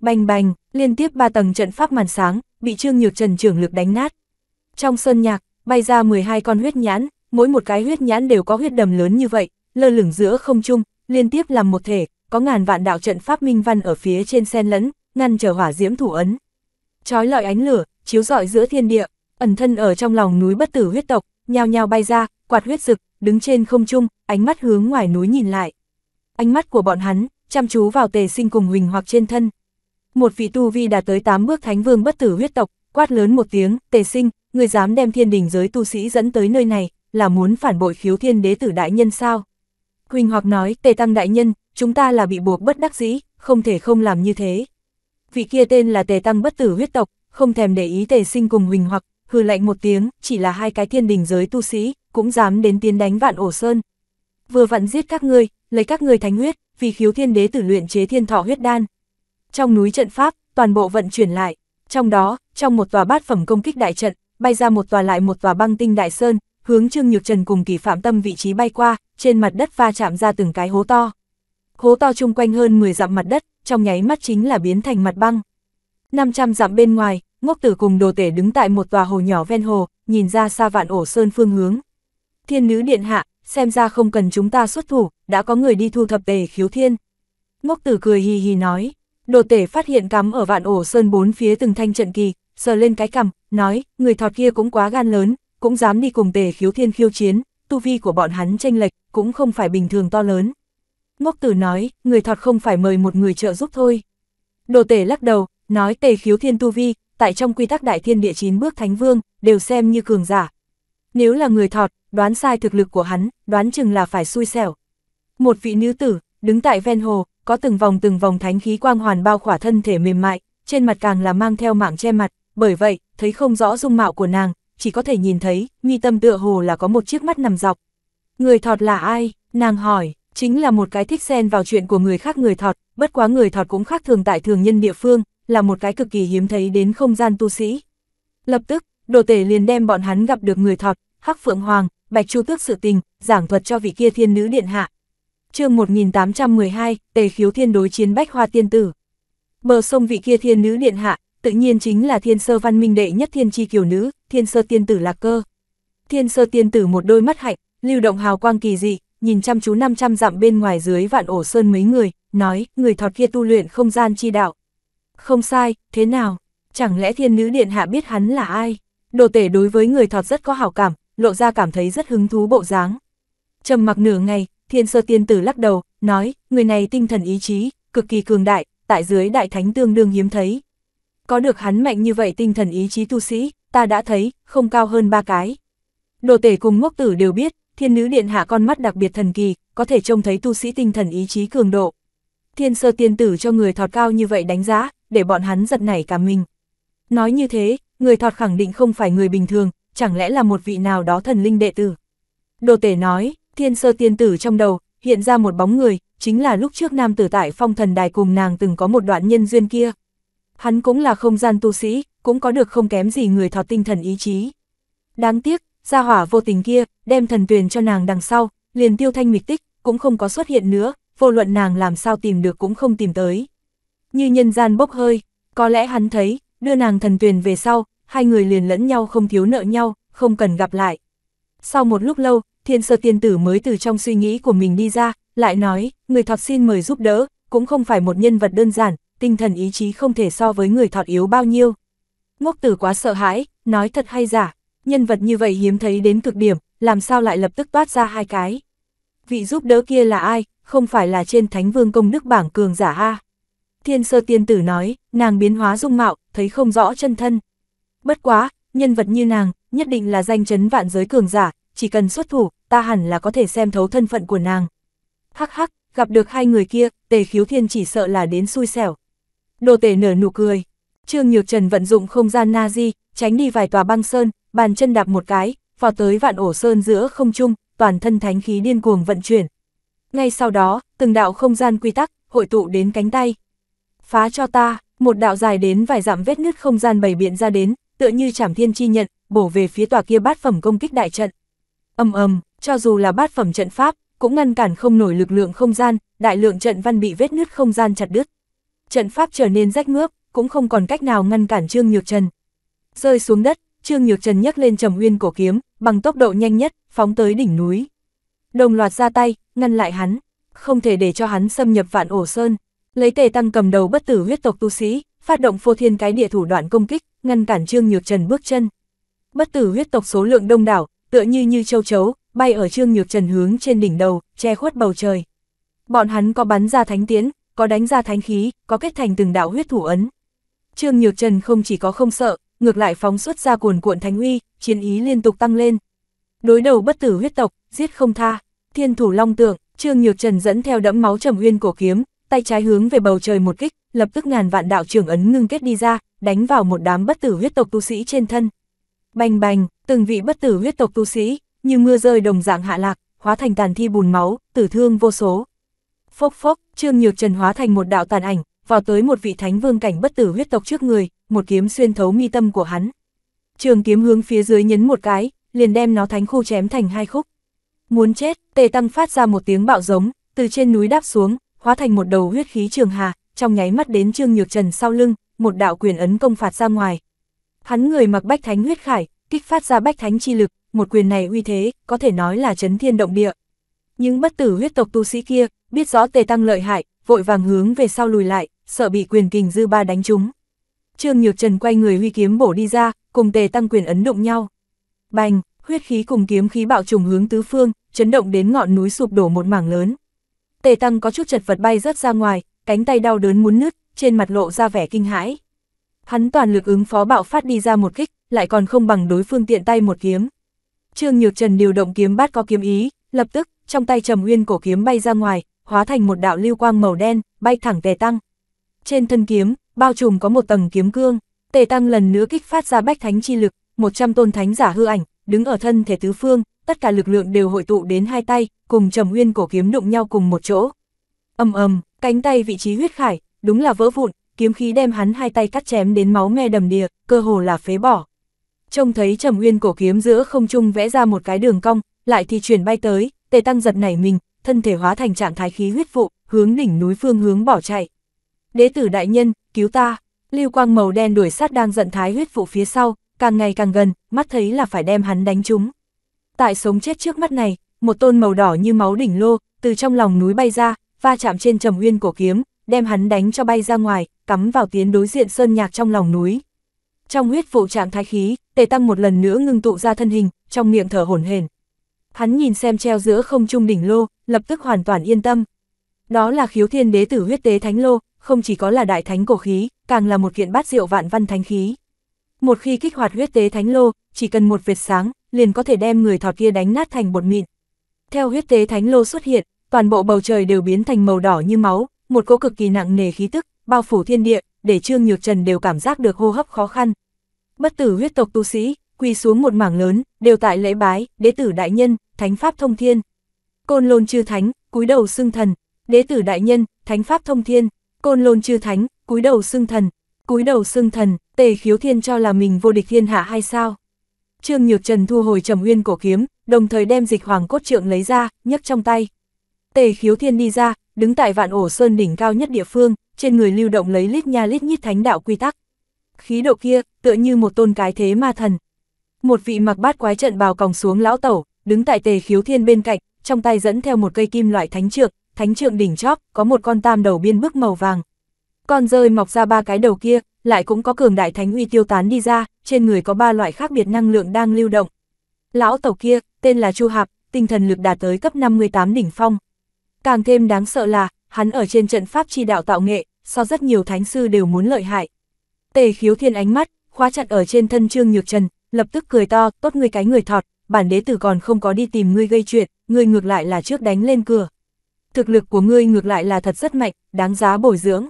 Bành bành, liên tiếp ba tầng trận pháp màn sáng, bị Trương Nhược Trần trưởng lực đánh nát. Trong sơn nhạc, bay ra 12 con huyết nhãn, mỗi một cái huyết nhãn đều có huyết đầm lớn như vậy, lơ lửng giữa không trung, liên tiếp làm một thể, có ngàn vạn đạo trận pháp minh văn ở phía trên sen lẫn, ngăn trở hỏa diễm thủ ấn trói lọi ánh lửa, chiếu rọi giữa thiên địa, ẩn thân ở trong lòng núi bất tử huyết tộc, nhao nhao bay ra, quạt huyết rực, đứng trên không trung, ánh mắt hướng ngoài núi nhìn lại. Ánh mắt của bọn hắn, chăm chú vào tề sinh cùng huỳnh hoặc trên thân. Một vị tu vi đạt tới 8 bước thánh vương bất tử huyết tộc, quát lớn một tiếng, tề sinh, người dám đem thiên đình giới tu sĩ dẫn tới nơi này, là muốn phản bội khiếu thiên đế tử đại nhân sao? Huỳnh hoặc nói, tề tăng đại nhân, chúng ta là bị buộc bất đắc dĩ, không thể không làm như thế vị kia tên là tề tăng bất tử huyết tộc, không thèm để ý tề sinh cùng huỳnh hoặc, hư lạnh một tiếng, chỉ là hai cái thiên đình giới tu sĩ, cũng dám đến tiến đánh vạn ổ sơn. Vừa vặn giết các ngươi, lấy các ngươi thánh huyết, vì khiếu thiên đế tử luyện chế thiên thọ huyết đan. Trong núi trận pháp, toàn bộ vận chuyển lại, trong đó, trong một tòa bát phẩm công kích đại trận, bay ra một tòa lại một tòa băng tinh đại sơn, hướng Trương Nhược Trần cùng Kỳ Phạm Tâm vị trí bay qua, trên mặt đất va chạm ra từng cái hố to. Hố to chung quanh hơn 10 dặm mặt đất, trong nháy mắt chính là biến thành mặt băng. 500 dặm bên ngoài, ngốc tử cùng đồ tể đứng tại một tòa hồ nhỏ ven hồ, nhìn ra xa vạn ổ sơn phương hướng. Thiên nữ điện hạ, xem ra không cần chúng ta xuất thủ, đã có người đi thu thập tề khiếu thiên. Ngốc tử cười hì hì nói, đồ tể phát hiện cắm ở vạn ổ sơn bốn phía từng thanh trận kỳ, sờ lên cái cằm, nói, người thọt kia cũng quá gan lớn, cũng dám đi cùng tề khiếu thiên khiêu chiến, tu vi của bọn hắn tranh lệch, cũng không phải bình thường to lớn. Ngốc tử nói, người thọt không phải mời một người trợ giúp thôi. Đồ tể lắc đầu, nói tề khiếu thiên tu vi, tại trong quy tắc đại thiên địa chín bước thánh vương, đều xem như cường giả. Nếu là người thọt, đoán sai thực lực của hắn, đoán chừng là phải xui xẻo. Một vị nữ tử, đứng tại ven hồ, có từng vòng từng vòng thánh khí quang hoàn bao khỏa thân thể mềm mại, trên mặt càng là mang theo mạng che mặt, bởi vậy, thấy không rõ dung mạo của nàng, chỉ có thể nhìn thấy, nghi tâm tựa hồ là có một chiếc mắt nằm dọc. Người thọt là ai? Nàng hỏi, chính là một cái thích xen vào chuyện của người khác người thọt, bất quá người thọt cũng khác thường tại thường nhân địa phương, là một cái cực kỳ hiếm thấy đến không gian tu sĩ. Lập tức, đồ tể liền đem bọn hắn gặp được người thọt, Hắc Phượng Hoàng, Bạch Chu Tước sự tình, giảng thuật cho vị kia thiên nữ điện hạ. chương 1812, Tề Khiếu Thiên đối chiến Bách Hoa Tiên Tử. Bờ sông vị kia thiên nữ điện hạ, tự nhiên chính là thiên sơ văn minh đệ nhất thiên tri kiều nữ, thiên sơ tiên tử lạc cơ. Thiên sơ tiên tử một đôi mắt hạnh, lưu động hào quang kỳ dị, nhìn chăm chú 500 dặm bên ngoài dưới vạn ổ sơn mấy người, nói, người thọt kia tu luyện không gian chi đạo. Không sai, thế nào? Chẳng lẽ thiên nữ điện hạ biết hắn là ai? Đồ tể đối với người thọt rất có hảo cảm, lộ ra cảm thấy rất hứng thú bộ dáng. trầm mặc nửa ngày, thiên sơ tiên tử lắc đầu, nói, người này tinh thần ý chí, cực kỳ cường đại, tại dưới đại thánh tương đương hiếm thấy. Có được hắn mạnh như vậy tinh thần ý chí tu sĩ, ta đã thấy, không cao hơn ba cái. Đồ tể cùng ngốc tử đều biết, thiên nữ điện hạ con mắt đặc biệt thần kỳ, có thể trông thấy tu sĩ tinh thần ý chí cường độ. Thiên sơ tiên tử cho người thọt cao như vậy đánh giá, để bọn hắn giật nảy cả mình. Nói như thế, người thọt khẳng định không phải người bình thường, chẳng lẽ là một vị nào đó thần linh đệ tử. Đồ tể nói, thiên sơ tiên tử trong đầu, hiện ra một bóng người, chính là lúc trước nam tử tại phong thần đài cùng nàng từng có một đoạn nhân duyên kia. Hắn cũng là không gian tu sĩ, cũng có được không kém gì người thọt tinh thần ý chí. Đáng tiếc, gia hỏa vô tình kia, đem thần tuyền cho nàng đằng sau, liền tiêu thanh mịch tích, cũng không có xuất hiện nữa, vô luận nàng làm sao tìm được cũng không tìm tới. Như nhân gian bốc hơi, có lẽ hắn thấy, đưa nàng thần tuyền về sau, hai người liền lẫn nhau không thiếu nợ nhau, không cần gặp lại. Sau một lúc lâu, thiên sơ tiên tử mới từ trong suy nghĩ của mình đi ra, lại nói, người thọt xin mời giúp đỡ, cũng không phải một nhân vật đơn giản, tinh thần ý chí không thể so với người thọt yếu bao nhiêu. Ngốc tử quá sợ hãi, nói thật hay giả, nhân vật như vậy hiếm thấy đến cực điểm, làm sao lại lập tức toát ra hai cái. Vị giúp đỡ kia là ai, không phải là trên thánh vương công đức bảng cường giả ha? Thiên sơ tiên tử nói, nàng biến hóa dung mạo, thấy không rõ chân thân. Bất quá, nhân vật như nàng, nhất định là danh chấn vạn giới cường giả, chỉ cần xuất thủ, ta hẳn là có thể xem thấu thân phận của nàng. Hắc hắc, gặp được hai người kia, tề khiếu thiên chỉ sợ là đến xui xẻo. Đồ tể nở nụ cười, Trương Nhược Trần vận dụng không gian Nazi, tránh đi vài tòa băng sơn, bàn chân đạp một cái, vào tới vạn ổ sơn giữa không trung, toàn thân thánh khí điên cuồng vận chuyển. Ngay sau đó, từng đạo không gian quy tắc, hội tụ đến cánh tay. Phá cho ta, một đạo dài đến vài dặm vết nứt không gian bày biện ra đến, tựa như chảm thiên chi nhận, bổ về phía tòa kia bát phẩm công kích đại trận. Âm ầm, cho dù là bát phẩm trận pháp, cũng ngăn cản không nổi lực lượng không gian, đại lượng trận văn bị vết nứt không gian chặt đứt. Trận pháp trở nên rách ngước, cũng không còn cách nào ngăn cản Trương Nhược Trần. Rơi xuống đất, Trương Nhược Trần nhấc lên trầm uyên cổ kiếm, bằng tốc độ nhanh nhất, phóng tới đỉnh núi. Đồng loạt ra tay, ngăn lại hắn, không thể để cho hắn xâm nhập vạn ổ sơn. Lấy tề tăng cầm đầu bất tử huyết tộc tu sĩ, phát động phô thiên cái địa thủ đoạn công kích, ngăn cản Trương Nhược Trần bước chân. Bất tử huyết tộc số lượng đông đảo, tựa như như châu chấu, bay ở Trương Nhược Trần hướng trên đỉnh đầu, che khuất bầu trời. Bọn hắn có bắn ra thánh tiến, có đánh ra thánh khí, có kết thành từng đạo huyết thủ ấn. Trương Nhược Trần không chỉ có không sợ, ngược lại phóng xuất ra cuồn cuộn thánh uy, chiến ý liên tục tăng lên. Đối đầu bất tử huyết tộc, giết không tha. Thiên thủ long tượng, Trương Nhược Trần dẫn theo đẫm máu trầm uyên cổ kiếm, tay trái hướng về bầu trời một kích, lập tức ngàn vạn đạo trưởng ấn ngưng kết đi ra, đánh vào một đám bất tử huyết tộc tu sĩ trên thân. Bành bành, từng vị bất tử huyết tộc tu sĩ, như mưa rơi đồng dạng hạ lạc, hóa thành tàn thi bùn máu, tử thương vô số. Phốc phốc, Trương Nhược Trần hóa thành một đạo tàn ảnh, vào tới một vị thánh vương cảnh bất tử huyết tộc trước người, một kiếm xuyên thấu mi tâm của hắn. Trường kiếm hướng phía dưới nhấn một cái, liền đem nó thánh khu chém thành hai khúc. Muốn chết, Tề Tăng phát ra một tiếng bạo giống, từ trên núi đáp xuống, hóa thành một đầu huyết khí trường hà, trong nháy mắt đến Trương Nhược Trần sau lưng, một đạo quyền ấn công phạt ra ngoài. Hắn người mặc bách thánh huyết khải, kích phát ra bách thánh chi lực, một quyền này uy thế, có thể nói là chấn thiên động địa. Những bất tử huyết tộc tu sĩ kia, biết rõ Tề Tăng lợi hại, vội vàng hướng về sau lùi lại, sợ bị quyền kình dư ba đánh trúng. Trương Nhược Trần quay người huy kiếm bổ đi ra, cùng tề tăng quyền ấn động nhau. Bành, huyết khí cùng kiếm khí bạo trùng hướng tứ phương, chấn động đến ngọn núi sụp đổ một mảng lớn. Tề tăng có chút chật vật bay rớt ra ngoài, cánh tay đau đớn muốn nứt, trên mặt lộ ra vẻ kinh hãi. Hắn toàn lực ứng phó bạo phát đi ra một kích, lại còn không bằng đối phương tiện tay một kiếm. Trương Nhược Trần điều động kiếm bát có kiếm ý, lập tức, trong tay Trầm Uyên cổ kiếm bay ra ngoài, hóa thành một đạo lưu quang màu đen, bay thẳng Tề Tăng. Trên thân kiếm, bao trùm có một tầng kiếm cương, Tề Tăng lần nữa kích phát ra bách thánh chi lực, 100 tôn thánh giả hư ảnh, đứng ở thân thể tứ phương, tất cả lực lượng đều hội tụ đến hai tay, cùng Trầm Uyên cổ kiếm đụng nhau cùng một chỗ. âm ầm, cánh tay vị trí huyết khải, đúng là vỡ vụn, kiếm khí đem hắn hai tay cắt chém đến máu nghe đầm đìa, cơ hồ là phế bỏ. Trông thấy Trầm Uyên cổ kiếm giữa không trung vẽ ra một cái đường cong, lại thì chuyển bay tới, Tề Tăng giật nảy mình, thân thể hóa thành trạng thái khí huyết vụ, hướng đỉnh núi phương hướng bỏ chạy. Đế tử đại nhân, cứu ta! Lưu quang màu đen đuổi sát đang giận thái huyết vụ phía sau, càng ngày càng gần, mắt thấy là phải đem hắn đánh trúng. Tại sống chết trước mắt này, một tôn màu đỏ như máu đỉnh lô, từ trong lòng núi bay ra, va chạm trên trầm uyên cổ kiếm, đem hắn đánh cho bay ra ngoài, cắm vào tiến đối diện sơn nhạc trong lòng núi. Trong huyết vụ trạng thái khí, tề tăng một lần nữa ngưng tụ ra thân hình, trong miệng thở hổn hển. Hắn nhìn xem treo giữa không trung đỉnh lô, lập tức hoàn toàn yên tâm. Đó là khiếu thiên đế tử huyết tế thánh lô, không chỉ có là đại thánh cổ khí, càng là một kiện bát diệu vạn văn thánh khí. Một khi kích hoạt huyết tế thánh lô, chỉ cần một vệt sáng, liền có thể đem người thọt kia đánh nát thành bột mịn. Theo huyết tế thánh lô xuất hiện, toàn bộ bầu trời đều biến thành màu đỏ như máu, một cỗ cực kỳ nặng nề khí tức, bao phủ thiên địa, để Trương Nhược Trần đều cảm giác được hô hấp khó khăn. Bất tử huyết tộc tu sĩ, quỳ xuống một mảng lớn, đều tại lễ bái, đế tử đại nhân, thánh pháp thông thiên. Côn lôn chư thánh, cúi đầu xưng thần, đế tử đại nhân, thánh pháp thông thiên. Côn lôn chư thánh, cúi đầu xưng thần, cúi đầu xưng thần, tề khiếu thiên cho là mình vô địch thiên hạ hay sao? Trương Nhược Trần thu hồi trầm uyên cổ kiếm, đồng thời đem dịch hoàng cốt trượng lấy ra, nhấc trong tay. Tề khiếu thiên đi ra, đứng tại vạn ổ sơn đỉnh cao nhất địa phương, trên người lưu động lấy lít nha lít nhít thánh đạo quy tắc. Khí độ kia, tựa như một tôn cái thế ma thần. Một vị mặc bát quái trận bào còng xuống lão tẩu, đứng tại tề khiếu thiên bên cạnh, trong tay dẫn theo một cây kim loại thánh trượng, thánh trượng đỉnh chóp, có một con tam đầu biên bức màu vàng. Con rơi mọc ra ba cái đầu kia, lại cũng có cường đại thánh uy tiêu tán đi ra, trên người có ba loại khác biệt năng lượng đang lưu động. Lão tộc kia, tên là Chu Hạp, tinh thần lực đạt tới cấp 58 đỉnh phong. Càng thêm đáng sợ là, hắn ở trên trận pháp chi đạo tạo nghệ, so rất nhiều thánh sư đều muốn lợi hại. Tề khiếu thiên ánh mắt, khóa chặt ở trên thân trương nhược trần, lập tức cười to, tốt ngươi cái người thọt, bản đế tử còn không có đi tìm ngươi gây chuyện, ngươi ngược lại là trước đánh lên cửa thực lực của ngươi ngược lại là thật rất mạnh, đáng giá bồi dưỡng.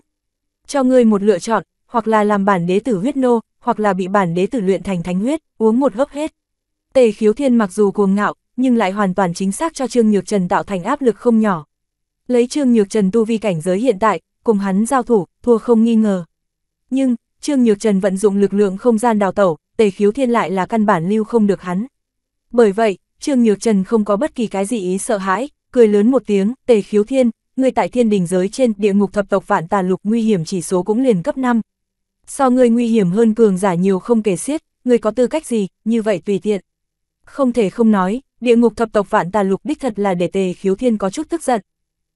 Cho ngươi một lựa chọn, hoặc là làm bản đế tử huyết nô, hoặc là bị bản đế tử luyện thành thánh huyết, uống một hớp hết. Tề khiếu thiên mặc dù cuồng ngạo, nhưng lại hoàn toàn chính xác cho Trương Nhược Trần tạo thành áp lực không nhỏ. Lấy Trương Nhược Trần tu vi cảnh giới hiện tại, cùng hắn giao thủ, thua không nghi ngờ. Nhưng, Trương Nhược Trần vận dụng lực lượng không gian đào tẩu, tề khiếu thiên lại là căn bản lưu không được hắn. Bởi vậy, Trương Nhược Trần không có bất kỳ cái gì ý sợ hãi, cười lớn một tiếng, tề khiếu thiên, người tại thiên đình giới trên địa ngục thập tộc vạn tà lục nguy hiểm chỉ số cũng liền cấp 5. So người nguy hiểm hơn cường giả nhiều không kể xiết, người có tư cách gì, như vậy tùy tiện. Không thể không nói, địa ngục thập tộc vạn tà lục đích thật là để tề khiếu thiên có chút tức giận.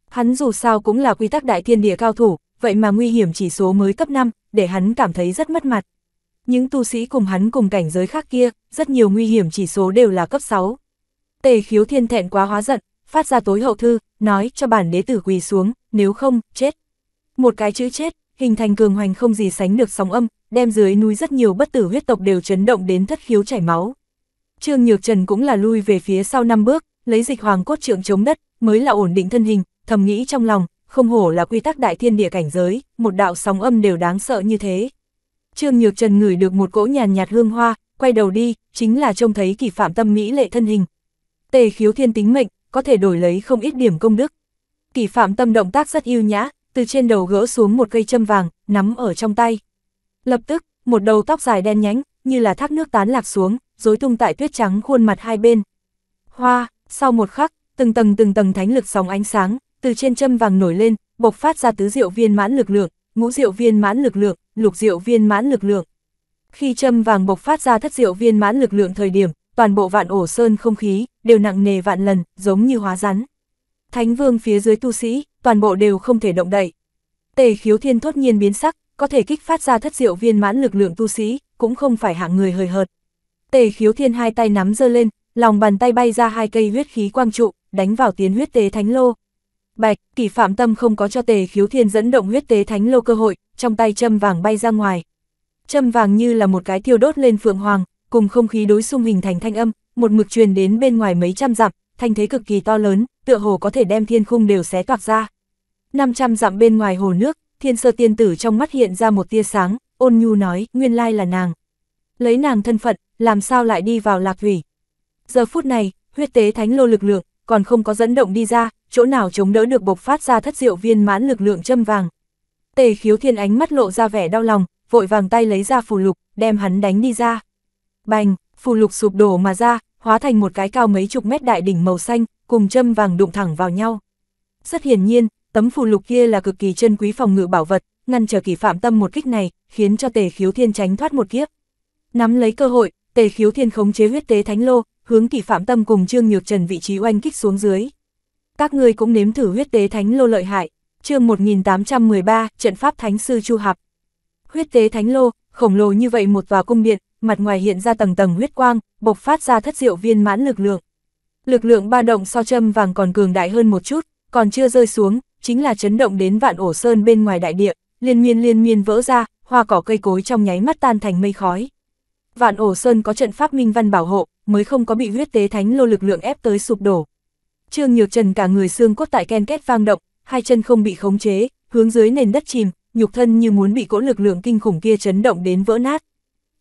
Hắn dù sao cũng là quy tắc đại thiên địa cao thủ, vậy mà nguy hiểm chỉ số mới cấp 5, để hắn cảm thấy rất mất mặt. Những tu sĩ cùng hắn cùng cảnh giới khác kia, rất nhiều nguy hiểm chỉ số đều là cấp 6. Tề khiếu thiên thẹn quá hóa giận, phát ra tối hậu thư, nói cho bản đế tử quỳ xuống, nếu không, chết. Một cái chữ chết, hình thành cường hoành không gì sánh được sóng âm, đem dưới núi rất nhiều bất tử huyết tộc đều chấn động đến thất khiếu chảy máu. Trương Nhược Trần cũng là lui về phía sau năm bước, lấy dịch hoàng cốt trượng chống đất, mới là ổn định thân hình, thầm nghĩ trong lòng, không hổ là quy tắc đại thiên địa cảnh giới, một đạo sóng âm đều đáng sợ như thế. Trương Nhược Trần ngửi được một cỗ nhàn nhạt hương hoa, quay đầu đi, chính là trông thấy kỳ phạm tâm mỹ lệ thân hình. Tề khiếu thiên tính mệnh, có thể đổi lấy không ít điểm công đức. Kỳ phạm tâm động tác rất yêu nhã, từ trên đầu gỡ xuống một cây châm vàng, nắm ở trong tay. Lập tức, một đầu tóc dài đen nhánh, như là thác nước tán lạc xuống, rối tung tại tuyết trắng khuôn mặt hai bên. Hoa, sau một khắc, từng tầng từng tầng thánh lực sóng ánh sáng, từ trên châm vàng nổi lên, bộc phát ra tứ diệu viên mãn lực lượng, ngũ diệu viên mãn lực lượng, lục diệu viên mãn lực lượng. Khi châm vàng bộc phát ra thất diệu viên mãn lực lượng thời điểm, toàn bộ vạn ổ sơn không khí, đều nặng nề vạn lần, giống như hóa rắn. Thánh vương phía dưới tu sĩ, toàn bộ đều không thể động đậy. Tề khiếu thiên thốt nhiên biến sắc, có thể kích phát ra thất diệu viên mãn lực lượng tu sĩ, cũng không phải hạng người hời hợt. Tề khiếu thiên hai tay nắm giơ lên, lòng bàn tay bay ra hai cây huyết khí quang trụ, đánh vào tiến huyết tế thánh lô. Bạch, kỷ phạm tâm không có cho tề khiếu thiên dẫn động huyết tế thánh lô cơ hội, trong tay châm vàng bay ra ngoài. Châm vàng như là một cái thiêu đốt lên phượng hoàng, cùng không khí đối xung hình thành thanh âm, một mực truyền đến bên ngoài mấy trăm dặm, thanh thế cực kỳ to lớn, tựa hồ có thể đem thiên khung đều xé toạc ra. 500 dặm bên ngoài hồ nước, thiên sơ tiên tử trong mắt hiện ra một tia sáng, ôn nhu nói, nguyên lai là nàng. Lấy nàng thân phận, làm sao lại đi vào lạc thủy. Giờ phút này, huyết tế thánh lô lực lượng, còn không có dẫn động đi ra, chỗ nào chống đỡ được bộc phát ra thất diệu viên mãn lực lượng châm vàng. Tề khiếu thiên ánh mắt lộ ra vẻ đau lòng, vội vàng tay lấy ra phù lục, đem hắn đánh đi ra. Bành, phù lục sụp đổ mà ra, hóa thành một cái cao mấy chục mét đại đỉnh màu xanh, cùng châm vàng đụng thẳng vào nhau. Rất hiển nhiên, tấm phù lục kia là cực kỳ chân quý phòng ngự bảo vật, ngăn trở kỳ phạm tâm một kích này, khiến cho Tề Khiếu Thiên tránh thoát một kiếp. Nắm lấy cơ hội, Tề Khiếu Thiên khống chế huyết tế thánh lô, hướng kỳ phạm tâm cùng Trương Nhược Trần vị trí oanh kích xuống dưới. Các ngươi cũng nếm thử huyết tế thánh lô lợi hại. Chương 1813, trận pháp thánh sư Chu Hạp. Huyết tế thánh lô, khổng lồ như vậy một tòa cung điện, mặt ngoài hiện ra tầng tầng huyết quang, bộc phát ra thất diệu viên mãn lực lượng. Lực lượng ba động so châm vàng còn cường đại hơn một chút, còn chưa rơi xuống, chính là chấn động đến vạn ổ sơn bên ngoài đại địa, liên miên liên miên vỡ ra, hoa cỏ cây cối trong nháy mắt tan thành mây khói. Vạn ổ sơn có trận pháp minh văn bảo hộ, mới không có bị huyết tế thánh lô lực lượng ép tới sụp đổ. Trương Nhược Trần cả người xương cốt tại ken két vang động, hai chân không bị khống chế, hướng dưới nền đất chìm, nhục thân như muốn bị cỗ lực lượng kinh khủng kia chấn động đến vỡ nát.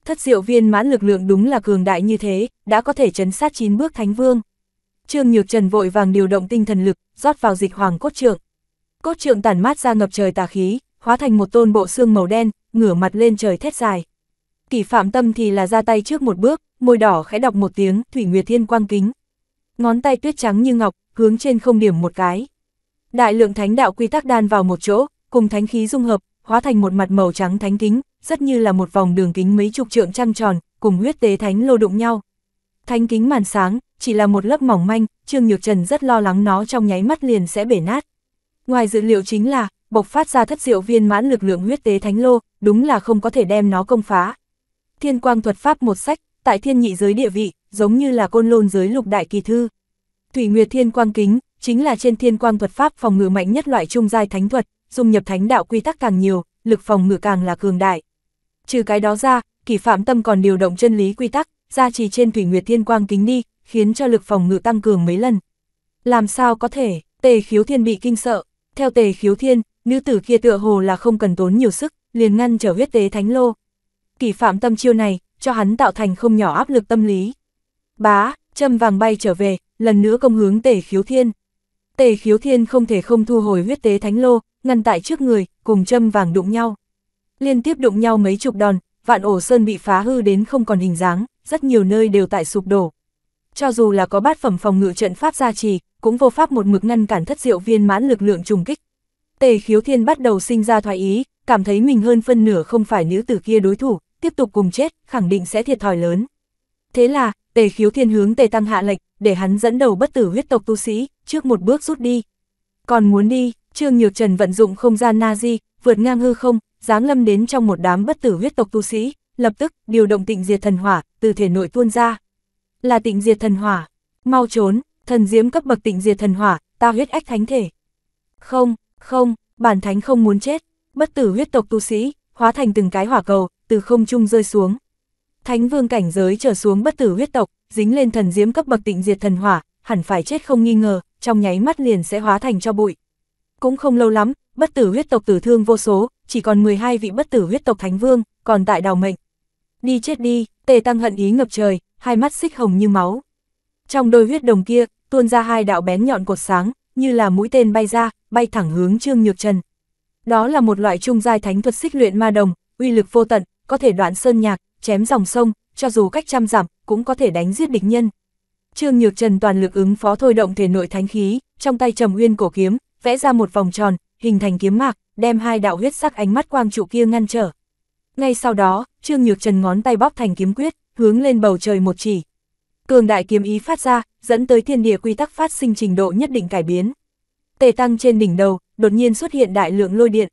Thất diệu viên mãn lực lượng đúng là cường đại như thế, đã có thể chấn sát chín bước thánh vương. Trương Nhược Trần vội vàng điều động tinh thần lực, rót vào dịch hoàng cốt trượng. Cốt trượng tản mát ra ngập trời tà khí, hóa thành một tôn bộ xương màu đen, ngửa mặt lên trời thét dài. Kỷ Phạm Tâm thì là ra tay trước một bước, môi đỏ khẽ đọc một tiếng, Thủy Nguyệt Thiên quang kính. Ngón tay tuyết trắng như ngọc, hướng trên không điểm một cái. Đại lượng thánh đạo quy tắc đan vào một chỗ, cùng thánh khí dung hợp, hóa thành một mặt màu trắng thánh kính, rất như là một vòng đường kính mấy chục trượng trăng tròn, cùng huyết tế thánh lô đụng nhau. Thánh kính màn sáng, chỉ là một lớp mỏng manh, Trương Nhược Trần rất lo lắng nó trong nháy mắt liền sẽ bể nát. Ngoài dự liệu chính là, bộc phát ra thất diệu viên mãn lực lượng huyết tế thánh lô, đúng là không có thể đem nó công phá. Thiên quang thuật pháp một sách, tại thiên nhị giới địa vị, giống như là côn lôn giới lục đại kỳ thư. Thủy Nguyệt Thiên Quang Kính, chính là trên thiên quang thuật pháp phòng ngự mạnh nhất loại trung giai thánh thuật, dung nhập thánh đạo quy tắc càng nhiều, lực phòng ngự càng là cường đại. Trừ cái đó ra, kỳ phạm tâm còn điều động chân lý quy tắc, gia trì trên thủy nguyệt thiên quang kính đi, khiến cho lực phòng ngự tăng cường mấy lần. Làm sao có thể, tề khiếu thiên bị kinh sợ, theo tề khiếu thiên, nữ tử kia tựa hồ là không cần tốn nhiều sức, liền ngăn trở huyết tế thánh lô. Kỳ phạm tâm chiêu này, cho hắn tạo thành không nhỏ áp lực tâm lý. Bá, châm vàng bay trở về, lần nữa công hướng tề khiếu thiên. Tề khiếu thiên không thể không thu hồi huyết tế thánh lô, ngăn tại trước người, cùng châm vàng đụng nhau. Liên tiếp đụng nhau mấy chục đòn, vạn ổ sơn bị phá hư đến không còn hình dáng, rất nhiều nơi đều tại sụp đổ. Cho dù là có bát phẩm phòng ngự trận pháp gia trì, cũng vô pháp một mực ngăn cản thất diệu viên mãn lực lượng trùng kích. Tề khiếu thiên bắt đầu sinh ra thoái ý, cảm thấy mình hơn phân nửa không phải nữ tử kia đối thủ, tiếp tục cùng chết, khẳng định sẽ thiệt thòi lớn. Thế là, tề khiếu thiên hướng tề tăng hạ lệch để hắn dẫn đầu bất tử huyết tộc tu sĩ, trước một bước rút đi. Còn muốn đi, Trương Nhược Trần vận dụng không gian Nazi, vượt ngang hư không, giáng lâm đến trong một đám bất tử huyết tộc tu sĩ, lập tức điều động tịnh diệt thần hỏa, từ thể nội tuôn ra. Là tịnh diệt thần hỏa, mau trốn, thần diễm cấp bậc tịnh diệt thần hỏa, ta huyết ách thánh thể. Không, không, bản thánh không muốn chết, bất tử huyết tộc tu sĩ, hóa thành từng cái hỏa cầu, từ không trung rơi xuống. Thánh vương cảnh giới trở xuống bất tử huyết tộc, dính lên thần diếm cấp bậc tịnh diệt thần hỏa, hẳn phải chết không nghi ngờ, trong nháy mắt liền sẽ hóa thành cho bụi. Cũng không lâu lắm, bất tử huyết tộc tử thương vô số, chỉ còn 12 vị bất tử huyết tộc thánh vương, còn tại đào mệnh. Đi chết đi, tề tăng hận ý ngập trời, hai mắt xích hồng như máu. Trong đôi huyết đồng kia, tuôn ra hai đạo bén nhọn cột sáng, như là mũi tên bay ra, bay thẳng hướng Trương Nhược Trần. Đó là một loại trung giai thánh thuật xích luyện ma đồng, uy lực vô tận, có thể đoạn sơn nhạc, chém dòng sông, cho dù cách trăm dặm, cũng có thể đánh giết địch nhân. Trương Nhược Trần toàn lực ứng phó thôi động thể nội thánh khí, trong tay trầm uyên cổ kiếm, vẽ ra một vòng tròn, hình thành kiếm mạc, đem hai đạo huyết sắc ánh mắt quang trụ kia ngăn trở. Ngay sau đó, Trương Nhược Trần ngón tay bóp thành kiếm quyết, hướng lên bầu trời một chỉ. Cường đại kiếm ý phát ra, dẫn tới thiên địa quy tắc phát sinh trình độ nhất định cải biến. Tề tăng trên đỉnh đầu, đột nhiên xuất hiện đại lượng lôi điện.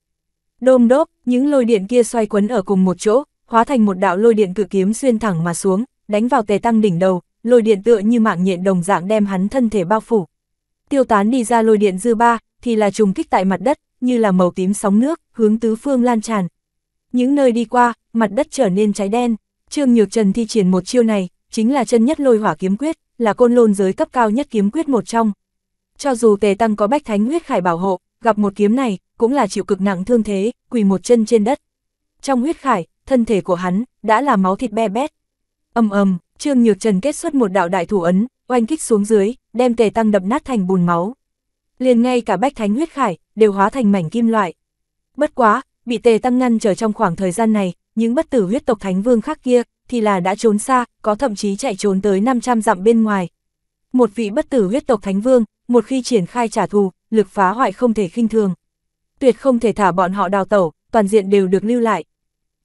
Đôm đốp, những lôi điện kia xoay quấn ở cùng một chỗ, hóa thành một đạo lôi điện cự kiếm xuyên thẳng mà xuống, đánh vào tề tăng đỉnh đầu, lôi điện tựa như mạng nhện đồng dạng đem hắn thân thể bao phủ. Tiêu tán đi ra lôi điện dư ba, thì là trùng kích tại mặt đất, như là màu tím sóng nước, hướng tứ phương lan tràn. Những nơi đi qua, mặt đất trở nên cháy đen. Trương Nhược Trần thi triển một chiêu này, chính là chân nhất lôi hỏa kiếm quyết, là côn lôn giới cấp cao nhất kiếm quyết một trong. Cho dù Tề Tăng có bách thánh huyết khải bảo hộ, gặp một kiếm này, cũng là chịu cực nặng thương thế, quỳ một chân trên đất. Trong huyết khải, thân thể của hắn đã là máu thịt be bét. Ầm ầm, Trương Nhược Trần kết xuất một đạo đại thủ ấn, oanh kích xuống dưới, đem Tề Tăng đập nát thành bùn máu. Liền ngay cả Bách Thánh huyết khải đều hóa thành mảnh kim loại. Bất quá, bị Tề Tăng ngăn trở trong khoảng thời gian này, những bất tử huyết tộc thánh vương khác kia thì là đã trốn xa, có thậm chí chạy trốn tới 500 dặm bên ngoài. Một vị bất tử huyết tộc thánh vương, một khi triển khai trả thù, lực phá hoại không thể khinh thường. Tuyệt không thể thả bọn họ đào tẩu, toàn diện đều được lưu lại.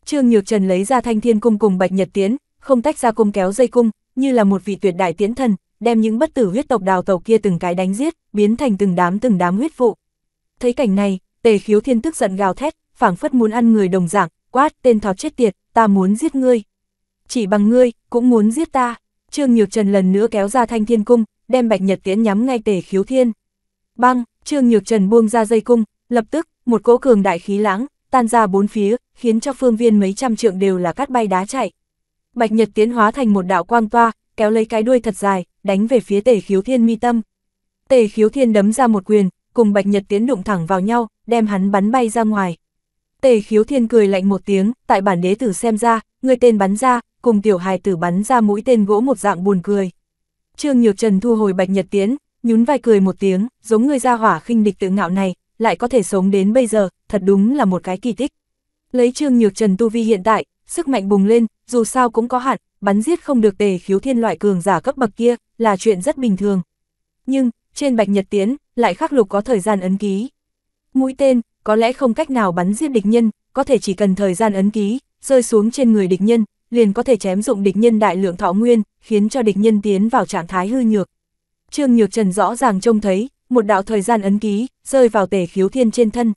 Trương Nhược Trần lấy ra thanh thiên cung cùng bạch nhật tiến, không tách ra cung kéo dây cung, như là một vị tuyệt đại tiến thần, đem những bất tử huyết tộc đào tàu kia từng cái đánh giết, biến thành từng đám từng đám huyết vụ. Thấy cảnh này, tề khiếu thiên tức giận gào thét, phảng phất muốn ăn người đồng dạng, quát tên thọt chết tiệt, ta muốn giết ngươi. Chỉ bằng ngươi, cũng muốn giết ta. Trương Nhược Trần lần nữa kéo ra thanh thiên cung, đem bạch nhật tiến nhắm ngay tề khiếu thiên. Băng, Trương Nhược Trần buông ra dây cung, lập tức, một cỗ cường đại khí lãng, tan ra bốn phía, khiến cho phương viên mấy trăm trượng đều là cát bay đá chạy. Bạch Nhật tiến hóa thành một đạo quang toa, kéo lấy cái đuôi thật dài, đánh về phía Tề Khiếu Thiên mi tâm. Tề Khiếu Thiên đấm ra một quyền, cùng Bạch Nhật tiến đụng thẳng vào nhau, đem hắn bắn bay ra ngoài. Tề Khiếu Thiên cười lạnh một tiếng, tại bản đế tử xem ra, người tên bắn ra, cùng tiểu hài tử bắn ra mũi tên gỗ một dạng buồn cười. Trương Nhược Trần thu hồi Bạch Nhật Tiến, nhún vai cười một tiếng, giống người ra hỏa khinh địch tự ngạo này, lại có thể sống đến bây giờ, thật đúng là một cái kỳ tích. Lấy Trương Nhược Trần tu vi hiện tại, sức mạnh bùng lên, dù sao cũng có hạn, bắn giết không được tề khiếu thiên loại cường giả cấp bậc kia, là chuyện rất bình thường. Nhưng, trên bạch nhật tiến, lại khắc lục có thời gian ấn ký. Mũi tên, có lẽ không cách nào bắn giết địch nhân, có thể chỉ cần thời gian ấn ký, rơi xuống trên người địch nhân, liền có thể chém dụng địch nhân đại lượng thọ nguyên, khiến cho địch nhân tiến vào trạng thái hư nhược. Trương Nhược Trần rõ ràng trông thấy, một đạo thời gian ấn ký, rơi vào tề khiếu thiên trên thân.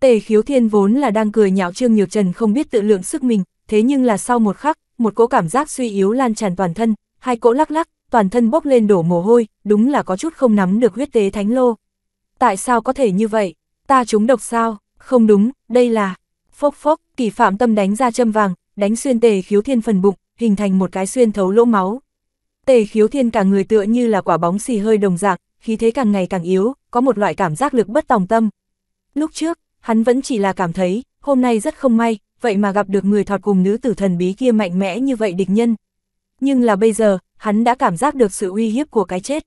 Tề khiếu thiên vốn là đang cười nhạo Trương Nhược Trần không biết tự lượng sức mình, thế nhưng là sau một khắc, một cỗ cảm giác suy yếu lan tràn toàn thân, hai cỗ lắc lắc, toàn thân bốc lên đổ mồ hôi, đúng là có chút không nắm được huyết tế thánh lô. Tại sao có thể như vậy? Ta trúng độc sao? Không đúng, đây là... Phốc phốc, kỳ phạm tâm đánh ra châm vàng, đánh xuyên tề khiếu thiên phần bụng, hình thành một cái xuyên thấu lỗ máu. Tề khiếu thiên cả người tựa như là quả bóng xì hơi đồng dạng, khí thế càng ngày càng yếu, có một loại cảm giác lực bất tòng tâm. Lúc trước, hắn vẫn chỉ là cảm thấy, hôm nay rất không may, vậy mà gặp được người thọt cùng nữ tử thần bí kia mạnh mẽ như vậy địch nhân. Nhưng là bây giờ, hắn đã cảm giác được sự uy hiếp của cái chết.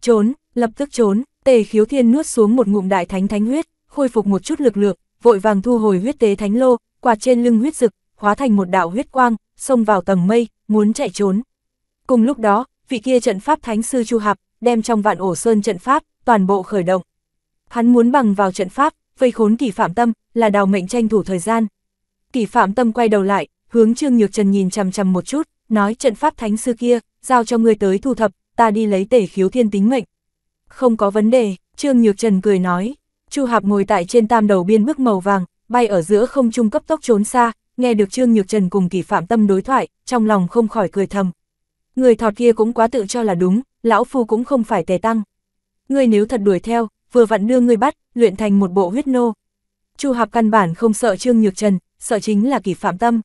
Trốn, lập tức trốn, tề khiếu thiên nuốt xuống một ngụm đại thánh thánh huyết, khôi phục một chút lực lượng, vội vàng thu hồi huyết tế thánh lô, quạt trên lưng huyết rực, hóa thành một đạo huyết quang, xông vào tầng mây, muốn chạy trốn. Cùng lúc đó, vị kia trận pháp thánh sư Chu Hạp đem trong vạn ổ sơn trận pháp, toàn bộ khởi động. Hắn muốn bằng vào trận pháp, vây khốn kỳ phạm tâm, là đào mệnh tranh thủ thời gian. kỳ phạm tâm quay đầu lại, hướng Trương Nhược Trần nhìn chằm chằm một chút, nói trận pháp thánh sư kia, giao cho người tới thu thập, ta đi lấy tể khiếu thiên tính mệnh. Không có vấn đề, Trương Nhược Trần cười nói, Chu Hạp ngồi tại trên tam đầu biên bức màu vàng, bay ở giữa không trung cấp tốc trốn xa, nghe được Trương Nhược Trần cùng Kỳ Phạm Tâm đối thoại, trong lòng không khỏi cười thầm. Người thọt kia cũng quá tự cho là đúng, lão phu cũng không phải tề tăng. Ngươi nếu thật đuổi theo, vừa vặn đưa ngươi bắt, luyện thành một bộ huyết nô. Chu Hạp căn bản không sợ Trương Nhược Trần, sợ chính là Kỷ Phạm Tâm.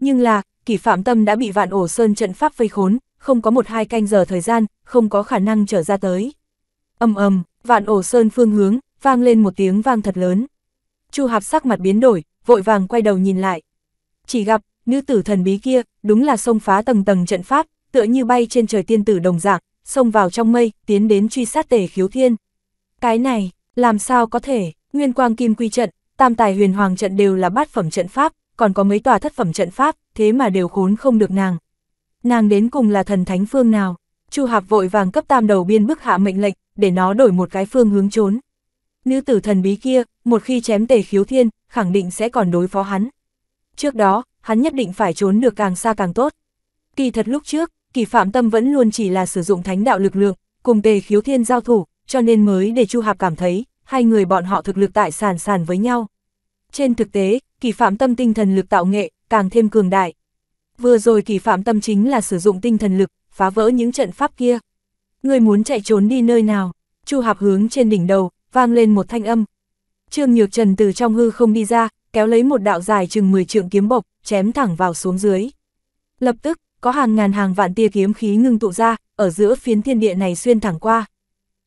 Nhưng là, Kỷ Phạm Tâm đã bị Vạn Ổ Sơn trận pháp vây khốn, không có một hai canh giờ thời gian, không có khả năng trở ra tới. Ầm ầm, Vạn Ổ Sơn phương hướng vang lên một tiếng vang thật lớn. Chu Hạp sắc mặt biến đổi, vội vàng quay đầu nhìn lại. Chỉ gặp nữ tử thần bí kia, đúng là xông phá tầng tầng trận pháp, tựa như bay trên trời tiên tử đồng dạng, xông vào trong mây, tiến đến truy sát tề khiếu thiên. Cái này, làm sao có thể, nguyên quang kim quy trận, tam tài huyền hoàng trận đều là bát phẩm trận pháp, còn có mấy tòa thất phẩm trận pháp, thế mà đều khốn không được nàng. Nàng đến cùng là thần thánh phương nào? Chu Hạp vội vàng cấp tam đầu biên bức hạ mệnh lệnh, để nó đổi một cái phương hướng trốn. Nữ tử thần bí kia, một khi chém tề khiếu thiên, khẳng định sẽ còn đối phó hắn. Trước đó, hắn nhất định phải trốn được càng xa càng tốt. Kỳ thật lúc trước, kỳ phạm tâm vẫn luôn chỉ là sử dụng thánh đạo lực lượng, cùng tề khiếu thiên giao thủ, cho nên mới để Chu Hạp cảm thấy, hai người bọn họ thực lực tại sàn sàn với nhau. Trên thực tế, kỳ phạm tâm tinh thần lực tạo nghệ, càng thêm cường đại. Vừa rồi kỳ phạm tâm chính là sử dụng tinh thần lực, phá vỡ những trận pháp kia. Người muốn chạy trốn đi nơi nào, Chu Hạp hướng trên đỉnh đầu, vang lên một thanh âm. Trương Nhược Trần từ trong hư không đi ra, kéo lấy một đạo dài chừng 10 trượng kiếm bộc, chém thẳng vào xuống dưới. Lập tức, có hàng ngàn hàng vạn tia kiếm khí ngưng tụ ra, ở giữa phiến thiên địa này xuyên thẳng qua.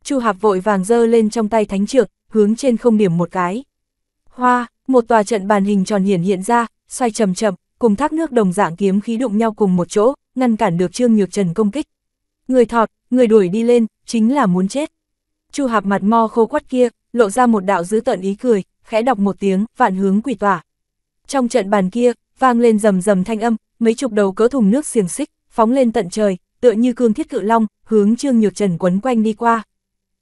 Chu Hạp vội vàng giơ lên trong tay thánh trược, hướng trên không điểm một cái. Hoa, một tòa trận bàn hình tròn hiển hiện ra, xoay chậm chậm, cùng thác nước đồng dạng kiếm khí đụng nhau cùng một chỗ, ngăn cản được Trương Nhược Trần công kích. Người thọt, người đuổi đi lên, chính là muốn chết. Chu Hạp mặt mo khô quắt kia, lộ ra một đạo dữ tận ý cười, khẽ đọc một tiếng, vạn hướng quỷ tỏa. Trong trận bàn kia, vang lên rầm rầm thanh âm, mấy chục đầu cỡ thùng nước xiềng xích, phóng lên tận trời, tựa như cương thiết cự long, hướng Trương Nhược Trần quấn quanh đi qua.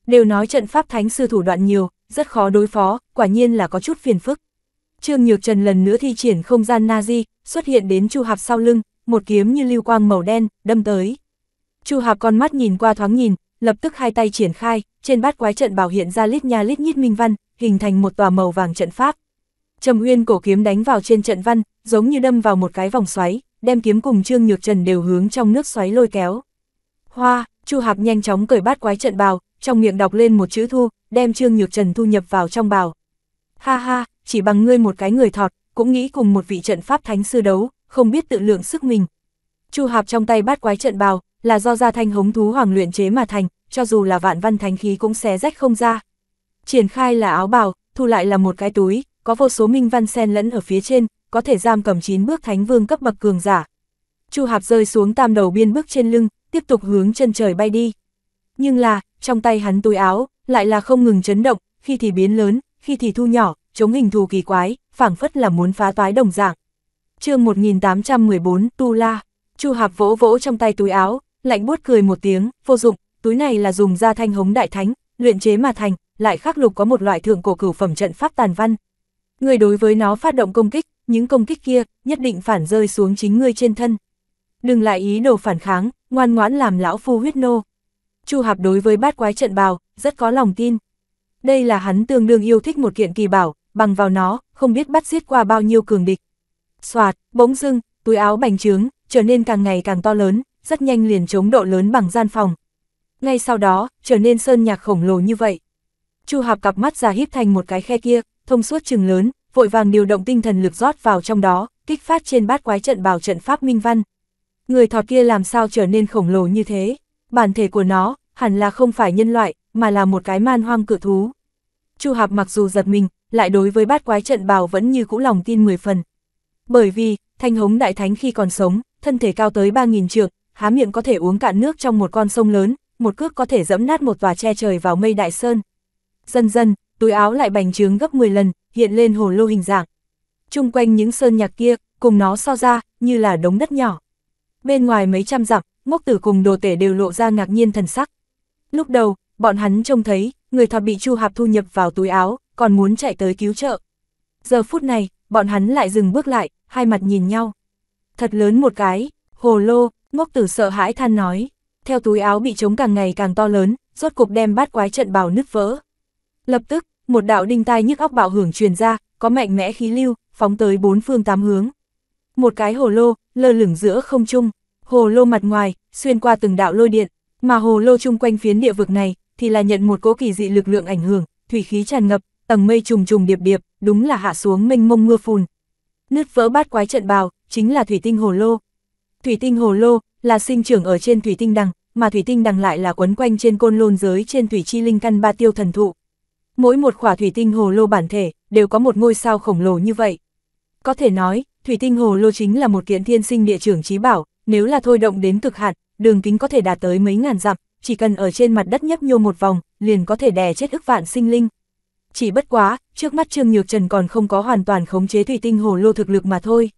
Đều nói trận pháp thánh sư thủ đoạn nhiều, rất khó đối phó, quả nhiên là có chút phiền phức. Trương Nhược Trần lần nữa thi triển không gian Nazi, xuất hiện đến Chu Hạp sau lưng, một kiếm như lưu quang màu đen, đâm tới. Chu Hạp con mắt nhìn qua thoáng nhìn, lập tức hai tay triển khai, trên bát quái trận bảo hiện ra lít nha lít nhít minh văn, hình thành một tòa màu vàng trận pháp. Trầm Uyên cổ kiếm đánh vào trên trận văn, giống như đâm vào một cái vòng xoáy, đem kiếm cùng Trương Nhược Trần đều hướng trong nước xoáy lôi kéo. Hoa, Chu Hạp nhanh chóng cởi bát quái trận bào, trong miệng đọc lên một chữ thu, đem Trương Nhược Trần thu nhập vào trong bào. Ha ha, chỉ bằng ngươi một cái người thọt, cũng nghĩ cùng một vị trận pháp thánh sư đấu, không biết tự lượng sức mình. Chu Hạp trong tay bát quái trận bào, là do gia thanh hống thú hoàng luyện chế mà thành, cho dù là vạn văn thánh khí cũng xé rách không ra. Triển khai là áo bào, thu lại là một cái túi, có vô số minh văn sen lẫn ở phía trên, có thể giam cầm chín bước thánh vương cấp bậc cường giả. Chu Hạp rơi xuống tam đầu biên bước trên lưng, tiếp tục hướng chân trời bay đi. Nhưng là, trong tay hắn túi áo, lại là không ngừng chấn động, khi thì biến lớn, khi thì thu nhỏ, chống hình thù kỳ quái, phảng phất là muốn phá toái đồng dạng. chương 1814, Tu La, Chu Hạp vỗ vỗ trong tay túi áo, lạnh buốt cười một tiếng, vô dụng, túi này là dùng da thanh hống đại thánh, luyện chế mà thành, lại khắc lục có một loại thượng cổ cửu phẩm trận pháp tàn văn, Người đối với nó phát động công kích, những công kích kia nhất định phản rơi xuống chính ngươi trên thân. Đừng lại ý đồ phản kháng, ngoan ngoãn làm lão phu huyết nô. Chu Hạp đối với bát quái trận bào, rất có lòng tin. Đây là hắn tương đương yêu thích một kiện kỳ bảo, bằng vào nó, không biết bắt giết qua bao nhiêu cường địch. Xoạt bỗng dưng, túi áo bành trướng, trở nên càng ngày càng to lớn, rất nhanh liền chống độ lớn bằng gian phòng. Ngay sau đó, trở nên sơn nhạc khổng lồ như vậy. Chu Hạp cặp mắt ra híp thành một cái khe kia, thông suốt chừng lớn, vội vàng điều động tinh thần lực rót vào trong đó, kích phát trên bát quái trận bảo trận pháp minh văn. Người thọt kia làm sao trở nên khổng lồ như thế? Bản thể của nó, hẳn là không phải nhân loại, mà là một cái man hoang cự thú. Chu Hạp mặc dù giật mình, lại đối với bát quái trận bào vẫn như cũ lòng tin 10 phần. Bởi vì, Thanh Hống Đại Thánh khi còn sống, thân thể cao tới 3.000 trượng, há miệng có thể uống cạn nước trong một con sông lớn, một cước có thể dẫm nát một tòa che trời vào mây đại sơn. Dần dần, túi áo lại bành trướng gấp 10 lần, hiện lên hồ lô hình dạng. Trung quanh những sơn nhạc kia, cùng nó so ra, như là đống đất nhỏ. Bên ngoài mấy trăm dặm, ngốc tử cùng đồ tể đều lộ ra ngạc nhiên thần sắc. Lúc đầu, bọn hắn trông thấy, người thọt bị Chu Hạp thu nhập vào túi áo, còn muốn chạy tới cứu trợ. Giờ phút này, bọn hắn lại dừng bước lại, hai mặt nhìn nhau. Thật lớn một cái, hồ lô, ngốc tử sợ hãi than nói. Theo túi áo bị trống càng ngày càng to lớn, rốt cục đem bát quái trận bào nứt vỡ. Lập tức, một đạo đinh tai nhức óc bạo hưởng truyền ra, có mạnh mẽ khí lưu, phóng tới bốn phương tám hướng. Một cái hồ lô, lơ lửng giữa không trung, hồ lô mặt ngoài, xuyên qua từng đạo lôi điện, mà hồ lô chung quanh phiến địa vực này, thì là nhận một cố kỳ dị lực lượng ảnh hưởng, thủy khí tràn ngập, tầng mây trùng trùng điệp điệp, đúng là hạ xuống mênh mông mưa phùn. Nứt vỡ bát quái trận bào, chính là thủy tinh hồ lô. Thủy tinh hồ lô là sinh trưởng ở trên thủy tinh đằng, mà thủy tinh đằng lại là quấn quanh trên côn lôn giới trên thủy chi linh căn ba tiêu thần thụ. Mỗi một khỏa thủy tinh hồ lô bản thể, đều có một ngôi sao khổng lồ như vậy. Có thể nói, thủy tinh hồ lô chính là một kiện thiên sinh địa trưởng trí bảo, nếu là thôi động đến cực hạn, đường kính có thể đạt tới mấy ngàn dặm, chỉ cần ở trên mặt đất nhấp nhô một vòng, liền có thể đè chết ức vạn sinh linh. Chỉ bất quá, trước mắt Trương Nhược Trần còn không có hoàn toàn khống chế thủy tinh hồ lô thực lực mà thôi.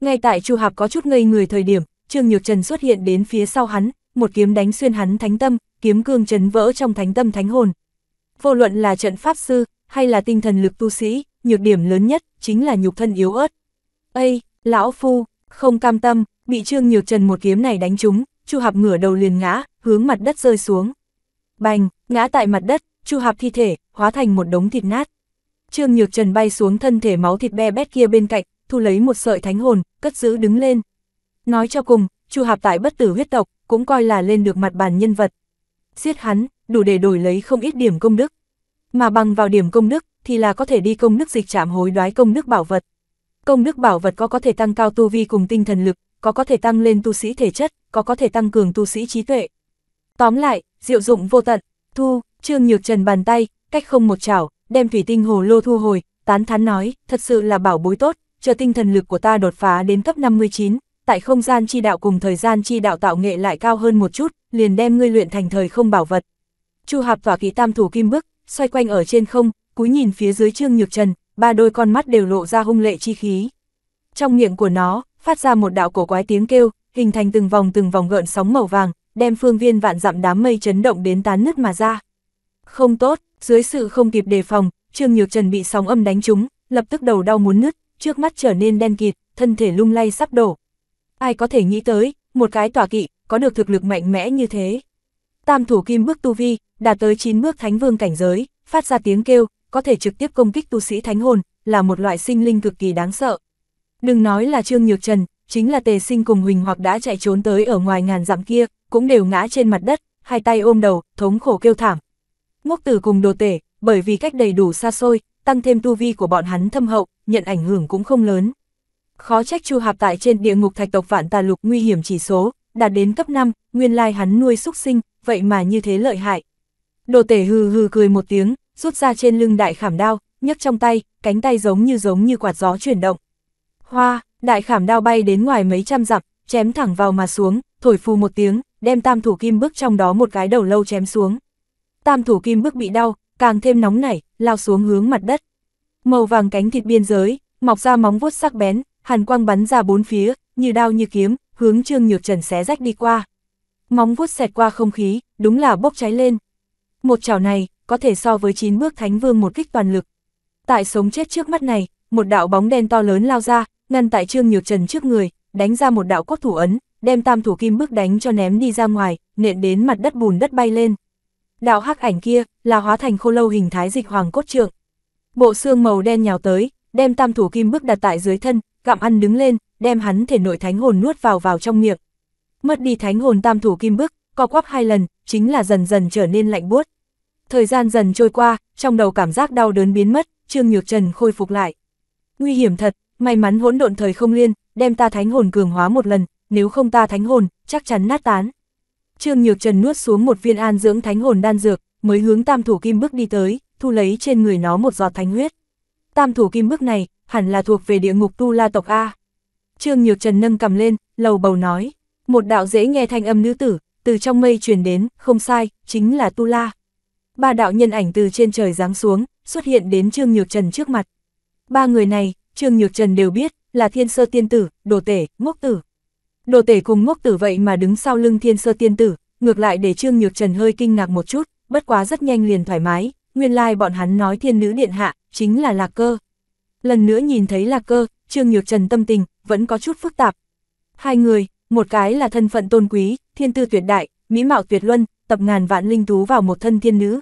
Ngay tại Chu Hạp có chút ngây người thời điểm, Trương Nhược Trần xuất hiện đến phía sau hắn, một kiếm đánh xuyên hắn thánh tâm, kiếm cương chấn vỡ trong thánh tâm thánh hồn, Vô luận là trận pháp sư, hay là tinh thần lực tu sĩ, nhược điểm lớn nhất chính là nhục thân yếu ớt. Ây, lão phu, không cam tâm, bị Trương Nhược Trần một kiếm này đánh trúng, Chu Hạp ngửa đầu liền ngã, hướng mặt đất rơi xuống. Bành, ngã tại mặt đất, Chu Hạp thi thể hóa thành một đống thịt nát. Trương Nhược Trần bay xuống thân thể máu thịt be bét kia bên cạnh, thu lấy một sợi thánh hồn, cất giữ đứng lên. Nói cho cùng, Chu Hạp tại bất tử huyết tộc cũng coi là lên được mặt bàn nhân vật. Giết hắn, đủ để đổi lấy không ít điểm công đức. Mà bằng vào điểm công đức, thì là có thể đi công đức dịch chạm hối đoái công đức bảo vật. Công đức bảo vật có có thể tăng cao tu vi cùng tinh thần lực, có có thể tăng lên tu sĩ thể chất, có có thể tăng cường tu sĩ trí tuệ. Tóm lại, diệu dụng vô tận, thu, trương nhược trần bàn tay, cách không một chảo, đem thủy tinh hồ lô thu hồi, tán thán nói, thật sự là bảo bối tốt, chờ tinh thần lực của ta đột phá đến cấp 59, tại không gian chi đạo cùng thời gian chi đạo tạo nghệ lại cao hơn một chút, liền đem ngươi luyện thành thời không bảo vật. Chu Hạp và Kỳ Tam Thủ Kim bước, xoay quanh ở trên không, cúi nhìn phía dưới Trương Nhược Trần, ba đôi con mắt đều lộ ra hung lệ chi khí. Trong miệng của nó, phát ra một đạo cổ quái tiếng kêu, hình thành từng vòng từng vòng gợn sóng màu vàng, đem phương viên vạn dặm đám mây chấn động đến tán nứt mà ra. Không tốt, dưới sự không kịp đề phòng, Trương Nhược Trần bị sóng âm đánh trúng, lập tức đầu đau muốn nứt, trước mắt trở nên đen kịt, thân thể lung lay sắp đổ. Ai có thể nghĩ tới, một cái tòa kỵ có được thực lực mạnh mẽ như thế. Tam thủ kim bước tu vi, đạt tới 9 bước thánh vương cảnh giới, phát ra tiếng kêu, có thể trực tiếp công kích tu sĩ thánh hồn, là một loại sinh linh cực kỳ đáng sợ. Đừng nói là Trương Nhược Trần, chính là Tề Sinh cùng Huỳnh hoặc đã chạy trốn tới ở ngoài ngàn dặm kia, cũng đều ngã trên mặt đất, hai tay ôm đầu, thống khổ kêu thảm. Ngốc tử cùng đồ tể, bởi vì cách đầy đủ xa xôi, tăng thêm tu vi của bọn hắn thâm hậu, nhận ảnh hưởng cũng không lớn. Khó trách Chu Hạp tại trên địa ngục thạch tộc vạn tà lục nguy hiểm chỉ số, đạt đến cấp 5, nguyên lai hắn nuôi súc sinh, vậy mà như thế lợi hại. Đồ tể hừ hừ cười một tiếng, rút ra trên lưng đại khảm đao, nhấc trong tay, cánh tay giống như giống như quạt gió chuyển động. Hoa, đại khảm đao bay đến ngoài mấy trăm dặm, chém thẳng vào mà xuống, thổi phù một tiếng, đem tam thủ kim bước trong đó một cái đầu lâu chém xuống. Tam thủ kim bước bị đau, càng thêm nóng nảy, lao xuống hướng mặt đất. Màu vàng cánh thịt biên giới, mọc ra móng vuốt sắc bén, hàn quang bắn ra bốn phía, như đao như kiếm, hướng Trương Nhược Trần xé rách đi qua. Móng vuốt xẹt qua không khí, đúng là bốc cháy lên. Một chảo này, có thể so với chín bước thánh vương một kích toàn lực. Tại sống chết trước mắt này, một đạo bóng đen to lớn lao ra, ngăn tại Trương Nhược Trần trước người, đánh ra một đạo cốt thủ ấn, đem tam thủ kim bước đánh cho ném đi ra ngoài, nện đến mặt đất bùn đất bay lên. Đạo hắc ảnh kia là hóa thành khô lâu hình thái dịch hoàng cốt trượng. Bộ xương màu đen nhào tới, đem tam thủ kim bước đặt tại dưới thân, gặm ăn đứng lên, đem hắn thể nội thánh hồn nuốt vào vào trong miệng. Mất đi thánh hồn tam thủ kim bức, co quắp hai lần, chính là dần dần trở nên lạnh buốt. Thời gian dần trôi qua, trong đầu cảm giác đau đớn biến mất, Trương Nhược Trần khôi phục lại. Nguy hiểm thật, may mắn hỗn độn thời không liên, đem ta thánh hồn cường hóa một lần, nếu không ta thánh hồn, chắc chắn nát tán. Trương Nhược Trần nuốt xuống một viên an dưỡng thánh hồn đan dược, mới hướng tam thủ kim bức đi tới, thu lấy trên người nó một giọt thánh huyết. Tam thủ kim bức này, hẳn là thuộc về địa ngục tu la tộc A. Trương Nhược Trần nâng cầm lên, lầu bầu nói một đạo dễ nghe thanh âm nữ tử, từ trong mây truyền đến, không sai, chính là Tu La. Ba đạo nhân ảnh từ trên trời giáng xuống, xuất hiện đến Trương Nhược Trần trước mặt. Ba người này, Trương Nhược Trần đều biết, là thiên sơ tiên tử, đồ tể, ngốc tử. Đồ tể cùng ngốc tử vậy mà đứng sau lưng thiên sơ tiên tử, ngược lại để Trương Nhược Trần hơi kinh ngạc một chút, bất quá rất nhanh liền thoải mái, nguyên lai like bọn hắn nói thiên nữ điện hạ, chính là lạc cơ. Lần nữa nhìn thấy lạc cơ, Trương Nhược Trần tâm tình, vẫn có chút phức tạp. Hai người, một cái là thân phận tôn quý, thiên tư tuyệt đại, mỹ mạo tuyệt luân, tập ngàn vạn linh thú vào một thân thiên nữ.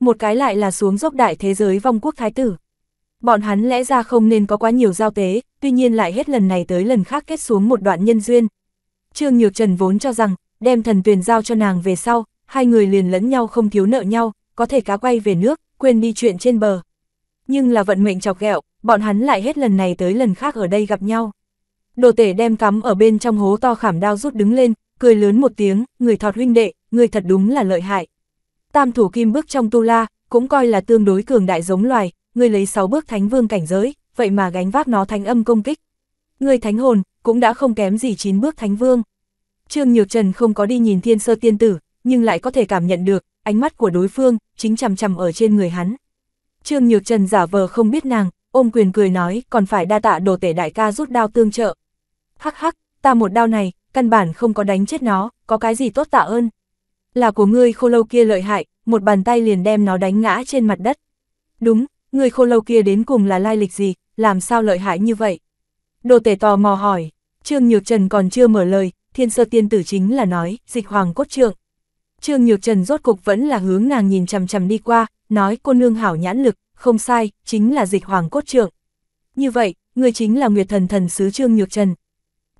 Một cái lại là xuống dốc đại thế giới vong quốc thái tử. Bọn hắn lẽ ra không nên có quá nhiều giao tế, tuy nhiên lại hết lần này tới lần khác kết xuống một đoạn nhân duyên. Trương Nhược Trần vốn cho rằng, đem thần tuyền giao cho nàng về sau, hai người liền lẫn nhau không thiếu nợ nhau, có thể cá quay về nước, quên đi chuyện trên bờ. Nhưng là vận mệnh chọc ghẹo, bọn hắn lại hết lần này tới lần khác ở đây gặp nhau. Đồ tể đem cắm ở bên trong hố to khảm đao rút đứng lên, cười lớn một tiếng, người thọt huynh đệ, người thật đúng là lợi hại. Tam thủ kim bước trong tu la, cũng coi là tương đối cường đại giống loài, người lấy 6 bước thánh vương cảnh giới, vậy mà gánh vác nó thánh âm công kích. Người thánh hồn, cũng đã không kém gì 9 bước thánh vương. Trương Nhược Trần không có đi nhìn thiên sơ tiên tử, nhưng lại có thể cảm nhận được, ánh mắt của đối phương, chính chằm chằm ở trên người hắn. Trương Nhược Trần giả vờ không biết nàng, ôm quyền cười nói, còn phải đa tạ đồ tể đại ca rút đao tương trợ hắc hắc, ta một đao này, căn bản không có đánh chết nó, có cái gì tốt tạ ơn. Là của ngươi khô lâu kia lợi hại, một bàn tay liền đem nó đánh ngã trên mặt đất. Đúng, người khô lâu kia đến cùng là lai lịch gì, làm sao lợi hại như vậy? Đồ tể tò mò hỏi, Trương Nhược Trần còn chưa mở lời, thiên sơ tiên tử chính là nói, dịch hoàng cốt trượng. Trương Nhược Trần rốt cục vẫn là hướng nàng nhìn chằm chằm đi qua, nói cô nương hảo nhãn lực, không sai, chính là dịch hoàng cốt trượng. Như vậy, người chính là Nguyệt Thần Thần Sứ Trương Nhược Trần,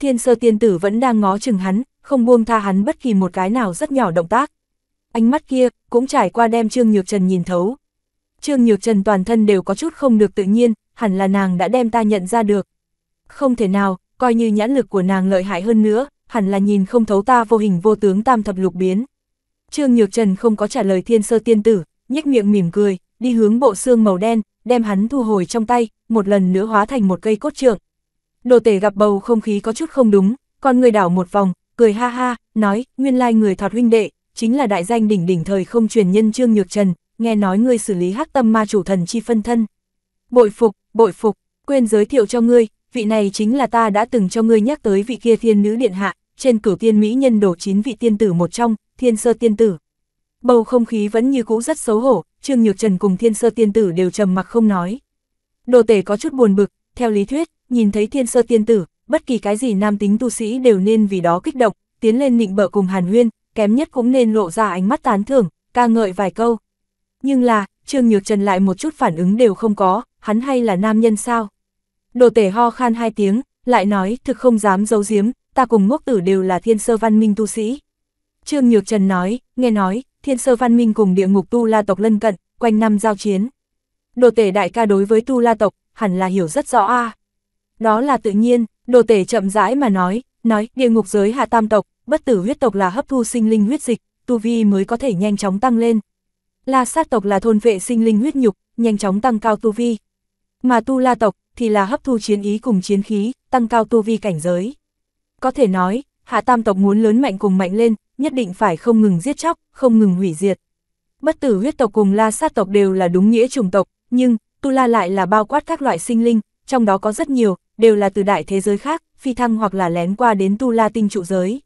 thiên sơ tiên tử vẫn đang ngó chừng hắn, không buông tha hắn bất kỳ một cái nào rất nhỏ động tác. Ánh mắt kia, cũng trải qua đem Trương Nhược Trần nhìn thấu. Trương Nhược Trần toàn thân đều có chút không được tự nhiên, hẳn là nàng đã đem ta nhận ra được. Không thể nào, coi như nhãn lực của nàng lợi hại hơn nữa, hẳn là nhìn không thấu ta vô hình vô tướng tam thập lục biến. Trương Nhược Trần không có trả lời thiên sơ tiên tử, nhếch miệng mỉm cười, đi hướng bộ xương màu đen, đem hắn thu hồi trong tay, một lần nữa hóa thành một cây cốt trượng, đồ tể gặp bầu không khí có chút không đúng, còn người đảo một vòng, cười ha ha, nói, nguyên lai người thọt huynh đệ, chính là đại danh đỉnh đỉnh thời không truyền nhân Trương Nhược Trần, nghe nói ngươi xử lý hắc tâm ma chủ thần chi phân thân. Bội phục, bội phục, quên giới thiệu cho ngươi, vị này chính là ta đã từng cho ngươi nhắc tới vị kia thiên nữ điện hạ, trên cửu tiên mỹ nhân đổ chín vị tiên tử một trong, thiên sơ tiên tử. Bầu không khí vẫn như cũ rất xấu hổ, Trương Nhược Trần cùng thiên sơ tiên tử đều trầm mặc không nói. Đồ tể có chút buồn bực, theo lý thuyết, nhìn thấy thiên sơ tiên tử, bất kỳ cái gì nam tính tu sĩ đều nên vì đó kích động, tiến lên nịnh bợ cùng Hàn Huyên, kém nhất cũng nên lộ ra ánh mắt tán thưởng, ca ngợi vài câu. Nhưng là, Trương Nhược Trần lại một chút phản ứng đều không có, hắn hay là nam nhân sao? Đồ tể ho khan hai tiếng, lại nói thực không dám giấu giếm, ta cùng ngốc tử đều là thiên sơ văn minh tu sĩ. Trương Nhược Trần nói, nghe nói, thiên sơ văn minh cùng địa ngục tu la tộc lân cận, quanh năm giao chiến. Đồ tể đại ca đối với tu la tộc, hẳn là hiểu rất rõ a à đó là tự nhiên, đồ tể chậm rãi mà nói, nói địa ngục giới hạ tam tộc, bất tử huyết tộc là hấp thu sinh linh huyết dịch, tu vi mới có thể nhanh chóng tăng lên. La sát tộc là thôn vệ sinh linh huyết nhục, nhanh chóng tăng cao tu vi. Mà tu la tộc thì là hấp thu chiến ý cùng chiến khí, tăng cao tu vi cảnh giới. Có thể nói, hạ tam tộc muốn lớn mạnh cùng mạnh lên, nhất định phải không ngừng giết chóc, không ngừng hủy diệt. Bất tử huyết tộc cùng la sát tộc đều là đúng nghĩa chủng tộc, nhưng tu la lại là bao quát các loại sinh linh, trong đó có rất nhiều, đều là từ đại thế giới khác, phi thăng hoặc là lén qua đến tu la tinh trụ giới.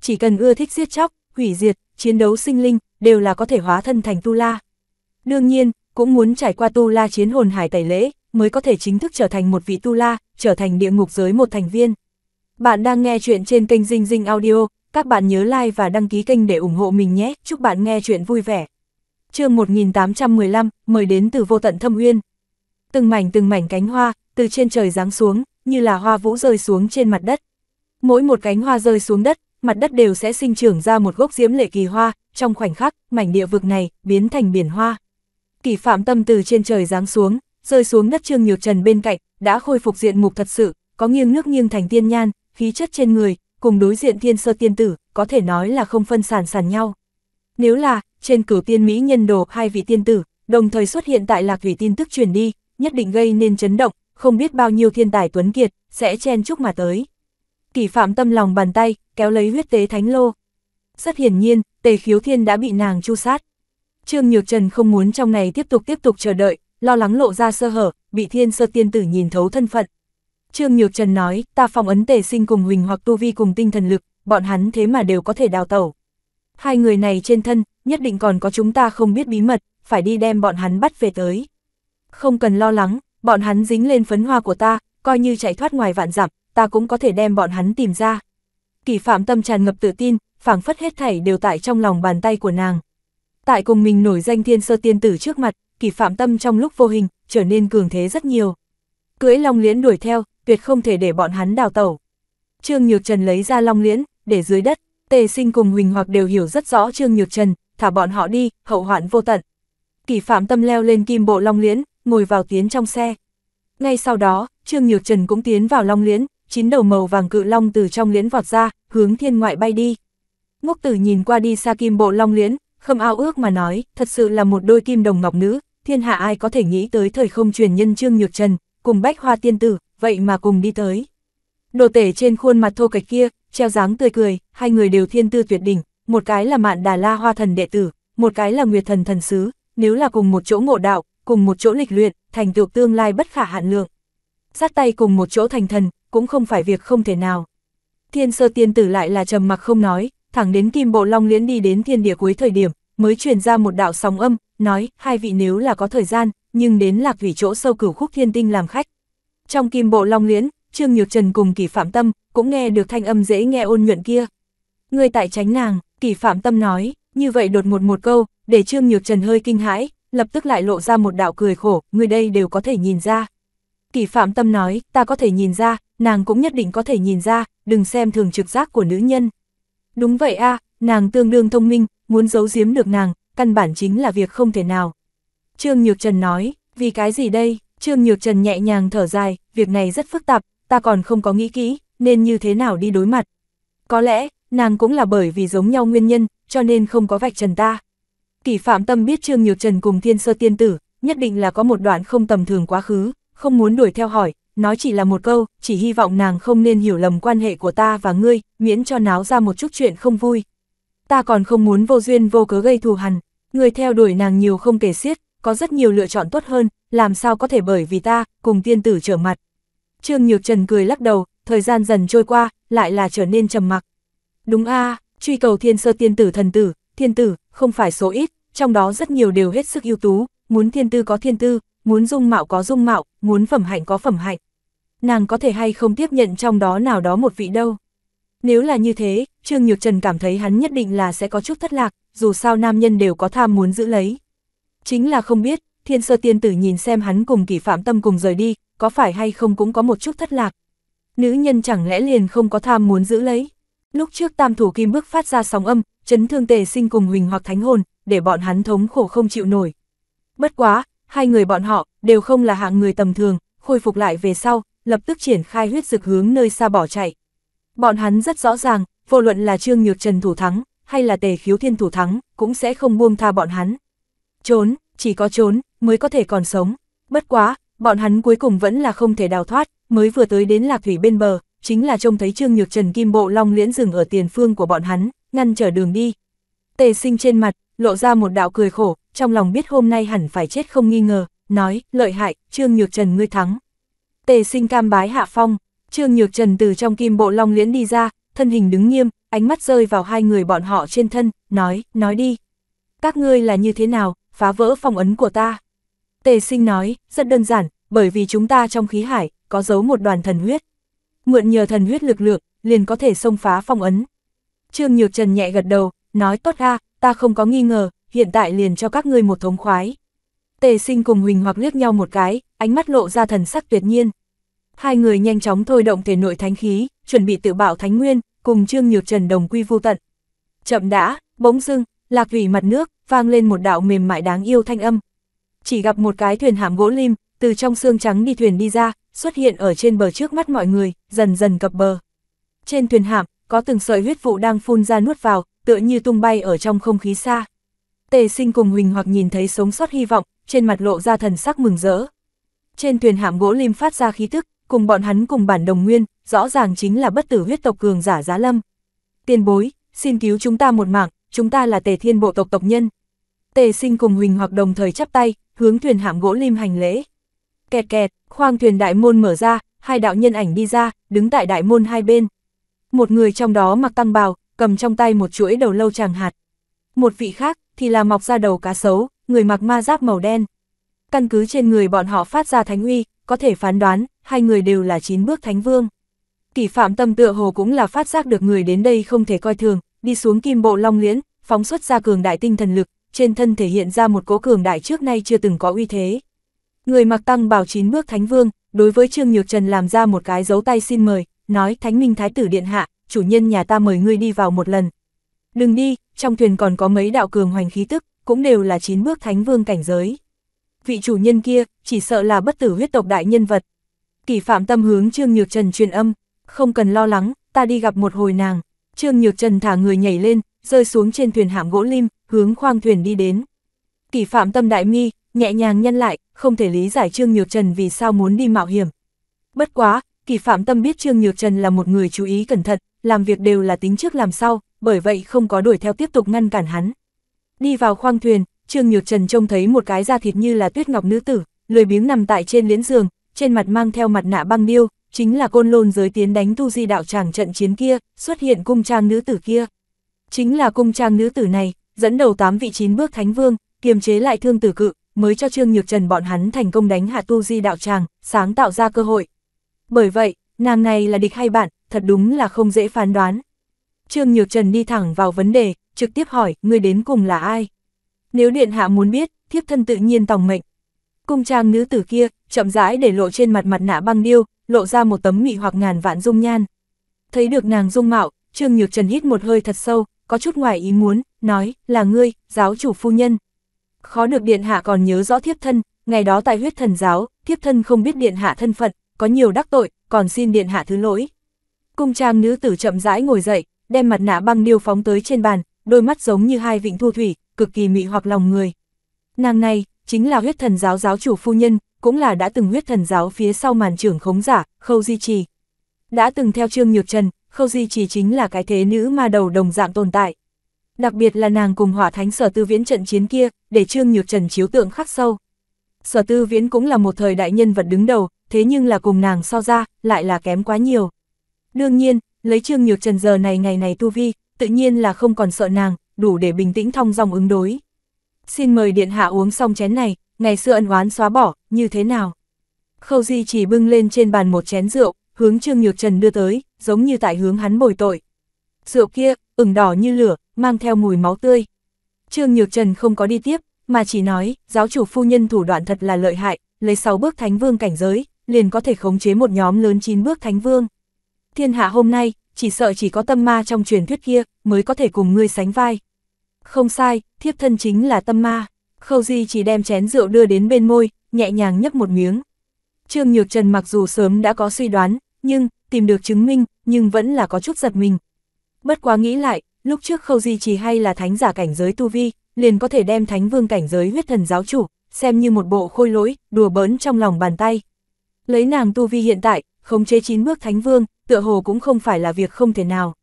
Chỉ cần ưa thích giết chóc, hủy diệt, chiến đấu sinh linh, đều là có thể hóa thân thành tu la. Đương nhiên, cũng muốn trải qua tu la chiến hồn hải tẩy lễ, mới có thể chính thức trở thành một vị tu la, trở thành địa ngục giới một thành viên. Bạn đang nghe chuyện trên kênh Dinh Dinh Audio, các bạn nhớ like và đăng ký kênh để ủng hộ mình nhé, chúc bạn nghe chuyện vui vẻ. chương 1815, mời đến từ vô tận thâm uyên. Từng mảnh từng mảnh cánh hoa, từ trên trời giáng xuống, như là hoa vũ rơi xuống trên mặt đất. Mỗi một cánh hoa rơi xuống đất, mặt đất đều sẽ sinh trưởng ra một gốc diễm lệ kỳ hoa, trong khoảnh khắc, mảnh địa vực này biến thành biển hoa. Kỳ Phạm Tâm từ trên trời giáng xuống, rơi xuống đất Trương Nhược Trần bên cạnh, đã khôi phục diện mục thật sự, có nghiêng nước nghiêng thành tiên nhan, khí chất trên người, cùng đối diện tiên sơ tiên tử, có thể nói là không phân sản sản nhau. Nếu là, trên cửu tiên Mỹ nhân đồ hai vị tiên tử, đồng thời xuất hiện tại lạc thủy tin tức truyền đi, nhất định gây nên chấn động, không biết bao nhiêu thiên tài tuấn kiệt, sẽ chen chúc mà tới. Kỳ phạm tâm lòng bàn tay, kéo lấy huyết tế thánh lô. Rất hiển nhiên, tề khiếu thiên đã bị nàng chu sát. Trương Nhược Trần không muốn trong này tiếp tục tiếp tục chờ đợi, lo lắng lộ ra sơ hở, bị thiên sơ tiên tử nhìn thấu thân phận. Trương Nhược Trần nói, ta phong ấn tề sinh cùng huỳnh hoặc tu vi cùng tinh thần lực, bọn hắn thế mà đều có thể đào tẩu. Hai người này trên thân, nhất định còn có chúng ta không biết bí mật, phải đi đem bọn hắn bắt về tới. Không cần lo lắng, bọn hắn dính lên phấn hoa của ta, coi như chạy thoát ngoài vạn dặm, ta cũng có thể đem bọn hắn tìm ra. Kỳ phạm tâm tràn ngập tự tin, phảng phất hết thảy đều tại trong lòng bàn tay của nàng. Tại cùng mình nổi danh thiên sơ tiên tử trước mặt, kỳ phạm tâm trong lúc vô hình, trở nên cường thế rất nhiều. Cưỡi long liễn đuổi theo, tuyệt không thể để bọn hắn đào tẩu. Trương Nhược Trần lấy ra long liễn, để dưới đất, tề sinh cùng Huỳnh Hoặc đều hiểu rất rõ Trương Nhược Trần, thả bọn họ đi, hậu hoạn vô tận. Kỳ phạm tâm leo lên kim bộ long liễn, ngồi vào tiến trong xe. Ngay sau đó, Trương Nhược Trần cũng tiến vào long liễn, chín đầu màu vàng cự long từ trong liễn vọt ra, hướng thiên ngoại bay đi. Ngốc tử nhìn qua đi xa kim bộ long liễn, không ao ước mà nói, thật sự là một đôi kim đồng ngọc nữ, thiên hạ ai có thể nghĩ tới thời không truyền nhân Trương Nhược Trần, cùng bách hoa tiên tử, vậy mà cùng đi tới. Đồ tể trên khuôn mặt thô kệch kia, treo dáng tươi cười, hai người đều thiên tư tuyệt đỉnh, một cái là mạn đà la hoa thần đệ tử, một cái là nguyệt thần thần sứ, nếu là cùng một chỗ ngộ đạo, cùng một chỗ lịch luyện, thành tựu tương lai bất khả hạn lượng. Sát tay cùng một chỗ thành thần, cũng không phải việc không thể nào. Thiên sơ tiên tử lại là trầm mặc không nói, thẳng đến kim bộ long liễn đi đến thiên địa cuối thời điểm, mới truyền ra một đạo sóng âm, nói, hai vị nếu là có thời gian, nhưng đến lạc vị chỗ sâu cửu khúc thiên tinh làm khách. Trong kim bộ long liễn, Trương Nhược Trần cùng kỳ phạm tâm, cũng nghe được thanh âm dễ nghe ôn nhuận kia. Người tại tránh nàng, kỳ phạm tâm nói, như vậy đột một một câu, để Trương Nhược Trần hơi kinh hãi, lập tức lại lộ ra một đạo cười khổ, người đây đều có thể nhìn ra. Kỳ phạm tâm nói, ta có thể nhìn ra, nàng cũng nhất định có thể nhìn ra, đừng xem thường trực giác của nữ nhân. Đúng vậy a nàng tương đương thông minh, muốn giấu giếm được nàng, căn bản chính là việc không thể nào. Trương Nhược Trần nói, vì cái gì đây? Trương Nhược Trần nhẹ nhàng thở dài, việc này rất phức tạp, ta còn không có nghĩ kỹ, nên như thế nào đi đối mặt. Có lẽ, nàng cũng là bởi vì giống nhau nguyên nhân, cho nên không có vạch trần ta. Kỳ Phạm Tâm biết Trương Nhược Trần cùng Thiên Sơ Tiên Tử, nhất định là có một đoạn không tầm thường quá khứ, không muốn đuổi theo hỏi, nói chỉ là một câu, chỉ hy vọng nàng không nên hiểu lầm quan hệ của ta và ngươi, miễn cho náo ra một chút chuyện không vui. Ta còn không muốn vô duyên vô cớ gây thù hằn, ngươi theo đuổi nàng nhiều không kể xiết, có rất nhiều lựa chọn tốt hơn, làm sao có thể bởi vì ta, cùng tiên tử trở mặt. Trương Nhược Trần cười lắc đầu, thời gian dần trôi qua, lại là trở nên trầm mặc. Đúng a truy cầu thiên sơ tiên tử thần tử, thiên tử, không phải số ít, trong đó rất nhiều đều hết sức ưu tú, muốn thiên tư có thiên tư, muốn dung mạo có dung mạo, muốn phẩm hạnh có phẩm hạnh. Nàng có thể hay không tiếp nhận trong đó nào đó một vị đâu. Nếu là như thế, Trương Nhược Trần cảm thấy hắn nhất định là sẽ có chút thất lạc, dù sao nam nhân đều có tham muốn giữ lấy. Chính là không biết, thiên sơ tiên tử nhìn xem hắn cùng kỷ phạm tâm cùng rời đi, có phải hay không cũng có một chút thất lạc. Nữ nhân chẳng lẽ liền không có tham muốn giữ lấy. Lúc trước tam thủ kim bước phát ra sóng âm, chấn thương tề sinh cùng Huỳnh hoặc Thánh Hồn, để bọn hắn thống khổ không chịu nổi. Bất quá, hai người bọn họ, đều không là hạng người tầm thường, khôi phục lại về sau, lập tức triển khai huyết dực hướng nơi xa bỏ chạy. Bọn hắn rất rõ ràng, vô luận là Trương Nhược Trần thủ thắng, hay là tề khiếu thiên thủ thắng, cũng sẽ không buông tha bọn hắn. Trốn, chỉ có trốn, mới có thể còn sống. Bất quá, bọn hắn cuối cùng vẫn là không thể đào thoát, mới vừa tới đến lạc thủy bên bờ, chính là trông thấy Trương Nhược Trần Kim Bộ Long liễn rừng ở tiền phương của bọn hắn, ngăn trở đường đi. Tề sinh trên mặt, lộ ra một đạo cười khổ, trong lòng biết hôm nay hẳn phải chết không nghi ngờ, nói, lợi hại, Trương Nhược Trần ngươi thắng. Tề sinh cam bái hạ phong, Trương Nhược Trần từ trong kim bộ long liễn đi ra, thân hình đứng nghiêm, ánh mắt rơi vào hai người bọn họ trên thân, nói, nói đi. Các ngươi là như thế nào, phá vỡ phong ấn của ta. Tề sinh nói, rất đơn giản, bởi vì chúng ta trong khí hải, có giấu một đoàn thần huyết. Mượn nhờ thần huyết lực lượng, liền có thể xông phá phong ấn. Trương Nhược Trần nhẹ gật đầu, nói tốt a, ta không có nghi ngờ, hiện tại liền cho các ngươi một thống khoái. Tề sinh cùng Huỳnh hoặc liếc nhau một cái, ánh mắt lộ ra thần sắc tuyệt nhiên. Hai người nhanh chóng thôi động thể nội thánh khí, chuẩn bị tự bạo thánh nguyên, cùng Trương Nhược Trần đồng quy vô tận. Chậm đã, bỗng dưng, lạc vỉ mặt nước, vang lên một đạo mềm mại đáng yêu thanh âm. Chỉ gặp một cái thuyền hạm gỗ lim, từ trong xương trắng đi thuyền đi ra, xuất hiện ở trên bờ trước mắt mọi người, dần dần cập bờ. Trên thuyền hạm, có từng sợi huyết vụ đang phun ra nuốt vào, tựa như tung bay ở trong không khí xa. Tề sinh cùng Huỳnh hoặc nhìn thấy sống sót hy vọng, trên mặt lộ ra thần sắc mừng rỡ. Trên thuyền hạm gỗ lim phát ra khí tức, cùng bọn hắn cùng bản đồng nguyên, rõ ràng chính là bất tử huyết tộc cường giả giá lâm. Tiên bối, xin cứu chúng ta một mạng, chúng ta là tề thiên bộ tộc tộc nhân. Tề sinh cùng Huỳnh hoặc đồng thời chắp tay, hướng thuyền hạm gỗ lim hành lễ. Kẹt kẹt, khoang thuyền đại môn mở ra, hai đạo nhân ảnh đi ra, đứng tại đại môn hai bên một người trong đó mặc tăng bào, cầm trong tay một chuỗi đầu lâu tràng hạt. Một vị khác thì là mọc ra đầu cá sấu, người mặc ma giáp màu đen. Căn cứ trên người bọn họ phát ra thánh uy, có thể phán đoán, hai người đều là chín bước thánh vương. Kỷ phạm tâm tựa hồ cũng là phát giác được người đến đây không thể coi thường, đi xuống kim bộ long liễn, phóng xuất ra cường đại tinh thần lực, trên thân thể hiện ra một cố cường đại trước nay chưa từng có uy thế. Người mặc tăng bảo chín bước thánh vương, đối với Trương Nhược Trần làm ra một cái dấu tay xin mời, nói Thánh Minh Thái tử Điện Hạ, chủ nhân nhà ta mời ngươi đi vào một lần. Đừng đi, trong thuyền còn có mấy đạo cường hoành khí tức, cũng đều là chín bước Thánh Vương cảnh giới. Vị chủ nhân kia, chỉ sợ là bất tử huyết tộc đại nhân vật. Kỳ phạm tâm hướng Trương Nhược Trần truyền âm, không cần lo lắng, ta đi gặp một hồi nàng. Trương Nhược Trần thả người nhảy lên, rơi xuống trên thuyền hạm gỗ lim, hướng khoang thuyền đi đến. Kỳ phạm tâm đại mi, nhẹ nhàng nhân lại, không thể lý giải Trương Nhược Trần vì sao muốn đi mạo hiểm. Bất quá, Kỳ Phạm Tâm biết Trương Nhược Trần là một người chú ý cẩn thận, làm việc đều là tính trước làm sau, bởi vậy không có đuổi theo tiếp tục ngăn cản hắn. Đi vào khoang thuyền, Trương Nhược Trần trông thấy một cái da thịt như là tuyết ngọc nữ tử, lười biếng nằm tại trên liễn giường, trên mặt mang theo mặt nạ băng điêu, chính là côn lôn giới tiến đánh tu di đạo tràng trận chiến kia, xuất hiện cung trang nữ tử kia. Chính là cung trang nữ tử này, dẫn đầu tám vị chín bước thánh vương, kiềm chế lại thương tử cự, mới cho Trương Nhược Trần bọn hắn thành công đánh hạ tu di đạo tràng, sáng tạo ra cơ hội. Bởi vậy, nàng này là địch hay bạn, thật đúng là không dễ phán đoán. Trương Nhược Trần đi thẳng vào vấn đề, trực tiếp hỏi, người đến cùng là ai? Nếu điện hạ muốn biết, thiếp thân tự nhiên tòng mệnh. Cung trang nữ tử kia, chậm rãi để lộ trên mặt mặt nạ băng điêu, lộ ra một tấm mị hoặc ngàn vạn dung nhan. Thấy được nàng dung mạo, Trương Nhược Trần hít một hơi thật sâu, có chút ngoài ý muốn, nói, là ngươi, giáo chủ phu nhân. Khó được điện hạ còn nhớ rõ thiếp thân, ngày đó tại huyết thần giáo, thiếp thân không biết điện hạ thân phận, có nhiều đắc tội, còn xin điện hạ thứ lỗi. Cung trang nữ tử chậm rãi ngồi dậy, đem mặt nạ băng điêu phóng tới trên bàn, đôi mắt giống như hai vịnh thu thủy, cực kỳ mị hoặc lòng người. Nàng này, chính là huyết thần giáo giáo chủ phu nhân, cũng là đã từng huyết thần giáo phía sau màn trưởng khống giả, Khâu Di Trì. Đã từng theo Trương Nhược Trần, Khâu Di Trì chính là cái thế nữ ma đầu đồng dạng tồn tại. Đặc biệt là nàng cùng hỏa thánh sở tư viễn trận chiến kia, để Trương Nhược Trần chiếu tượng khắc sâu. Sở tư viễn cũng là một thời đại nhân vật đứng đầu, thế nhưng là cùng nàng so ra, lại là kém quá nhiều. Đương nhiên, lấy Trương Nhược Trần giờ này ngày này tu vi, tự nhiên là không còn sợ nàng, đủ để bình tĩnh thong dòng ứng đối. Xin mời điện hạ uống xong chén này, ngày xưa ân oán xóa bỏ, như thế nào? Khâu Di chỉ bưng lên trên bàn một chén rượu, hướng Trương Nhược Trần đưa tới, giống như tại hướng hắn bồi tội. Rượu kia, ửng đỏ như lửa, mang theo mùi máu tươi. Trương Nhược Trần không có đi tiếp, mà chỉ nói, giáo chủ phu nhân thủ đoạn thật là lợi hại, lấy 6 bước thánh vương cảnh giới, liền có thể khống chế một nhóm lớn chín bước thánh vương. Thiên hạ hôm nay, chỉ sợ chỉ có tâm ma trong truyền thuyết kia, mới có thể cùng ngươi sánh vai. Không sai, thiếp thân chính là tâm ma. Khâu Di chỉ đem chén rượu đưa đến bên môi, nhẹ nhàng nhấp một miếng. Trương Nhược Trần mặc dù sớm đã có suy đoán, nhưng, tìm được chứng minh, nhưng vẫn là có chút giật mình. Bất quá nghĩ lại, lúc trước Khâu Di chỉ hay là thánh giả cảnh giới tu vi, liền có thể đem thánh vương cảnh giới huyết thần giáo chủ, xem như một bộ khôi lỗi, đùa bỡn trong lòng bàn tay. Lấy nàng tu vi hiện tại, khống chế chín bước thánh vương, tựa hồ cũng không phải là việc không thể nào.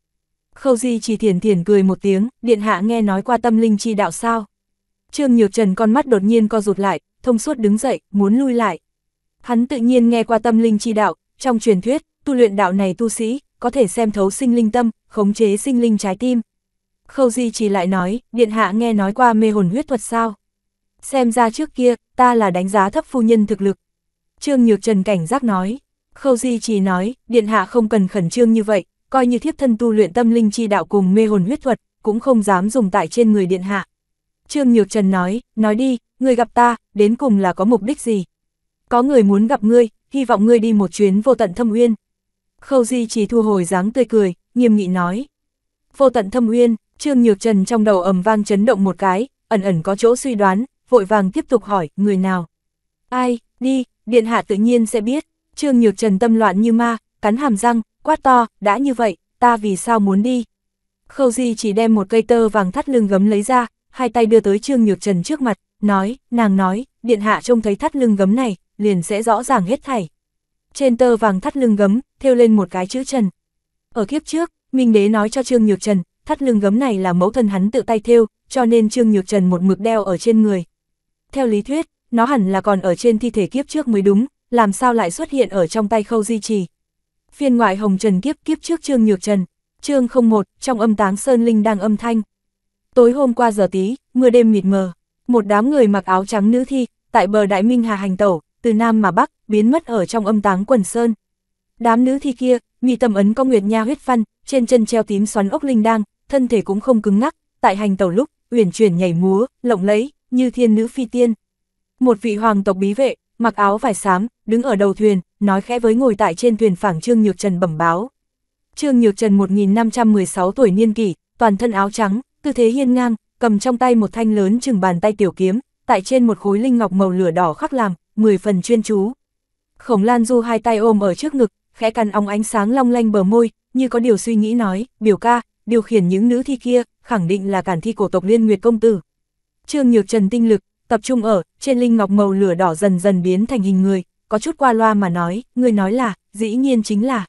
Khâu Di chỉ thiền thiền cười một tiếng, điện hạ nghe nói qua tâm linh chi đạo sao. Trương Nhược Trần con mắt đột nhiên co rụt lại, thông suốt đứng dậy, muốn lui lại. Hắn tự nhiên nghe qua tâm linh chi đạo, trong truyền thuyết, tu luyện đạo này tu sĩ, có thể xem thấu sinh linh tâm, khống chế sinh linh trái tim. Khâu Di chỉ lại nói, điện hạ nghe nói qua mê hồn huyết thuật sao. Xem ra trước kia, ta là đánh giá thấp phu nhân thực lực, Trương Nhược Trần cảnh giác nói. Khâu Di chỉ nói, Điện Hạ không cần khẩn trương như vậy, coi như thiếp thân tu luyện tâm linh chi đạo cùng mê hồn huyết thuật, cũng không dám dùng tại trên người Điện Hạ. Trương Nhược Trần nói, nói đi, người gặp ta, đến cùng là có mục đích gì? Có người muốn gặp ngươi, hy vọng ngươi đi một chuyến vô tận thâm uyên. Khâu Di chỉ thu hồi dáng tươi cười, nghiêm nghị nói. Vô tận thâm uyên, Trương Nhược Trần trong đầu ầm vang chấn động một cái, ẩn ẩn có chỗ suy đoán, vội vàng tiếp tục hỏi, người nào? Ai, đi, Điện hạ tự nhiên sẽ biết, Trương Nhược Trần tâm loạn như ma, cắn hàm răng, quát to, đã như vậy, ta vì sao muốn đi. Khâu Di chỉ đem một cây tơ vàng thắt lưng gấm lấy ra, hai tay đưa tới Trương Nhược Trần trước mặt, nói, nàng nói, điện hạ trông thấy thắt lưng gấm này, liền sẽ rõ ràng hết thảy. Trên tơ vàng thắt lưng gấm, thêu lên một cái chữ Trần. Ở kiếp trước, Minh Đế nói cho Trương Nhược Trần, thắt lưng gấm này là mẫu thân hắn tự tay thêu, cho nên Trương Nhược Trần một mực đeo ở trên người. Theo lý thuyết, nó hẳn là còn ở trên thi thể kiếp trước mới đúng, làm sao lại xuất hiện ở trong tay khâu di trì. Phiên ngoại hồng trần kiếp kiếp trước Trương Nhược Trần, Trương 01, trong âm táng Sơn Linh đang âm thanh. Tối hôm qua giờ tí, mưa đêm mịt mờ, một đám người mặc áo trắng nữ thi, tại bờ Đại Minh Hà hành tẩu, từ Nam mà Bắc, biến mất ở trong âm táng quần Sơn. Đám nữ thi kia, mị tầm ấn có nguyệt nha huyết văn, trên chân treo tím xoắn ốc linh đang, thân thể cũng không cứng ngắc, tại hành tẩu lúc, uyển chuyển nhảy múa, lộng lẫy, như thiên nữ phi tiên. Một vị hoàng tộc bí vệ, mặc áo vải xám, đứng ở đầu thuyền, nói khẽ với ngồi tại trên thuyền phảng Trương Nhược Trần bẩm báo. Trương Nhược Trần 1516 tuổi niên kỷ, toàn thân áo trắng, tư thế hiên ngang, cầm trong tay một thanh lớn chừng bàn tay tiểu kiếm, tại trên một khối linh ngọc màu lửa đỏ khắc làm, 10 phần chuyên chú. Khổng Lan Du hai tay ôm ở trước ngực, khẽ cắn óng ánh sáng long lanh bờ môi, như có điều suy nghĩ nói, biểu ca, điều khiển những nữ thi kia, khẳng định là cản thi cổ tộc liên nguyệt công tử. Trương Nhược Trần tinh lực, tập trung ở, trên linh ngọc màu lửa đỏ dần dần biến thành hình người, có chút qua loa mà nói, người nói là, dĩ nhiên chính là.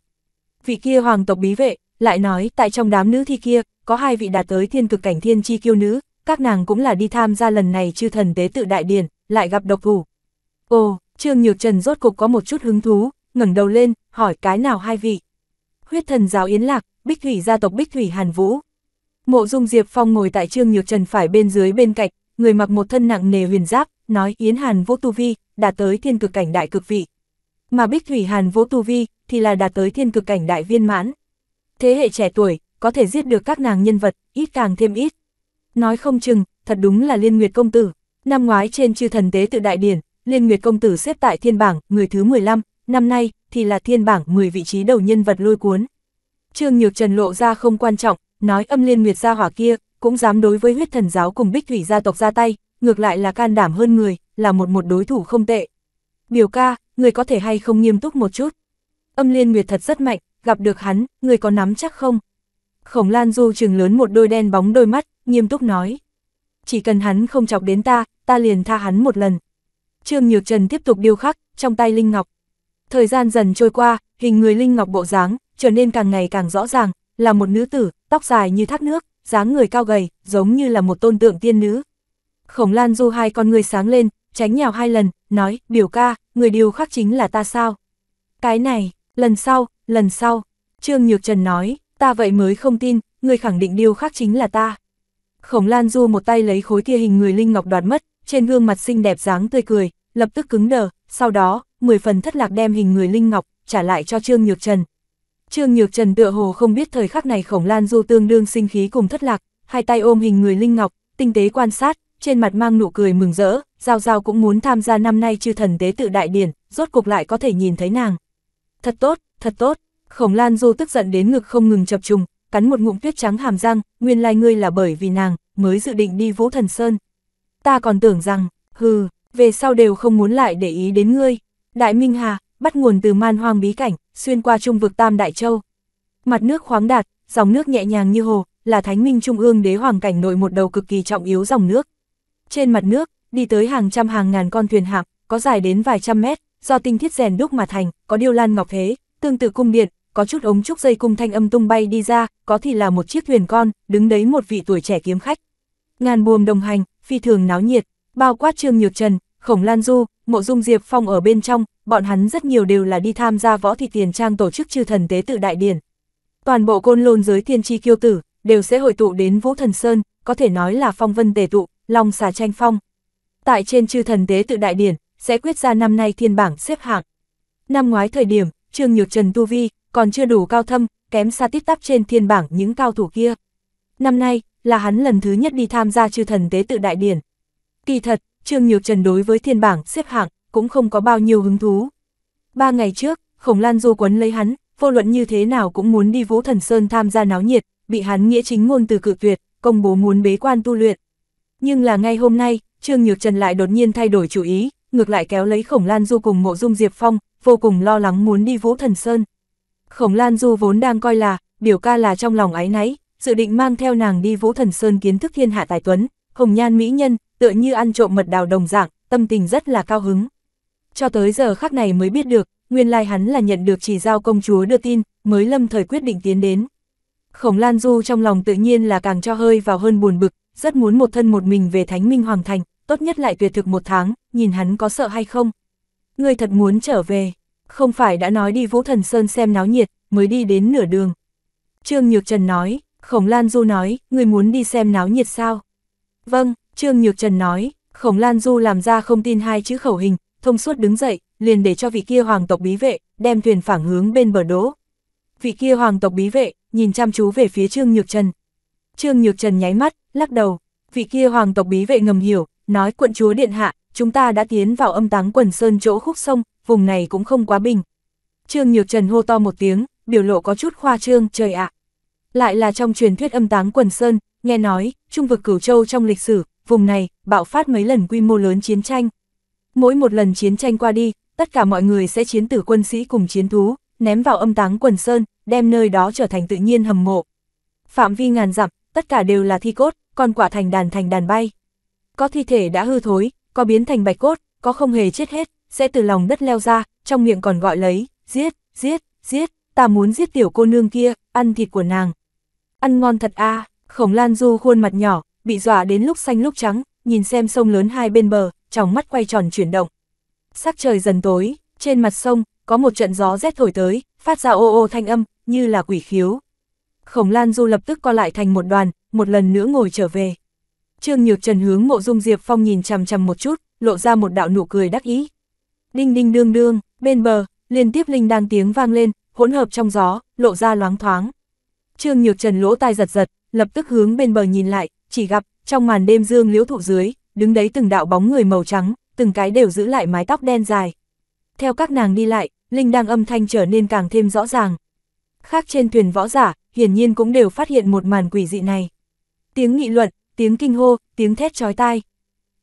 Vị kia hoàng tộc bí vệ, lại nói, tại trong đám nữ thi kia, có hai vị đạt tới thiên cực cảnh thiên chi kiêu nữ, các nàng cũng là đi tham gia lần này chư thần tế tự đại điển, lại gặp độc thủ. Ồ, Trương Nhược Trần rốt cục có một chút hứng thú, ngẩng đầu lên, hỏi cái nào hai vị. Huyết thần giáo Yến Lạc, Bích Thủy gia tộc Bích Thủy Hàn Vũ. Mộ Dung Diệp Phong ngồi tại Trương Nhược Trần phải bên dưới bên cạnh, người mặc một thân nặng nề huyền giáp, nói Yến Hàn Vô Tu Vi, đã tới thiên cực cảnh đại cực vị. Mà Bích Thủy Hàn Vô Tu Vi, thì là đạt tới thiên cực cảnh đại viên mãn. Thế hệ trẻ tuổi, có thể giết được các nàng nhân vật, ít càng thêm ít. Nói không chừng, thật đúng là Liên Nguyệt Công Tử. Năm ngoái trên chư thần tế tự đại điển, Liên Nguyệt Công Tử xếp tại thiên bảng, người thứ 15, năm nay, thì là thiên bảng 10 vị trí đầu nhân vật lôi cuốn. Trương Nhược Trần lộ ra không quan trọng, nói âm Liên Nguyệt gia hỏa kia, cũng dám đối với huyết thần giáo cùng bích thủy gia tộc ra tay, ngược lại là can đảm hơn người, là một một đối thủ không tệ. Biểu ca, người có thể hay không nghiêm túc một chút. Âm liên nguyệt thật rất mạnh, gặp được hắn, người có nắm chắc không? Khổng Lan Du trừng lớn một đôi đen bóng đôi mắt, nghiêm túc nói. Chỉ cần hắn không chọc đến ta, ta liền tha hắn một lần. Trương Nhược Trần tiếp tục điêu khắc, trong tay Linh Ngọc. Thời gian dần trôi qua, hình người Linh Ngọc bộ dáng, trở nên càng ngày càng rõ ràng, là một nữ tử, tóc dài như thác nước, dáng người cao gầy, giống như là một tôn tượng tiên nữ. Khổng Lan Du hai con người sáng lên, tránh nhào hai lần, nói, biểu ca, người điều khắc chính là ta sao? Cái này, lần sau, lần sau, Trương Nhược Trần nói, ta vậy mới không tin, người khẳng định điều khắc chính là ta. Khổng Lan Du một tay lấy khối kia hình người Linh Ngọc đoạt mất, trên gương mặt xinh đẹp dáng tươi cười, lập tức cứng đờ, sau đó, 10 phần thất lạc đem hình người Linh Ngọc, trả lại cho Trương Nhược Trần, Trương Nhược Trần tựa hồ không biết thời khắc này khổng lan du tương đương sinh khí cùng thất lạc, hai tay ôm hình người Linh Ngọc, tinh tế quan sát, trên mặt mang nụ cười mừng rỡ, Giao Giao cũng muốn tham gia năm nay chư thần tế tự đại điển, rốt cuộc lại có thể nhìn thấy nàng. Thật tốt, thật tốt, khổng lan du tức giận đến ngực không ngừng chập trùng, cắn một ngụm tuyết trắng hàm răng, nguyên lai ngươi là bởi vì nàng, mới dự định đi vũ thần sơn. Ta còn tưởng rằng, hừ, về sau đều không muốn lại để ý đến ngươi. Đại Minh Hà, bắt nguồn từ man hoang bí cảnh, xuyên qua trung vực Tam Đại Châu. Mặt nước khoáng đạt, dòng nước nhẹ nhàng như hồ, là thánh minh trung ương đế hoàng cảnh nội một đầu cực kỳ trọng yếu dòng nước. Trên mặt nước, đi tới hàng trăm hàng ngàn con thuyền hạm, có dài đến vài trăm mét, do tinh thiết rèn đúc mà thành, có điêu lan ngọc thế, tương tự cung điện, có chút ống trúc dây cung thanh âm tung bay đi ra, có thì là một chiếc thuyền con, đứng đấy một vị tuổi trẻ kiếm khách. Ngàn buồm đồng hành, phi thường náo nhiệt, bao quát Trương Nhược Trần, Khổng Lan Du, Mộ Dung Diệp Phong ở bên trong, bọn hắn rất nhiều đều là đi tham gia võ thị tiền trang tổ chức chư thần tế tự đại điển. Toàn bộ côn lôn giới thiên tri kiêu tử, đều sẽ hội tụ đến Vũ Thần Sơn, có thể nói là phong vân tề tụ, long xà tranh phong. Tại trên chư thần tế tự đại điển, sẽ quyết ra năm nay thiên bảng xếp hạng. Năm ngoái thời điểm, Trương Nhược Trần Tu Vi còn chưa đủ cao thâm, kém xa tít tắp trên thiên bảng những cao thủ kia. Năm nay, là hắn lần thứ nhất đi tham gia chư thần tế tự đại điển. Kỳ thật, Trương Nhược Trần đối với thiên bảng, xếp hạng, cũng không có bao nhiêu hứng thú. Ba ngày trước, Khổng Lan Du quấn lấy hắn, vô luận như thế nào cũng muốn đi Vũ Thần Sơn tham gia náo nhiệt, bị hắn nghĩa chính ngôn từ cự tuyệt, công bố muốn bế quan tu luyện. Nhưng là ngay hôm nay, Trương Nhược Trần lại đột nhiên thay đổi chủ ý, ngược lại kéo lấy Khổng Lan Du cùng Mộ Dung Diệp Phong, vô cùng lo lắng muốn đi Vũ Thần Sơn. Khổng Lan Du vốn đang coi là, biểu ca là trong lòng ái náy, dự định mang theo nàng đi Vũ Thần Sơn kiến thức thiên hạ tài tuấn, hồng nhan mỹ nhân, tựa như ăn trộm mật đào đồng dạng, tâm tình rất là cao hứng. Cho tới giờ khắc này mới biết được, nguyên lai hắn là nhận được chỉ giao công chúa đưa tin, mới lâm thời quyết định tiến đến. Khổng Lan Du trong lòng tự nhiên là càng cho hơi vào hơn buồn bực, rất muốn một thân một mình về Thánh Minh Hoàng Thành, tốt nhất lại tuyệt thực một tháng, nhìn hắn có sợ hay không. Ngươi thật muốn trở về, không phải đã nói đi Vũ Thần Sơn xem náo nhiệt, mới đi đến nửa đường. Trương Nhược Trần nói, Khổng Lan Du nói, người muốn đi xem náo nhiệt sao? Vâng, Trương Nhược Trần nói, Khổng Lan Du làm ra không tin hai chữ khẩu hình, thông suốt đứng dậy, liền để cho vị kia hoàng tộc bí vệ, đem thuyền phản hướng bên bờ đỗ. Vị kia hoàng tộc bí vệ, nhìn chăm chú về phía Trương Nhược Trần. Trương Nhược Trần nháy mắt, lắc đầu, vị kia hoàng tộc bí vệ ngầm hiểu, nói quận chúa điện hạ, chúng ta đã tiến vào âm táng quần sơn chỗ khúc sông, vùng này cũng không quá bình. Trương Nhược Trần hô to một tiếng, biểu lộ có chút khoa trương, trời ạ. Lại là trong truyền thuyết âm táng quần sơn, nghe nói, trung vực cửu châu trong lịch sử, vùng này, bạo phát mấy lần quy mô lớn chiến tranh. Mỗi một lần chiến tranh qua đi, tất cả mọi người sẽ chiến tử quân sĩ cùng chiến thú, ném vào âm táng quần sơn, đem nơi đó trở thành tự nhiên hầm mộ. Phạm vi ngàn dặm, tất cả đều là thi cốt, còn quả thành đàn thành đàn bay. Có thi thể đã hư thối, có biến thành bạch cốt, có không hề chết hết, sẽ từ lòng đất leo ra, trong miệng còn gọi lấy, giết, giết, giết, ta muốn giết tiểu cô nương kia, ăn thịt của nàng. Ăn ngon thật a khổng lan du khuôn mặt nhỏ, bị dọa đến lúc xanh lúc trắng, nhìn xem sông lớn hai bên bờ, trong mắt quay tròn chuyển động. Sắc trời dần tối, trên mặt sông, có một trận gió rét thổi tới, phát ra ô ô thanh âm, như là quỷ khiếu. Khổng Lan Du lập tức co lại thành một đoàn, một lần nữa ngồi trở về. Trương Nhược Trần hướng mộ dung Diệp Phong nhìn chằm chằm một chút, lộ ra một đạo nụ cười đắc ý. Đinh đinh đương đương, bên bờ, liên tiếp linh đang tiếng vang lên, hỗn hợp trong gió, lộ ra loáng thoáng. Trương Nhược Trần lỗ tai giật giật, lập tức hướng bên bờ nhìn lại, chỉ gặp, trong màn đêm dương liễu thụ dưới, đứng đấy từng đạo bóng người màu trắng, từng cái đều giữ lại mái tóc đen dài. Theo các nàng đi lại, linh đang âm thanh trở nên càng thêm rõ ràng. Khác trên thuyền võ giả, hiển nhiên cũng đều phát hiện một màn quỷ dị này. Tiếng nghị luận, tiếng kinh hô, tiếng thét chói tai.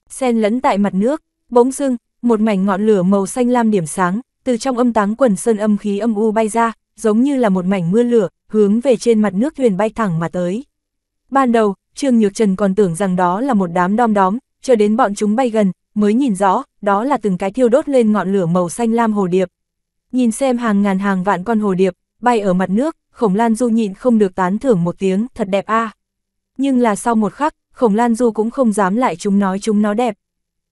Xen lẫn tại mặt nước, bỗng dưng, một mảnh ngọn lửa màu xanh lam điểm sáng, từ trong âm táng quần sơn âm khí âm u bay ra, giống như là một mảnh mưa lửa, hướng về trên mặt nước thuyền bay thẳng mà tới. Ban đầu, Trương Nhược Trần còn tưởng rằng đó là một đám đom đóm, chờ đến bọn chúng bay gần, mới nhìn rõ, đó là từng cái thiêu đốt lên ngọn lửa màu xanh lam hồ điệp. Nhìn xem hàng ngàn hàng vạn con hồ điệp, bay ở mặt nước, khổng lan du nhịn không được tán thưởng một tiếng, thật đẹp a. Nhưng là sau một khắc, khổng lan du cũng không dám lại chúng nói chúng nó đẹp.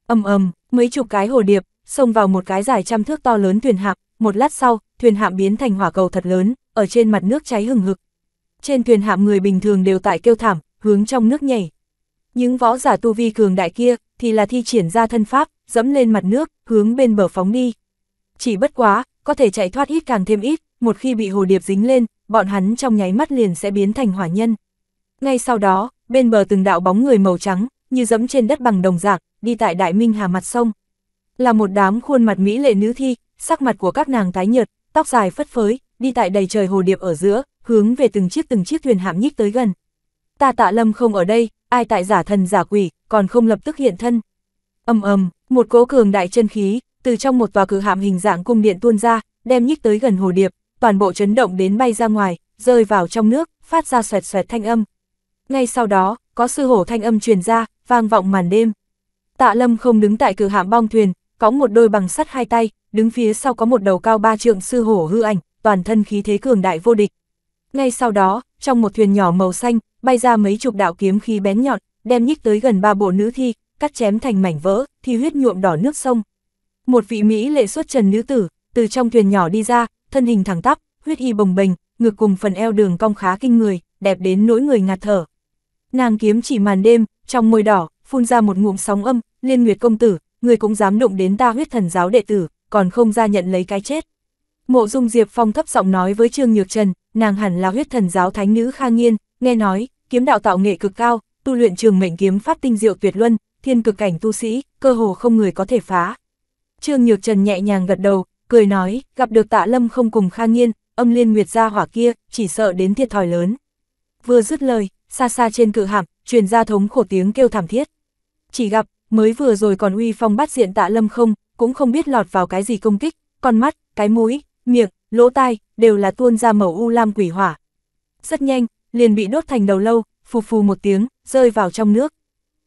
ầm ầm, mấy chục cái hồ điệp, xông vào một cái dài trăm thước to lớn thuyền hạm, một lát sau, thuyền hạm biến thành hỏa cầu thật lớn, ở trên mặt nước cháy hừng hực. Trên thuyền hạm người bình thường đều tại kêu thảm, hướng trong nước nhảy. Những võ giả tu vi cường đại kia, thì là thi triển ra thân pháp, dẫm lên mặt nước, hướng bên bờ phóng đi. Chỉ bất quá, có thể chạy thoát ít càng thêm ít, một khi bị hồ điệp dính lên, bọn hắn trong nháy mắt liền sẽ biến thành hỏa nhân. Ngay sau đó, bên bờ từng đạo bóng người màu trắng, như dẫm trên đất bằng đồng giạc, đi tại Đại Minh Hà mặt sông. Là một đám khuôn mặt mỹ lệ nữ thi, sắc mặt của các nàng tái nhợt, tóc dài phất phới, đi tại đầy trời hồ điệp ở giữa, hướng về từng chiếc từng chiếc thuyền hạm nhích tới gần ta tạ lâm không ở đây, ai tại giả thần giả quỷ, còn không lập tức hiện thân. ầm ầm, một cỗ cường đại chân khí, từ trong một tòa cử hạm hình dạng cung điện tuôn ra, đem nhích tới gần hồ điệp, toàn bộ chấn động đến bay ra ngoài, rơi vào trong nước, phát ra xoẹt xoẹt thanh âm. Ngay sau đó, có sư hổ thanh âm truyền ra, vang vọng màn đêm. Tạ Lâm không đứng tại cử hạm bong thuyền, có một đôi bằng sắt hai tay, đứng phía sau có một đầu cao ba trượng sư hổ hư ảnh, toàn thân khí thế cường đại vô địch. Ngay sau đó, trong một thuyền nhỏ màu xanh, bay ra mấy chục đạo kiếm khí bén nhọn, đem nhích tới gần ba bộ nữ thi, cắt chém thành mảnh vỡ, thi huyết nhuộm đỏ nước sông. Một vị mỹ lệ xuất trần nữ tử, từ trong thuyền nhỏ đi ra, thân hình thẳng tắp, huyết y bồng bềnh, ngược cùng phần eo đường cong khá kinh người, đẹp đến nỗi người ngạt thở. Nàng kiếm chỉ màn đêm, trong môi đỏ, phun ra một ngụm sóng âm, Liên Nguyệt công tử, người cũng dám động đến ta huyết thần giáo đệ tử, còn không ra nhận lấy cái chết. Mộ Dung Diệp Phong thấp giọng nói với Trương Nhược Trần, nàng hẳn là huyết thần giáo thánh nữ Kha Nghiên, Nghe nói, kiếm đạo tạo nghệ cực cao, tu luyện trường mệnh kiếm pháp tinh diệu tuyệt luân, thiên cực cảnh tu sĩ, cơ hồ không người có thể phá. Trương Nhược Trần nhẹ nhàng gật đầu, cười nói, gặp được tạ lâm không cùng Kha Nghiên, âm liên nguyệt gia hỏa kia, chỉ sợ đến thiệt thòi lớn. Vừa dứt lời, xa xa trên cự hàm, truyền ra thống khổ tiếng kêu thảm thiết. Chỉ gặp, mới vừa rồi còn uy phong bắt diện tạ lâm không, cũng không biết lọt vào cái gì công kích, con mắt, cái mũi, miệng, lỗ tai, đều là tuôn ra màu u lam quỷ hỏa. Rất nhanh, liền bị đốt thành đầu lâu, phù phù một tiếng, rơi vào trong nước.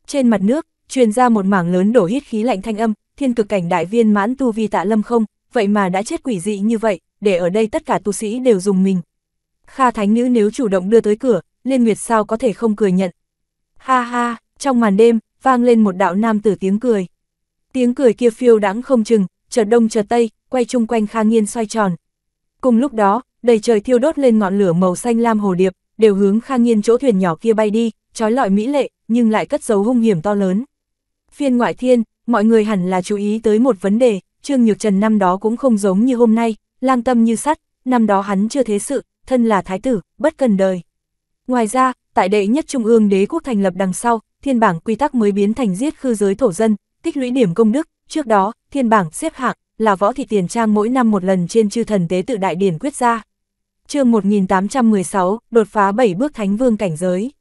Trên mặt nước, truyền ra một mảng lớn đổ hít khí lạnh thanh âm, thiên cực cảnh đại viên mãn tu vi tạ lâm không, vậy mà đã chết quỷ dị như vậy, để ở đây tất cả tu sĩ đều dùng mình. Kha Thánh Nữ nếu chủ động đưa tới cửa, Liên Nguyệt sao có thể không cười nhận. Ha ha, trong màn đêm, vang lên một đạo nam tử tiếng cười. Tiếng cười kia phiêu đãng không chừng, chợt đông chợt tây, quay chung quanh Kha Nghiên xoay tròn. Cùng lúc đó, đầy trời thiêu đốt lên ngọn lửa màu xanh lam hồ điệp, đều hướng Khang nhiên chỗ thuyền nhỏ kia bay đi, trói lọi mỹ lệ, nhưng lại cất giấu hung hiểm to lớn. Phiên ngoại thiên, mọi người hẳn là chú ý tới một vấn đề, Trương Nhược Trần năm đó cũng không giống như hôm nay, lang tâm như sắt, năm đó hắn chưa thế sự, thân là thái tử, bất cần đời. Ngoài ra, tại đệ nhất trung ương đế quốc thành lập đằng sau, thiên bảng quy tắc mới biến thành giết khư giới thổ dân, tích lũy điểm công đức, trước đó, thiên bảng xếp hạng là võ thị tiền trang mỗi năm một lần trên chư thần tế tự đại điển quyết ra chương 1816, đột phá 7 bước thánh vương cảnh giới.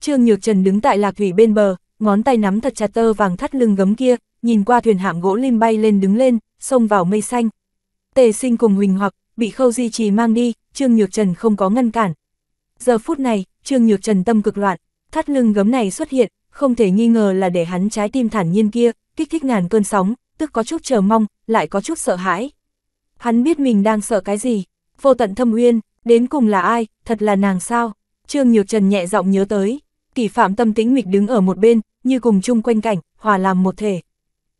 Trương Nhược Trần đứng tại lạc thủy bên bờ, ngón tay nắm thật chặt tơ vàng thắt lưng gấm kia, nhìn qua thuyền hạm gỗ lim bay lên đứng lên, xông vào mây xanh. Tề sinh cùng Huỳnh hoặc, bị khâu di trì mang đi, Trương Nhược Trần không có ngăn cản. Giờ phút này, Trương Nhược Trần tâm cực loạn, thắt lưng gấm này xuất hiện, không thể nghi ngờ là để hắn trái tim thản nhiên kia, kích thích ngàn cơn sóng, tức có chút chờ mong, lại có chút sợ hãi. Hắn biết mình đang sợ cái gì, vô tận thâm uyên, đến cùng là ai, thật là nàng sao? Trương Nhược Trần nhẹ giọng nhớ tới, kỷ phạm tâm tính mịch đứng ở một bên, như cùng chung quanh cảnh, hòa làm một thể.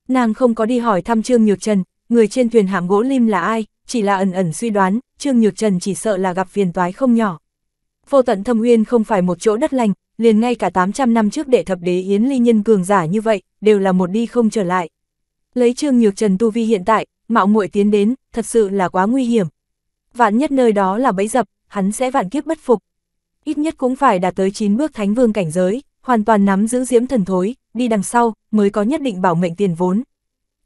Nàng không có đi hỏi thăm Trương Nhược Trần, người trên thuyền hàm gỗ lim là ai, chỉ là ẩn ẩn suy đoán, Trương Nhược Trần chỉ sợ là gặp phiền toái không nhỏ. Vô tận thâm uyên không phải một chỗ đất lành, liền ngay cả 800 năm trước đệ thập đế Yến Ly Nhân cường giả như vậy, đều là một đi không trở lại. Lấy Trương Nhược Trần tu vi hiện tại, mạo muội tiến đến, thật sự là quá nguy hiểm vạn nhất nơi đó là bẫy dập, hắn sẽ vạn kiếp bất phục. Ít nhất cũng phải đạt tới 9 bước thánh vương cảnh giới, hoàn toàn nắm giữ diễm thần thối, đi đằng sau, mới có nhất định bảo mệnh tiền vốn.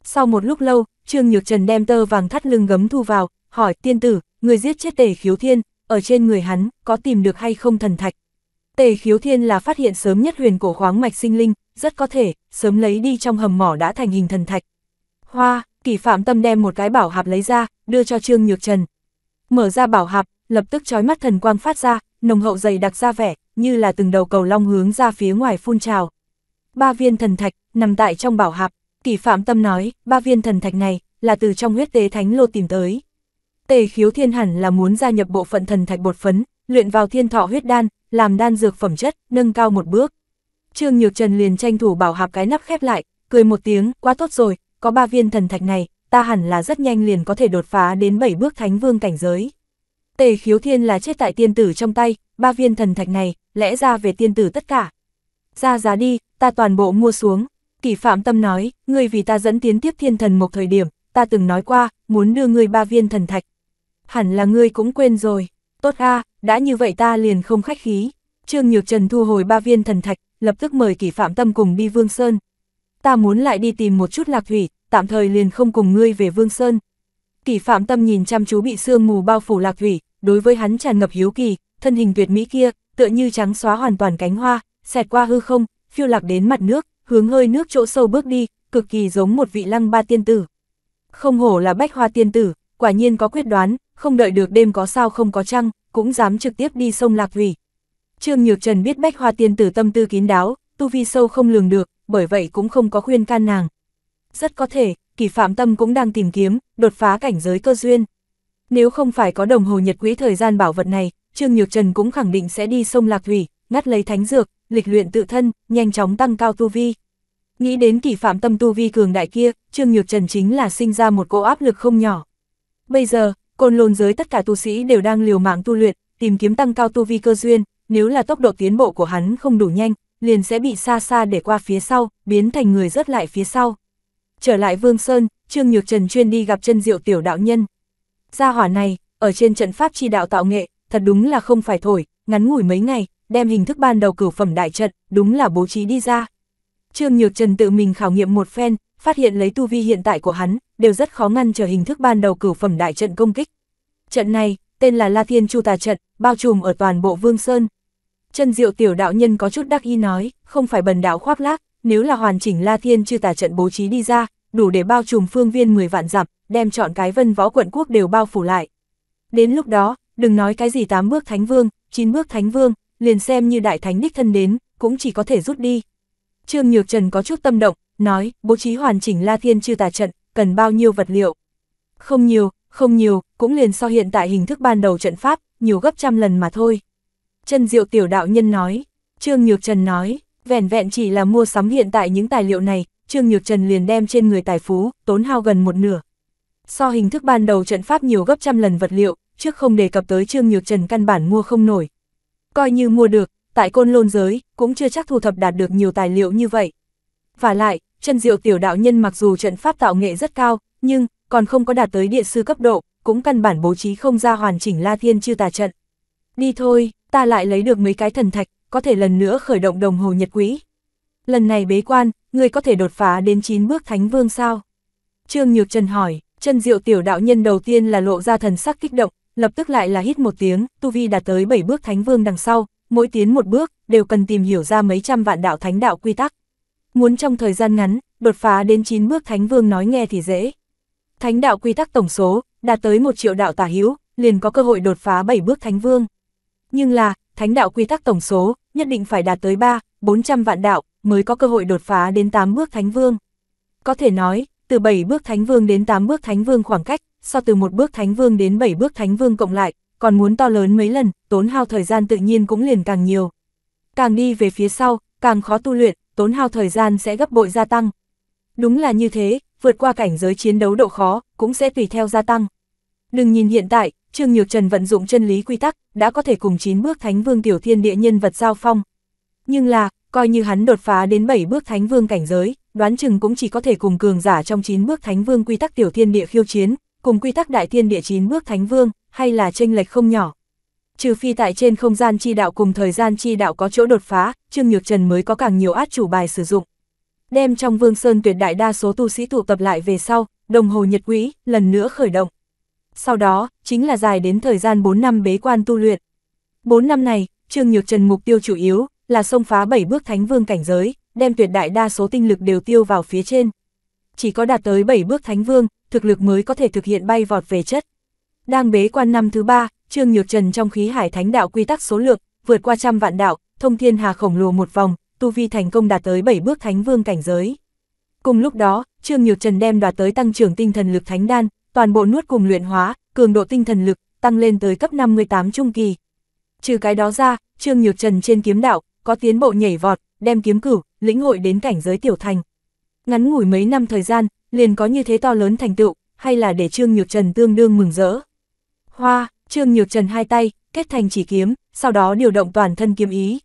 Sau một lúc lâu, Trương Nhược Trần đem tơ vàng thắt lưng gấm thu vào, hỏi tiên tử, người giết chết tề khiếu thiên, ở trên người hắn, có tìm được hay không thần thạch? Tề khiếu thiên là phát hiện sớm nhất huyền cổ khoáng mạch sinh linh, rất có thể, sớm lấy đi trong hầm mỏ đã thành hình thần thạch. Hoa, kỷ phạm tâm đem một cái bảo hạp lấy ra, đưa cho Trương Nhược Trần, mở ra bảo hạp, lập tức trói mắt thần quang phát ra, nồng hậu dày đặc ra vẻ, như là từng đầu cầu long hướng ra phía ngoài phun trào. Ba viên thần thạch, nằm tại trong bảo hạp, kỷ phạm tâm nói, ba viên thần thạch này, là từ trong huyết tế thánh lô tìm tới. Tề khiếu thiên hẳn là muốn gia nhập bộ phận thần thạch bột phấn, luyện vào thiên thọ huyết đan, làm đan dược phẩm chất, nâng cao một bước. Trương Nhược Trần liền tranh thủ bảo hạp cái nắp khép lại, cười một tiếng, quá tốt rồi, có ba viên thần thạch này, ta hẳn là rất nhanh liền có thể đột phá đến bảy bước thánh vương cảnh giới. Tề khiếu thiên là chết tại tiên tử trong tay, ba viên thần thạch này, lẽ ra về tiên tử tất cả. Ra giá đi, ta toàn bộ mua xuống. Kỳ phạm tâm nói, ngươi vì ta dẫn tiến tiếp thiên thần một thời điểm, ta từng nói qua, muốn đưa ngươi ba viên thần thạch. Hẳn là ngươi cũng quên rồi. Tốt a, đã như vậy ta liền không khách khí. Trương Nhược Trần thu hồi ba viên thần thạch, lập tức mời kỳ phạm tâm cùng đi Vương Sơn. Ta muốn lại đi tìm một chút lạc thủy, tạm thời liền không cùng ngươi về Vương Sơn. Kỷ Phạm Tâm nhìn chăm chú bị sương mù bao phủ Lạc Thủy, đối với hắn tràn ngập hiếu kỳ, thân hình tuyệt mỹ kia, tựa như trắng xóa hoàn toàn cánh hoa, xẹt qua hư không, phiêu lạc đến mặt nước, hướng hơi nước chỗ sâu bước đi, cực kỳ giống một vị lăng ba tiên tử. Không hổ là bách hoa tiên tử, quả nhiên có quyết đoán, không đợi được đêm có sao không có trăng, cũng dám trực tiếp đi sông Lạc Thủy. Trương Nhược Trần biết bách hoa tiên tử tâm tư kín đáo, tu vi sâu không lường được, bởi vậy cũng không có khuyên can nàng, rất có thể, kỳ phạm tâm cũng đang tìm kiếm, đột phá cảnh giới cơ duyên. Nếu không phải có đồng hồ nhật quỹ thời gian bảo vật này, Trương Nhược Trần cũng khẳng định sẽ đi sông Lạc Thủy, ngắt lấy thánh dược, lịch luyện tự thân, nhanh chóng tăng cao tu vi. Nghĩ đến kỳ phạm tâm tu vi cường đại kia, Trương Nhược Trần chính là sinh ra một cỗ áp lực không nhỏ. Bây giờ, côn lôn giới tất cả tu sĩ đều đang liều mạng tu luyện, tìm kiếm tăng cao tu vi cơ duyên, nếu là tốc độ tiến bộ của hắn không đủ nhanh, liền sẽ bị xa xa để qua phía sau, biến thành người rớt lại phía sau. Trở lại Vương Sơn, Trương Nhược Trần chuyên đi gặp chân diệu tiểu đạo nhân. Gia hỏa này, ở trên trận pháp chi đạo tạo nghệ, thật đúng là không phải thổi, ngắn ngủi mấy ngày, đem hình thức ban đầu cửu phẩm đại trận, đúng là bố trí đi ra. Trương Nhược Trần tự mình khảo nghiệm một phen, phát hiện lấy tu vi hiện tại của hắn, đều rất khó ngăn trở hình thức ban đầu cửu phẩm đại trận công kích. Trận này, tên là La Thiên Chu Tà Trận, bao trùm ở toàn bộ Vương Sơn. Chân Diệu Tiểu Đạo Nhân có chút đắc ý nói, không phải bần đạo khoác lác, nếu là hoàn chỉnh La Thiên chưa tà trận bố trí đi ra, đủ để bao trùm phương viên 10 vạn dặm, đem chọn cái vân võ quận quốc đều bao phủ lại. Đến lúc đó, đừng nói cái gì tám bước thánh vương, chín bước thánh vương, liền xem như đại thánh đích thân đến, cũng chỉ có thể rút đi. Trương Nhược Trần có chút tâm động, nói, bố trí hoàn chỉnh La Thiên chưa tà trận, cần bao nhiêu vật liệu? Không nhiều, không nhiều, cũng liền so hiện tại hình thức ban đầu trận pháp, nhiều gấp trăm lần mà thôi. Trần Diệu Tiểu Đạo Nhân nói, Trương Nhược Trần nói, Vẹn vẹn chỉ là mua sắm hiện tại những tài liệu này, Trương Nhược Trần liền đem trên người tài phú, tốn hao gần một nửa. So hình thức ban đầu trận pháp nhiều gấp trăm lần vật liệu, trước không đề cập tới Trương Nhược Trần căn bản mua không nổi. Coi như mua được, tại côn lôn giới, cũng chưa chắc thu thập đạt được nhiều tài liệu như vậy. Và lại, chân diệu tiểu đạo nhân mặc dù trận pháp tạo nghệ rất cao, nhưng, còn không có đạt tới địa sư cấp độ, cũng căn bản bố trí không ra hoàn chỉnh La Thiên chư tà trận. Đi thôi, ta lại lấy được mấy cái thần thạch, có thể lần nữa khởi động đồng hồ nhật quỹ. Lần này bế quan, người có thể đột phá đến 9 bước thánh vương sao? Trương Nhược Trần hỏi, chân diệu tiểu đạo nhân đầu tiên là lộ ra thần sắc kích động, lập tức lại là hít một tiếng, tu vi đạt tới 7 bước thánh vương đằng sau, mỗi tiến một bước, đều cần tìm hiểu ra mấy trăm vạn đạo thánh đạo quy tắc. Muốn trong thời gian ngắn, đột phá đến 9 bước thánh vương nói nghe thì dễ. Thánh đạo quy tắc tổng số, đạt tới 1 triệu đạo tả hữu liền có cơ hội đột phá 7 bước thánh vương. Nhưng là, thánh đạo quy tắc tổng số, nhất định phải đạt tới 3, 400 vạn đạo, mới có cơ hội đột phá đến 8 bước thánh vương. Có thể nói, từ 7 bước thánh vương đến 8 bước thánh vương khoảng cách, so từ một bước thánh vương đến 7 bước thánh vương cộng lại, còn muốn to lớn mấy lần, tốn hao thời gian tự nhiên cũng liền càng nhiều. Càng đi về phía sau, càng khó tu luyện, tốn hao thời gian sẽ gấp bội gia tăng. Đúng là như thế, vượt qua cảnh giới chiến đấu độ khó, cũng sẽ tùy theo gia tăng. Đừng nhìn hiện tại, Trương Nhược Trần vận dụng chân lý quy tắc, đã có thể cùng 9 bước Thánh Vương tiểu thiên địa nhân vật giao phong. Nhưng là, coi như hắn đột phá đến 7 bước Thánh Vương cảnh giới, đoán chừng cũng chỉ có thể cùng cường giả trong 9 bước Thánh Vương quy tắc tiểu thiên địa khiêu chiến, cùng quy tắc đại thiên địa 9 bước Thánh Vương, hay là chênh lệch không nhỏ. Trừ phi tại trên không gian chi đạo cùng thời gian chi đạo có chỗ đột phá, Trương Nhược Trần mới có càng nhiều át chủ bài sử dụng. Đem trong Vương Sơn tuyệt đại đa số tu sĩ tụ tập lại về sau, đồng hồ nhật quý lần nữa khởi động. Sau đó, chính là dài đến thời gian 4 năm bế quan tu luyện. 4 năm này, Trương Nhược Trần mục tiêu chủ yếu là xông phá 7 bước thánh vương cảnh giới, đem tuyệt đại đa số tinh lực đều tiêu vào phía trên. Chỉ có đạt tới 7 bước thánh vương, thực lực mới có thể thực hiện bay vọt về chất. Đang bế quan năm thứ 3, Trương Nhược Trần trong khí hải thánh đạo quy tắc số lượng, vượt qua trăm vạn đạo, thông thiên hà khổng lồ một vòng, tu vi thành công đạt tới 7 bước thánh vương cảnh giới. Cùng lúc đó, Trương Nhược Trần đem đoạt tới tăng trưởng tinh thần lực thánh đan, toàn bộ nuốt cùng luyện hóa, cường độ tinh thần lực, tăng lên tới cấp 58 trung kỳ. Trừ cái đó ra, Trương Nhược Trần trên kiếm đạo, có tiến bộ nhảy vọt, đem kiếm cửu, lĩnh hội đến cảnh giới tiểu thành. Ngắn ngủi mấy năm thời gian, liền có như thế to lớn thành tựu, hay là để Trương Nhược Trần tương đương mừng rỡ. Hoa, Trương Nhược Trần hai tay, kết thành chỉ kiếm, sau đó điều động toàn thân kiếm ý.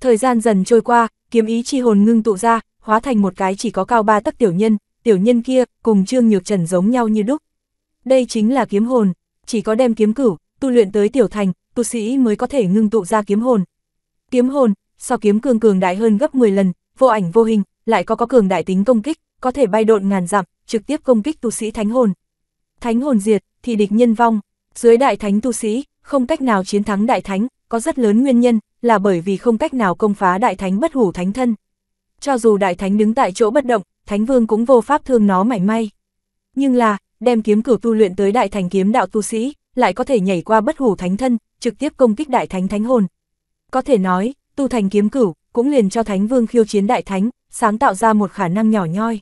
Thời gian dần trôi qua, kiếm ý chi hồn ngưng tụ ra, hóa thành một cái chỉ có cao ba tấc tiểu nhân, tiểu nhân kia, cùng Trương Nhược Trần giống nhau như đúc đây chính là kiếm hồn, chỉ có đem kiếm cửu, tu luyện tới tiểu thành, tu sĩ mới có thể ngưng tụ ra kiếm hồn. Kiếm hồn, so kiếm cường cường đại hơn gấp 10 lần, vô ảnh vô hình, lại có có cường đại tính công kích, có thể bay độn ngàn dặm, trực tiếp công kích tu sĩ thánh hồn. Thánh hồn diệt, thì địch nhân vong, dưới đại thánh tu sĩ, không cách nào chiến thắng đại thánh, có rất lớn nguyên nhân, là bởi vì không cách nào công phá đại thánh bất hủ thánh thân. Cho dù đại thánh đứng tại chỗ bất động, thánh vương cũng vô pháp thương nó mảy may. Nhưng là, đem kiếm cửu tu luyện tới đại thành kiếm đạo tu sĩ, lại có thể nhảy qua bất hủ thánh thân, trực tiếp công kích đại thánh thánh hồn. Có thể nói, tu thành kiếm cửu, cũng liền cho thánh vương khiêu chiến đại thánh, sáng tạo ra một khả năng nhỏ nhoi.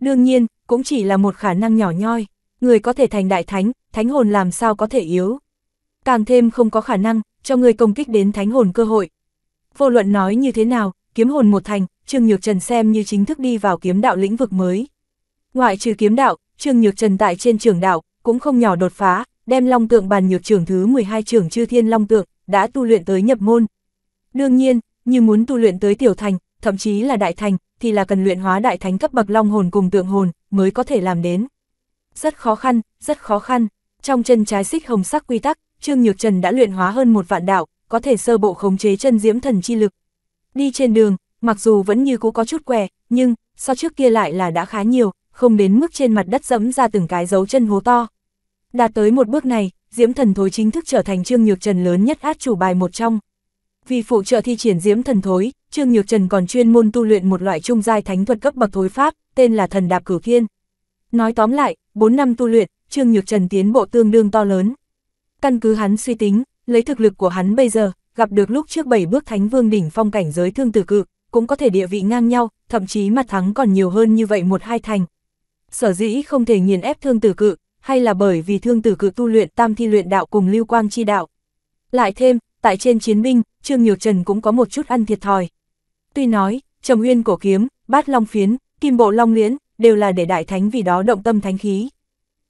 Đương nhiên, cũng chỉ là một khả năng nhỏ nhoi, người có thể thành đại thánh, thánh hồn làm sao có thể yếu. Càng thêm không có khả năng, cho người công kích đến thánh hồn cơ hội. Vô luận nói như thế nào, kiếm hồn một thành, Trương Nhược Trần xem như chính thức đi vào kiếm đạo lĩnh vực mới. Ngoại trừ kiếm đạo, Trương Nhược Trần tại trên trường đạo, cũng không nhỏ đột phá, đem long tượng bàn nhược trưởng thứ 12 trưởng chư thiên long tượng, đã tu luyện tới nhập môn. Đương nhiên, như muốn tu luyện tới tiểu thành, thậm chí là đại thành, thì là cần luyện hóa đại thánh cấp bậc long hồn cùng tượng hồn, mới có thể làm đến. Rất khó khăn, rất khó khăn. Trong chân trái xích hồng sắc quy tắc, Trương Nhược Trần đã luyện hóa hơn một vạn đạo, có thể sơ bộ khống chế chân diễm thần chi lực. Đi trên đường, mặc dù vẫn như cũ có chút què, nhưng so trước kia lại là đã khá nhiều, không đến mức trên mặt đất dẫm ra từng cái dấu chân hố to. Đạt tới một bước này, Diễm Thần Thối chính thức trở thành Trương Nhược Trần lớn nhất át chủ bài một trong. Vì phụ trợ thi triển Diễm Thần Thối, Trương Nhược Trần còn chuyên môn tu luyện một loại trung giai thánh thuật cấp bậc thối pháp, tên là Thần Đạp Cửu Thiên. Nói tóm lại, 4 năm tu luyện, Trương Nhược Trần tiến bộ tương đương to lớn. Căn cứ hắn suy tính, lấy thực lực của hắn bây giờ, gặp được lúc trước 7 bước Thánh Vương đỉnh phong cảnh giới thương tử cự, cũng có thể địa vị ngang nhau, thậm chí mặt thắng còn nhiều hơn như vậy một hai thành, sở dĩ không thể nghiền ép thương tử cự, hay là bởi vì thương tử cự tu luyện tam thi luyện đạo cùng lưu quang chi đạo. Lại thêm, tại trên chiến binh, Trương Nhược Trần cũng có một chút ăn thiệt thòi. Tuy nói, Trầm nguyên cổ kiếm, Bát Long phiến, Kim Bộ Long liễn đều là để đại thánh vì đó động tâm thánh khí.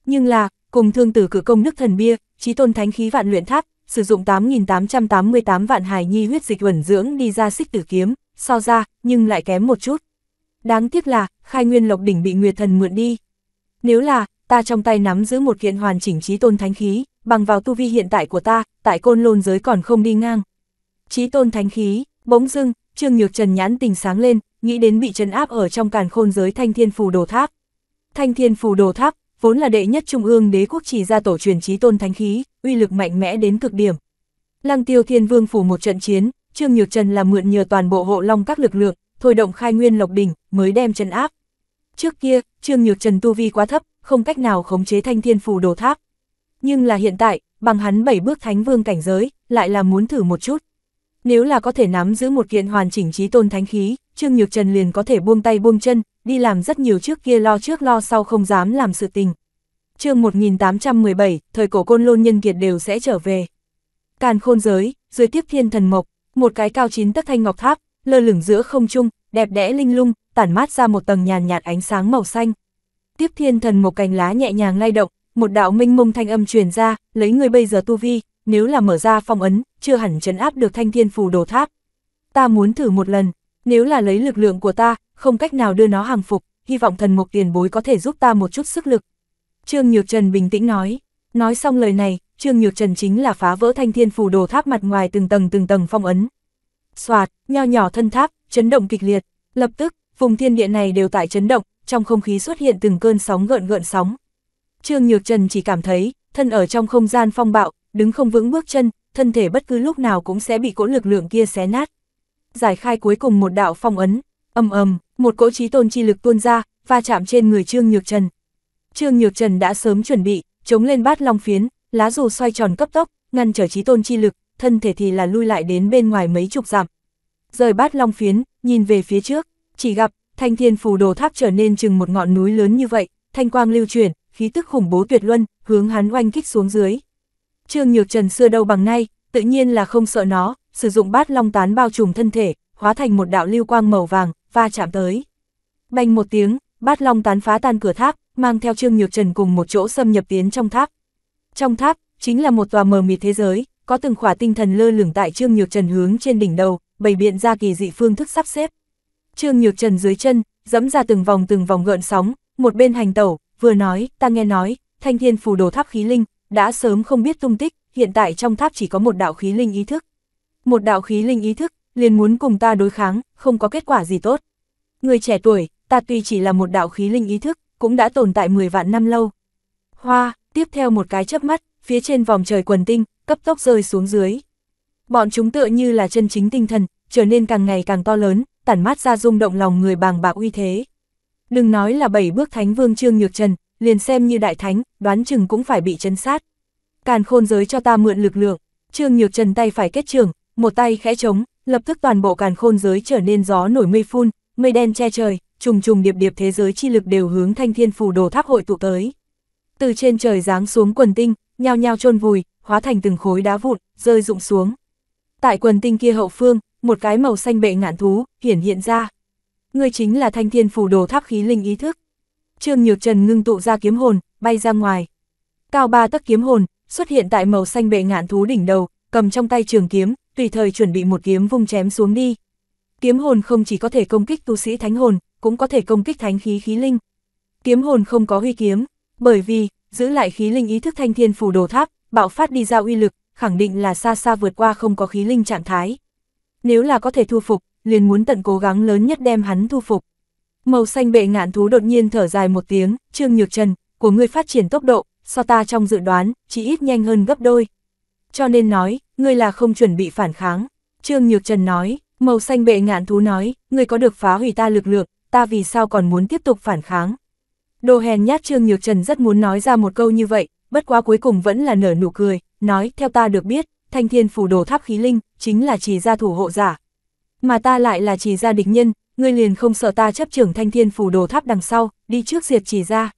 Nhưng là, cùng thương tử cự công nước thần bia, trí tôn thánh khí vạn luyện tháp, sử dụng 8888 vạn hài nhi huyết dịch ẩn dưỡng đi ra xích tử kiếm, so ra, nhưng lại kém một chút. Đáng tiếc là, khai nguyên lộc đỉnh bị Nguyệt Thần mượn đi. Nếu là, ta trong tay nắm giữ một kiện hoàn chỉnh trí tôn thánh khí, bằng vào tu vi hiện tại của ta, tại côn lôn giới còn không đi ngang. Trí tôn thánh khí, bỗng dưng, Trương Nhược Trần nhãn tình sáng lên, nghĩ đến bị trấn áp ở trong càn khôn giới Thanh Thiên Phù Đồ Tháp. Thanh Thiên Phù Đồ Tháp vốn là đệ nhất trung ương đế quốc chỉ ra tổ truyền trí tôn thánh khí, uy lực mạnh mẽ đến cực điểm. Lăng Tiêu Thiên Vương phủ một trận chiến, Trương Nhược Trần là mượn nhờ toàn bộ hộ long các lực lượng, thôi động khai nguyên lộc đỉnh, mới đem trấn áp. Trước kia, Trương Nhược Trần tu vi quá thấp, không cách nào khống chế thanh thiên phù đồ tháp. Nhưng là hiện tại, bằng hắn bảy bước thánh vương cảnh giới, lại là muốn thử một chút. Nếu là có thể nắm giữ một kiện hoàn chỉnh trí tôn thánh khí, Trương Nhược Trần liền có thể buông tay buông chân, đi làm rất nhiều trước kia lo trước lo sau không dám làm sự tình. chương 1817, thời cổ côn lôn nhân kiệt đều sẽ trở về. Càn khôn giới, dưới tiếp thiên thần mộc, một cái cao chín tất thanh ngọc tháp, lơ lửng giữa không trung, đẹp đẽ linh lung, tản mát ra một tầng nhàn nhạt ánh sáng màu xanh. Tiếp thiên thần một cành lá nhẹ nhàng lay động, một đạo minh mông thanh âm truyền ra, lấy người bây giờ tu vi, nếu là mở ra phong ấn, chưa hẳn trấn áp được thanh thiên phù đồ tháp. Ta muốn thử một lần, nếu là lấy lực lượng của ta, không cách nào đưa nó hàng phục, hy vọng thần mục tiền bối có thể giúp ta một chút sức lực. Trương Nhược Trần bình tĩnh nói, nói xong lời này, Trương Nhược Trần chính là phá vỡ thanh thiên phù đồ tháp mặt ngoài từng tầng từng tầng phong ấn. Xoạt, nho nhỏ thân tháp, chấn động kịch liệt, lập tức, vùng thiên địa này đều tại chấn động, trong không khí xuất hiện từng cơn sóng gợn gợn sóng. Trương Nhược Trần chỉ cảm thấy, thân ở trong không gian phong bạo, đứng không vững bước chân, thân thể bất cứ lúc nào cũng sẽ bị cỗ lực lượng kia xé nát. Giải khai cuối cùng một đạo phong ấn, ầm ầm, một cỗ chí tôn chi lực tuôn ra, va chạm trên người Trương Nhược Trần. Trương Nhược Trần đã sớm chuẩn bị, chống lên bát long phiến, lá dù xoay tròn cấp tốc, ngăn trở chí tôn chi lực, thân thể thì là lui lại đến bên ngoài mấy chục dặm. Rời bát long phiến, nhìn về phía trước, chỉ gặp, thanh thiên phù đồ tháp trở nên chừng một ngọn núi lớn như vậy, thanh quang lưu chuyển, khí tức khủng bố tuyệt luân, hướng hắn oanh kích xuống dưới. Trương Nhược Trần xưa đâu bằng nay, tự nhiên là không sợ nó, sử dụng bát long tán bao trùm thân thể, hóa thành một đạo lưu quang màu vàng, va chạm tới. Bành một tiếng, bát long tán phá tan cửa tháp, mang theo Trương Nhược Trần cùng một chỗ xâm nhập tiến trong tháp. Trong tháp, chính là một tòa mờ mịt thế giới, có từng khỏa tinh thần lơ lửng tại Trương Nhược Trần hướng trên đỉnh đầu, bày biện ra kỳ dị phương thức sắp xếp. Trương Nhược Trần dưới chân, dẫm ra từng vòng từng vòng gợn sóng, một bên hành tẩu, vừa nói, ta nghe nói, thanh thiên phù đồ tháp khí linh, đã sớm không biết tung tích, hiện tại trong tháp chỉ có một đạo khí linh ý thức. Một đạo khí linh ý thức, liền muốn cùng ta đối kháng, không có kết quả gì tốt. Người trẻ tuổi, ta tuy chỉ là một đạo khí linh ý thức, cũng đã tồn tại 10 vạn năm lâu. Hoa, tiếp theo một cái chớp mắt, phía trên vòng trời quần tinh, cấp tốc rơi xuống dưới. Bọn chúng tựa như là chân chính tinh thần, trở nên càng ngày càng to lớn, tản mát ra rung động lòng người bàng bạc uy thế. Đừng nói là bảy bước thánh vương Trương Nhược Trần, liền xem như đại thánh, đoán chừng cũng phải bị chấn sát. Càn khôn giới cho ta mượn lực lượng, Trương Nhược Trần tay phải kết trường, một tay khẽ trống, lập tức toàn bộ càn khôn giới trở nên gió nổi mây phun, mây đen che trời, trùng trùng điệp điệp thế giới chi lực đều hướng thanh thiên phù đồ tháp hội tụ tới. Từ trên trời giáng xuống quần tinh, nhao nhao chôn vùi, hóa thành từng khối đá vụn, rơi rụng xuống. Tại quần tinh kia hậu phương, một cái màu xanh bệ ngạn thú, hiển hiện ra. Ngươi chính là thanh thiên phù đồ tháp khí linh ý thức. Trương Nhược Trần ngưng tụ ra kiếm hồn, bay ra ngoài. Cao ba tấc kiếm hồn, xuất hiện tại màu xanh bệ ngạn thú đỉnh đầu, cầm trong tay trường kiếm, tùy thời chuẩn bị một kiếm vung chém xuống đi. Kiếm hồn không chỉ có thể công kích tu sĩ thánh hồn, cũng có thể công kích thánh khí khí linh. Kiếm hồn không có huy kiếm, bởi vì giữ lại khí linh ý thức thanh thiên phù đồ tháp, bạo phát đi ra uy lực, khẳng định là xa xa vượt qua không có khí linh trạng thái nếu là có thể thu phục, liền muốn tận cố gắng lớn nhất đem hắn thu phục. Màu xanh bệ ngạn thú đột nhiên thở dài một tiếng, Trương Nhược Trần, của ngươi phát triển tốc độ, so ta trong dự đoán, chỉ ít nhanh hơn gấp đôi. Cho nên nói, ngươi là không chuẩn bị phản kháng. Trương Nhược Trần nói, màu xanh bệ ngạn thú nói, ngươi có được phá hủy ta lực lượng, ta vì sao còn muốn tiếp tục phản kháng. Đồ hèn nhát Trương Nhược Trần rất muốn nói ra một câu như vậy, bất quá cuối cùng vẫn là nở nụ cười, nói, theo ta được biết, thanh thiên phủ đồ tháp khí linh, chính là chỉ gia thủ hộ giả. Mà ta lại là chỉ gia địch nhân, ngươi liền không sợ ta chấp trưởng thanh thiên phù đồ tháp đằng sau, đi trước diệt chỉ gia,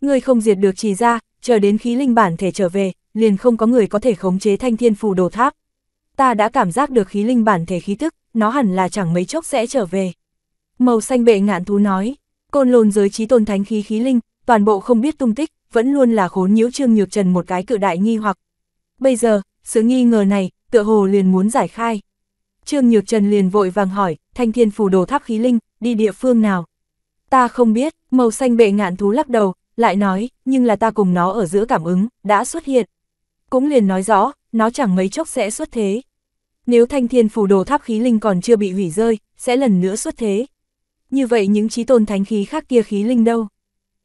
Ngươi không diệt được chỉ gia, chờ đến khí linh bản thể trở về, liền không có người có thể khống chế thanh thiên phù đồ tháp. Ta đã cảm giác được khí linh bản thể khí tức, nó hẳn là chẳng mấy chốc sẽ trở về. Màu xanh bệ ngạn thú nói, côn lồn giới trí tôn thánh khí khí linh, toàn bộ không biết tung tích, vẫn luôn là khốn nhiễu Trương Nhược Trần một cái cự đại nghi hoặc. Bây giờ, sự nghi ngờ này, tựa hồ liền muốn giải khai. Trương Nhược Trần liền vội vàng hỏi, thanh thiên phù đồ tháp khí linh, đi địa phương nào? Ta không biết, màu xanh bệ ngạn thú lắc đầu, lại nói, nhưng là ta cùng nó ở giữa cảm ứng, đã xuất hiện. Cũng liền nói rõ, nó chẳng mấy chốc sẽ xuất thế. Nếu thanh thiên phù đồ tháp khí linh còn chưa bị hủy rơi, sẽ lần nữa xuất thế. Như vậy những trí tôn thánh khí khác kia khí linh đâu?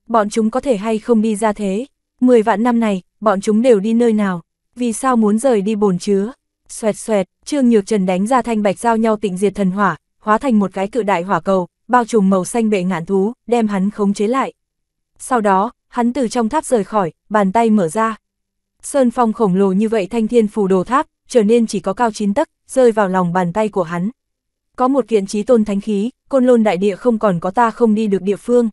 Bọn chúng có thể hay không đi ra thế? Mười vạn năm này, bọn chúng đều đi nơi nào? Vì sao muốn rời đi bồn chứa? xoẹt xoẹt, Trương Nhược Trần đánh ra thanh bạch giao nhau tịnh diệt thần hỏa, hóa thành một cái cự đại hỏa cầu, bao trùm màu xanh bệ ngạn thú, đem hắn khống chế lại. Sau đó, hắn từ trong tháp rời khỏi, bàn tay mở ra. Sơn phong khổng lồ như vậy thanh thiên phù đồ tháp, trở nên chỉ có cao chín tấc, rơi vào lòng bàn tay của hắn. Có một kiện trí tôn thánh khí, côn lôn đại địa không còn có ta không đi được địa phương.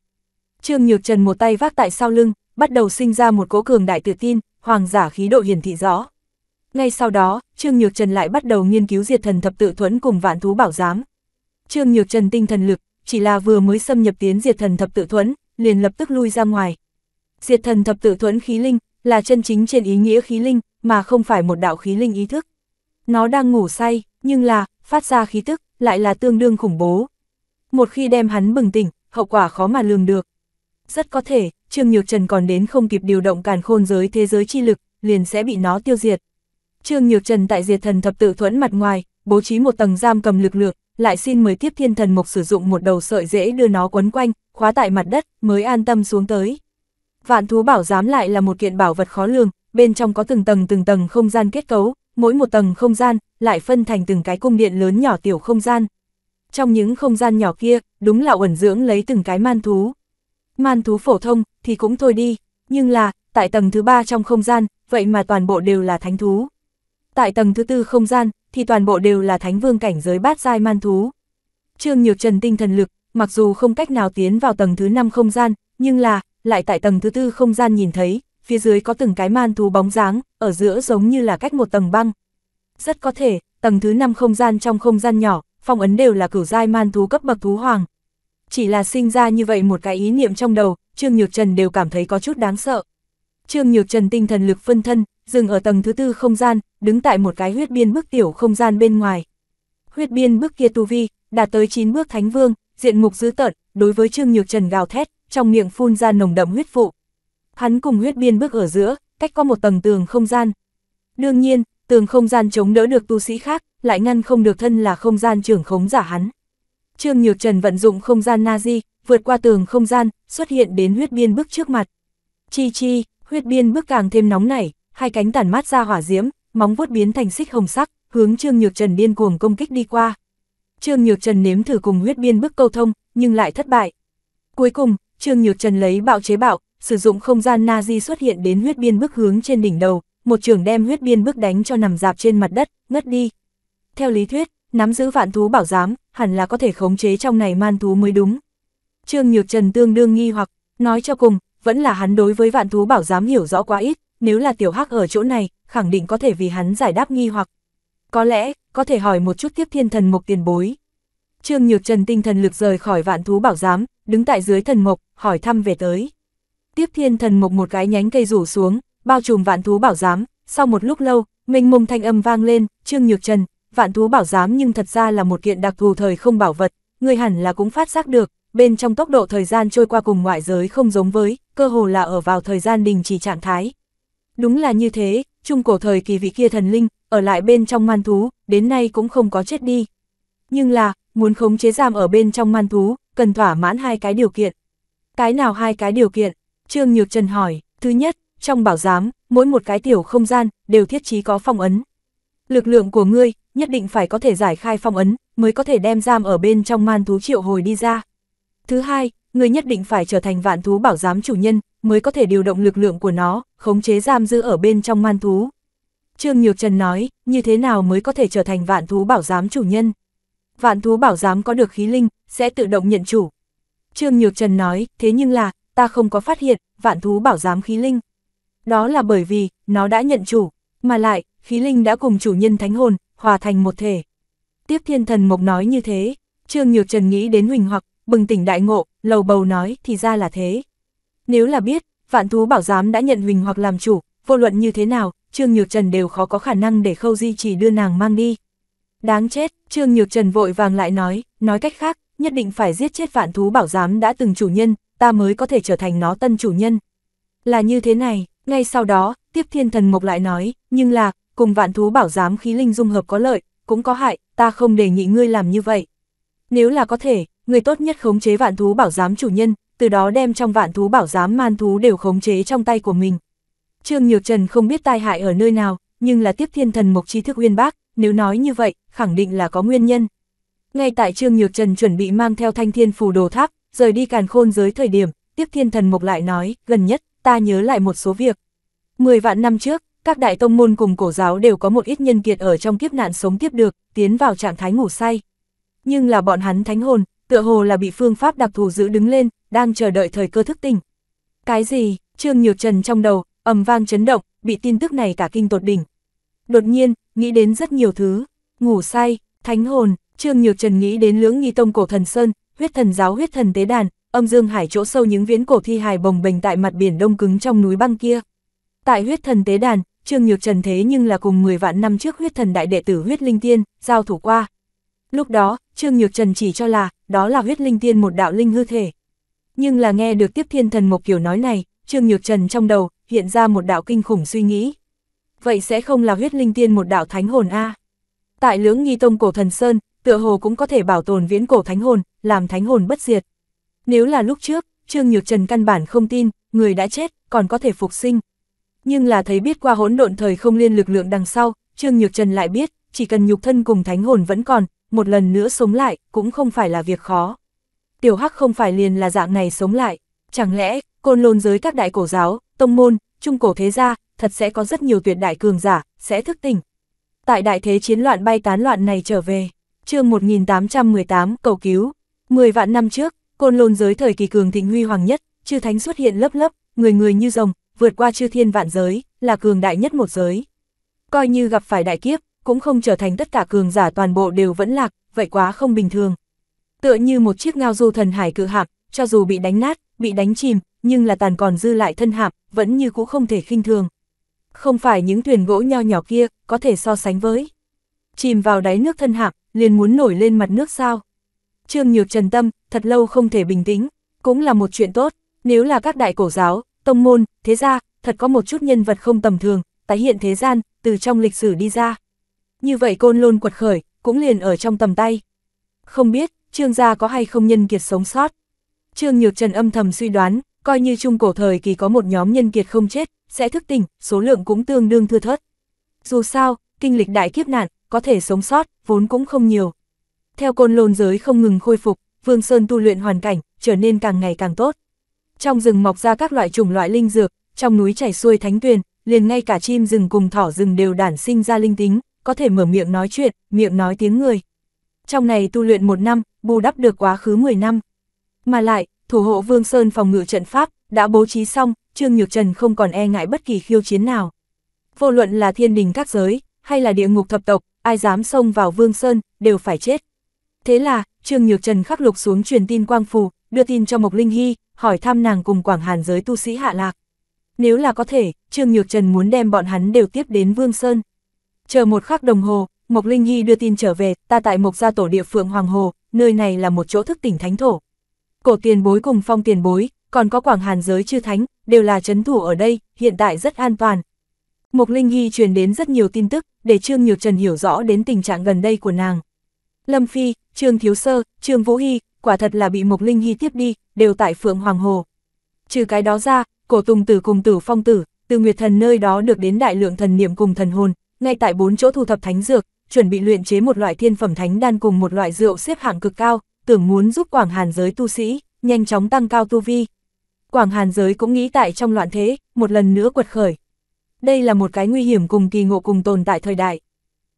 Trương Nhược Trần một tay vác tại sau lưng, bắt đầu sinh ra một cỗ cường đại tự tin, hoàng giả khí độ hiển thị rõ. Ngay sau đó, Trương Nhược Trần lại bắt đầu nghiên cứu diệt thần thập tự thuẫn cùng vạn thú bảo giám. Trương Nhược Trần tinh thần lực, chỉ là vừa mới xâm nhập tiến diệt thần thập tự thuẫn, liền lập tức lui ra ngoài. Diệt thần thập tự thuẫn khí linh, là chân chính trên ý nghĩa khí linh, mà không phải một đạo khí linh ý thức. Nó đang ngủ say, nhưng là, phát ra khí tức, lại là tương đương khủng bố. Một khi đem hắn bừng tỉnh, hậu quả khó mà lường được. Rất có thể, Trương Nhược Trần còn đến không kịp điều động càn khôn giới thế giới chi lực, liền sẽ bị nó tiêu diệt. Trương Nhược Trần tại diệt thần thập tự thuẫn mặt ngoài, bố trí một tầng giam cầm lực lượng, lại xin mời tiếp thiên thần mục sử dụng một đầu sợi dễ đưa nó quấn quanh, khóa tại mặt đất, mới an tâm xuống tới. Vạn thú bảo giám lại là một kiện bảo vật khó lường, bên trong có từng tầng từng tầng không gian kết cấu, mỗi một tầng không gian lại phân thành từng cái cung điện lớn nhỏ tiểu không gian. Trong những không gian nhỏ kia, đúng là ẩn dưỡng lấy từng cái man thú. Man thú phổ thông thì cũng thôi đi, nhưng là, tại tầng thứ ba trong không gian, vậy mà toàn bộ đều là thánh thú tại tầng thứ tư không gian, thì toàn bộ đều là thánh vương cảnh giới bát giai man thú. Trương Nhược Trần tinh thần lực, mặc dù không cách nào tiến vào tầng thứ năm không gian, nhưng là, lại tại tầng thứ tư không gian nhìn thấy, phía dưới có từng cái man thú bóng dáng, ở giữa giống như là cách một tầng băng. Rất có thể, tầng thứ năm không gian trong không gian nhỏ, phong ấn đều là cửu giai man thú cấp bậc thú hoàng. Chỉ là sinh ra như vậy một cái ý niệm trong đầu, Trương Nhược Trần đều cảm thấy có chút đáng sợ. Trương Nhược Trần tinh thần lực phân thân, dừng ở tầng thứ tư không gian, đứng tại một cái huyết biên bước tiểu không gian bên ngoài. Huyết biên bước kia tu vi, đạt tới 9 bước thánh vương, diện mục dữ tợn, đối với Trương Nhược Trần gào thét, trong miệng phun ra nồng đậm huyết phụ. Hắn cùng huyết biên bước ở giữa, cách có một tầng tường không gian. Đương nhiên, tường không gian chống đỡ được tu sĩ khác, lại ngăn không được thân là không gian trưởng khống giả hắn. Trương Nhược Trần vận dụng không gian Nazi, vượt qua tường không gian, xuất hiện đến huyết biên bước trước mặt. Chi chi, huyết biên bước càng thêm nóng nảy, hai cánh tản mát ra hỏa diễm, móng vuốt biến thành xích hồng sắc, hướng Trương Nhược Trần điên cuồng công kích đi qua. Trương Nhược Trần nếm thử cùng huyết biên bức câu thông, nhưng lại thất bại. Cuối cùng, Trương Nhược Trần lấy bạo chế bạo, sử dụng không gian Nazi xuất hiện đến huyết biên bức hướng trên đỉnh đầu, một trường đem huyết biên bức đánh cho nằm dạp trên mặt đất, ngất đi. Theo lý thuyết, nắm giữ vạn thú bảo giám, hẳn là có thể khống chế trong này man thú mới đúng. Trương Nhược Trần tương đương nghi hoặc, nói cho cùng, vẫn là hắn đối với vạn thú bảo giám hiểu rõ quá ít, nếu là tiểu hắc ở chỗ này, khẳng định có thể vì hắn giải đáp nghi hoặc. Có lẽ, có thể hỏi một chút tiếp thiên thần mục tiền bối. Trương Nhược Trần tinh thần lực rời khỏi vạn thú bảo giám, đứng tại dưới thần mục hỏi thăm về tới. Tiếp thiên thần mục một cái nhánh cây rủ xuống, bao trùm vạn thú bảo giám, sau một lúc lâu, mênh mông thanh âm vang lên, Trương Nhược Trần, vạn thú bảo giám nhưng thật ra là một kiện đặc thù thời không bảo vật, người hẳn là cũng phát giác được, bên trong tốc độ thời gian trôi qua cùng ngoại giới không giống với, cơ hồ là ở vào thời gian đình chỉ trạng thái. Đúng là như thế, trung cổ thời kỳ vị kia thần linh, ở lại bên trong man thú, đến nay cũng không có chết đi. Nhưng là, muốn khống chế giam ở bên trong man thú, cần thỏa mãn hai cái điều kiện. Cái nào hai cái điều kiện? Trương Nhược Trần hỏi, thứ nhất, trong bảo giám, mỗi một cái tiểu không gian, đều thiết trí có phong ấn. Lực lượng của ngươi, nhất định phải có thể giải khai phong ấn, mới có thể đem giam ở bên trong man thú triệu hồi đi ra. Thứ hai, người nhất định phải trở thành vạn thú bảo giám chủ nhân, mới có thể điều động lực lượng của nó, khống chế giam giữ ở bên trong man thú. Trương Nhược Trần nói, như thế nào mới có thể trở thành vạn thú bảo giám chủ nhân? Vạn thú bảo giám có được khí linh, sẽ tự động nhận chủ. Trương Nhược Trần nói, thế nhưng là, ta không có phát hiện, vạn thú bảo giám khí linh. Đó là bởi vì, nó đã nhận chủ, mà lại, khí linh đã cùng chủ nhân thánh hồn, hòa thành một thể. Tiếp thiên thần mộc nói như thế, Trương Nhược Trần nghĩ đến huỳnh hoặc, bừng tỉnh đại ngộ, lầu bầu nói, thì ra là thế. Nếu là biết, vạn thú bảo giám đã nhận Huỳnh hoặc làm chủ, vô luận như thế nào, Trương Nhược Trần đều khó có khả năng để Khâu Di chỉ đưa nàng mang đi. Đáng chết, Trương Nhược Trần vội vàng lại nói, nói cách khác, nhất định phải giết chết vạn thú bảo giám đã từng chủ nhân, ta mới có thể trở thành nó tân chủ nhân. Là như thế này, ngay sau đó, tiếp thiên thần mộc lại nói, nhưng là, cùng vạn thú bảo giám khí linh dung hợp có lợi, cũng có hại, ta không đề nghị ngươi làm như vậy. Nếu là có thể, người tốt nhất khống chế vạn thú bảo giám chủ nhân, từ đó đem trong vạn thú bảo giám man thú đều khống chế trong tay của mình. Trương Nhược Trần không biết tai hại ở nơi nào, nhưng là tiếp thiên thần mục tri thức uyên bác, nếu nói như vậy, khẳng định là có nguyên nhân. Ngay tại Trương Nhược Trần chuẩn bị mang theo thanh thiên phù đồ tháp, rời đi càn khôn giới thời điểm, tiếp thiên thần mục lại nói, gần nhất, ta nhớ lại một số việc. Mười vạn năm trước, các đại tông môn cùng cổ giáo đều có một ít nhân kiệt ở trong kiếp nạn sống tiếp được, tiến vào trạng thái ngủ say. Nhưng là bọn hắn thánh hồn, tựa hồ là bị phương pháp đặc thù giữ đứng lên, đang chờ đợi thời cơ thức tỉnh. Cái gì? Trương Nhược Trần trong đầu, ầm vang chấn động, bị tin tức này cả kinh tột đỉnh. Đột nhiên, nghĩ đến rất nhiều thứ, ngủ say, thánh hồn, Trương Nhược Trần nghĩ đến lưỡng nghi tông cổ thần Sơn, huyết thần giáo huyết thần tế đàn, âm dương hải chỗ sâu những viễn cổ thi hài bồng bềnh tại mặt biển đông cứng trong núi băng kia. Tại huyết thần tế đàn, Trương Nhược Trần thế nhưng là cùng 10 vạn năm trước huyết thần đại đệ tử huyết linh tiên, giao thủ qua. Lúc đó, Trương Nhược Trần chỉ cho là, đó là huyết linh tiên một đạo linh hư thể. Nhưng là nghe được tiếp thiên thần một kiểu nói này, Trương Nhược Trần trong đầu, hiện ra một đạo kinh khủng suy nghĩ. Vậy sẽ không là huyết linh tiên một đạo thánh hồn A. Tại lưỡng nghi tông cổ thần Sơn, tựa hồ cũng có thể bảo tồn viễn cổ thánh hồn, làm thánh hồn bất diệt. Nếu là lúc trước, Trương Nhược Trần căn bản không tin, người đã chết, còn có thể phục sinh. Nhưng là thấy biết qua hỗn độn thời không liên lực lượng đằng sau, Trương Nhược Trần lại biết, chỉ cần nhục thân cùng thánh hồn vẫn còn, một lần nữa sống lại, cũng không phải là việc khó. Tiểu Hắc không phải liền là dạng này sống lại, chẳng lẽ, côn lôn giới các đại cổ giáo, tông môn, trung cổ thế gia, thật sẽ có rất nhiều tuyệt đại cường giả, sẽ thức tỉnh. Tại đại thế chiến loạn bay tán loạn này trở về, chương 1818 cầu cứu, 10 vạn năm trước, côn lôn giới thời kỳ cường thịnh huy hoàng nhất, chư thánh xuất hiện lấp lấp, người người như rồng, vượt qua chư thiên vạn giới, là cường đại nhất một giới. Coi như gặp phải đại kiếp, cũng không trở thành tất cả cường giả toàn bộ đều vẫn lạc, vậy quá không bình thường. Tựa như một chiếc ngao du thần hải cự hạc, cho dù bị đánh nát, bị đánh chìm, nhưng là tàn còn dư lại thân hạm, vẫn như cũ không thể khinh thường. Không phải những thuyền gỗ nho nhỏ kia, có thể so sánh với. Chìm vào đáy nước thân hạm, liền muốn nổi lên mặt nước sao. Trương Nhược Trần Tâm, thật lâu không thể bình tĩnh, cũng là một chuyện tốt, nếu là các đại cổ giáo, tông môn, thế gia, thật có một chút nhân vật không tầm thường, tái hiện thế gian, từ trong lịch sử đi ra như vậy côn lôn quật khởi, cũng liền ở trong tầm tay. Không biết, trương gia có hay không nhân kiệt sống sót. Trương Nhược Trần âm thầm suy đoán, coi như trung cổ thời kỳ có một nhóm nhân kiệt không chết, sẽ thức tỉnh, số lượng cũng tương đương thưa thớt. Dù sao, kinh lịch đại kiếp nạn, có thể sống sót, vốn cũng không nhiều. Theo côn lôn giới không ngừng khôi phục, Vương Sơn tu luyện hoàn cảnh, trở nên càng ngày càng tốt. Trong rừng mọc ra các loại chủng loại linh dược, trong núi chảy xuôi thánh tuyền, liền ngay cả chim rừng cùng thỏ rừng đều đản sinh ra linh tính, có thể mở miệng nói chuyện, miệng nói tiếng người. Trong này tu luyện một năm, bù đắp được quá khứ 10 năm. Mà lại, thủ hộ Vương Sơn phòng ngự trận pháp, đã bố trí xong, Trương Nhược Trần không còn e ngại bất kỳ khiêu chiến nào. Vô luận là thiên đình các giới, hay là địa ngục thập tộc, ai dám xông vào Vương Sơn, đều phải chết. Thế là, Trương Nhược Trần khắc lục xuống truyền tin quang phù, đưa tin cho Mộc Linh Hy, hỏi thăm nàng cùng Quảng Hàn giới tu sĩ hạ lạc. Nếu là có thể, Trương Nhược Trần muốn đem bọn hắn đều tiếp đến Vương Sơn. Chờ một khắc đồng hồ, Mộc Linh Nhi đưa tin trở về, ta tại Mộc Gia Tổ địa phượng Hoàng Hồ, nơi này là một chỗ thức tỉnh thánh thổ. Cổ tiền bối cùng phong tiền bối, còn có quảng hàn giới chư thánh, đều là chấn thủ ở đây, hiện tại rất an toàn. Mộc Linh Nhi truyền đến rất nhiều tin tức, để Trương Nhược Trần hiểu rõ đến tình trạng gần đây của nàng. Lâm Phi, Trương Thiếu Sơ, Trương Vũ Hy, quả thật là bị Mộc Linh Nhi tiếp đi, đều tại Phượng Hoàng Hồ. Trừ cái đó ra, cổ tùng tử cùng tử phong tử, từ Nguyệt Thần nơi đó được đến đại lượng thần niệm cùng thần hồn, ngay tại bốn chỗ thu thập thánh dược, chuẩn bị luyện chế một loại thiên phẩm thánh đan cùng một loại rượu xếp hạng cực cao, tưởng muốn giúp Quảng Hàn giới tu sĩ nhanh chóng tăng cao tu vi. Quảng Hàn giới cũng nghĩ tại trong loạn thế, một lần nữa quật khởi. Đây là một cái nguy hiểm cùng kỳ ngộ cùng tồn tại thời đại.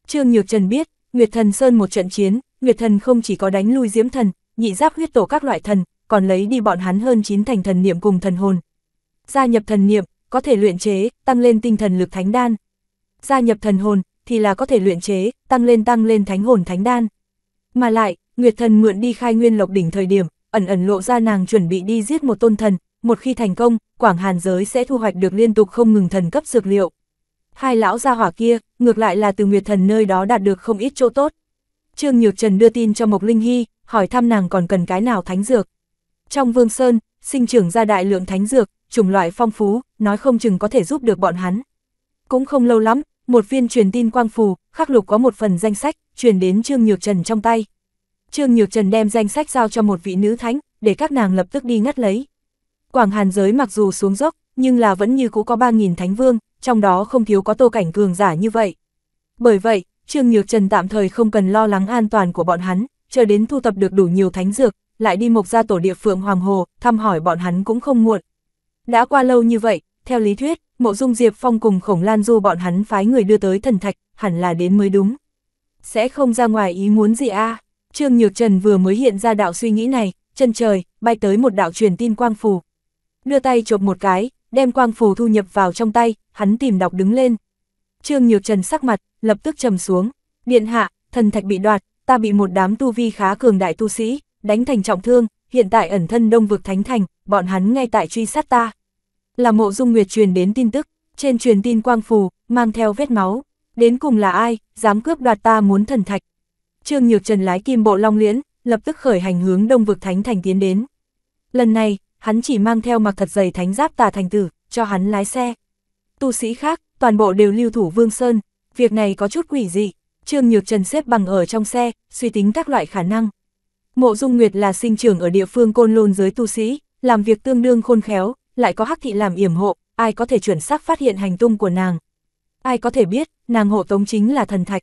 Trương Nhược Trần biết, Nguyệt Thần Sơn một trận chiến, Nguyệt Thần không chỉ có đánh lui Diễm Thần, nhị giáp huyết tổ các loại thần, còn lấy đi bọn hắn hơn 9 thành thần niệm cùng thần hồn. Gia nhập thần niệm, có thể luyện chế, tăng lên tinh thần lực thánh đan, gia nhập thần hồn, thì là có thể luyện chế, tăng lên tăng lên thánh hồn thánh đan. Mà lại, Nguyệt thần mượn đi khai nguyên lộc đỉnh thời điểm, ẩn ẩn lộ ra nàng chuẩn bị đi giết một tôn thần, một khi thành công, Quảng Hàn giới sẽ thu hoạch được liên tục không ngừng thần cấp dược liệu. Hai lão gia hỏa kia, ngược lại là từ Nguyệt thần nơi đó đạt được không ít chỗ tốt. Trương Nhược Trần đưa tin cho Mộc Linh Hy, hỏi thăm nàng còn cần cái nào thánh dược. Trong Vương Sơn, sinh trưởng ra đại lượng thánh dược, chủng loại phong phú, nói không chừng có thể giúp được bọn hắn. Cũng không lâu lắm, một viên truyền tin quang phù, khắc lục có một phần danh sách, truyền đến Trương Nhược Trần trong tay. Trương Nhược Trần đem danh sách giao cho một vị nữ thánh, để các nàng lập tức đi ngắt lấy. Quảng Hàn giới mặc dù xuống dốc, nhưng là vẫn như cũ có 3.000 thánh vương, trong đó không thiếu có tô cảnh cường giả như vậy. Bởi vậy, Trương Nhược Trần tạm thời không cần lo lắng an toàn của bọn hắn, chờ đến thu tập được đủ nhiều thánh dược, lại đi mộc ra tổ địa phượng Hoàng Hồ, thăm hỏi bọn hắn cũng không muộn. Đã qua lâu như vậy, theo lý thuyết, Mộ Dung Diệp Phong cùng Khổng Lan Du bọn hắn phái người đưa tới thần thạch, hẳn là đến mới đúng. Sẽ không ra ngoài ý muốn gì a? Trương Nhược Trần vừa mới hiện ra đạo suy nghĩ này, chân trời, bay tới một đạo truyền tin quang phù. Đưa tay chộp một cái, đem quang phù thu nhập vào trong tay, hắn tìm đọc đứng lên. Trương Nhược Trần sắc mặt, lập tức trầm xuống. Điện hạ, thần thạch bị đoạt, ta bị một đám tu vi khá cường đại tu sĩ, đánh thành trọng thương, hiện tại ẩn thân đông vực thánh thành, bọn hắn ngay tại truy sát ta là mộ dung nguyệt truyền đến tin tức, trên truyền tin quang phù, mang theo vết máu, đến cùng là ai, dám cướp đoạt ta muốn thần thạch. Trương Nhược Trần lái kim bộ long liễn, lập tức khởi hành hướng đông vực thánh thành tiến đến. Lần này, hắn chỉ mang theo mặc thật dày thánh giáp tà thành tử, cho hắn lái xe. Tu sĩ khác, toàn bộ đều lưu thủ Vương Sơn, việc này có chút quỷ dị, Trương Nhược Trần xếp bằng ở trong xe, suy tính các loại khả năng. Mộ Dung Nguyệt là sinh trưởng ở địa phương côn lôn giới tu sĩ, làm việc tương đương khôn khéo, lại có hắc thị làm yểm hộ, ai có thể chuẩn xác phát hiện hành tung của nàng. Ai có thể biết, nàng hộ tống chính là thần thạch.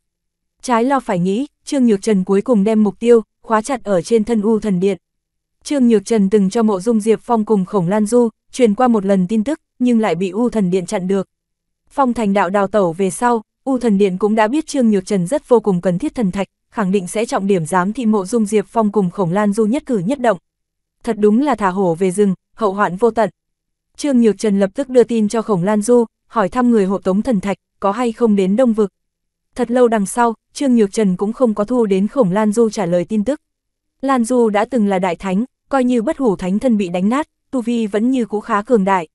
Trái lo phải nghĩ, Trương Nhược Trần cuối cùng đem mục tiêu, khóa chặt ở trên thân U thần điện. Trương Nhược Trần từng cho mộ dung Diệp Phong cùng Khổng Lan Du, truyền qua một lần tin tức, nhưng lại bị U thần điện chặn được. Phong thành đạo đào tẩu về sau, U thần điện cũng đã biết Trương Nhược Trần rất vô cùng cần thiết thần thạch, khẳng định sẽ trọng điểm giám thị mộ dung Diệp Phong cùng Khổng Lan Du nhất cử nhất động. Thật đúng là thả hổ về rừng, hậu hoạn vô tận. Trương Nhược Trần lập tức đưa tin cho Khổng Lan Du, hỏi thăm người hộ tống thần thạch, có hay không đến Đông Vực. Thật lâu đằng sau, Trương Nhược Trần cũng không có thu đến Khổng Lan Du trả lời tin tức. Lan Du đã từng là đại thánh, coi như bất hủ thánh thân bị đánh nát, tu vi vẫn như cũ khá cường đại.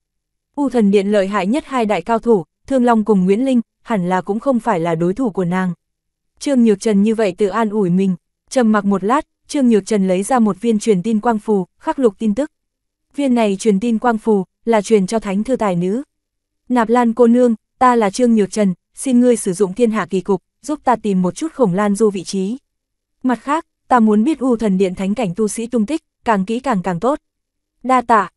U thần điện lợi hại nhất hai đại cao thủ, Thương Long cùng Nguyễn Linh, hẳn là cũng không phải là đối thủ của nàng. Trương Nhược Trần như vậy tự an ủi mình, trầm mặc một lát, Trương Nhược Trần lấy ra một viên truyền tin quang phù, khắc lục tin tức. Viên này truyền tin quang phù, là truyền cho thánh thư tài nữ. Nạp Lan cô nương, ta là Trương Nhược Trần, xin ngươi sử dụng thiên hạ kỳ cục, giúp ta tìm một chút khổng lan du vị trí. Mặt khác, ta muốn biết u thần điện thánh cảnh tu sĩ tung tích, càng kỹ càng càng tốt. Đa tạ,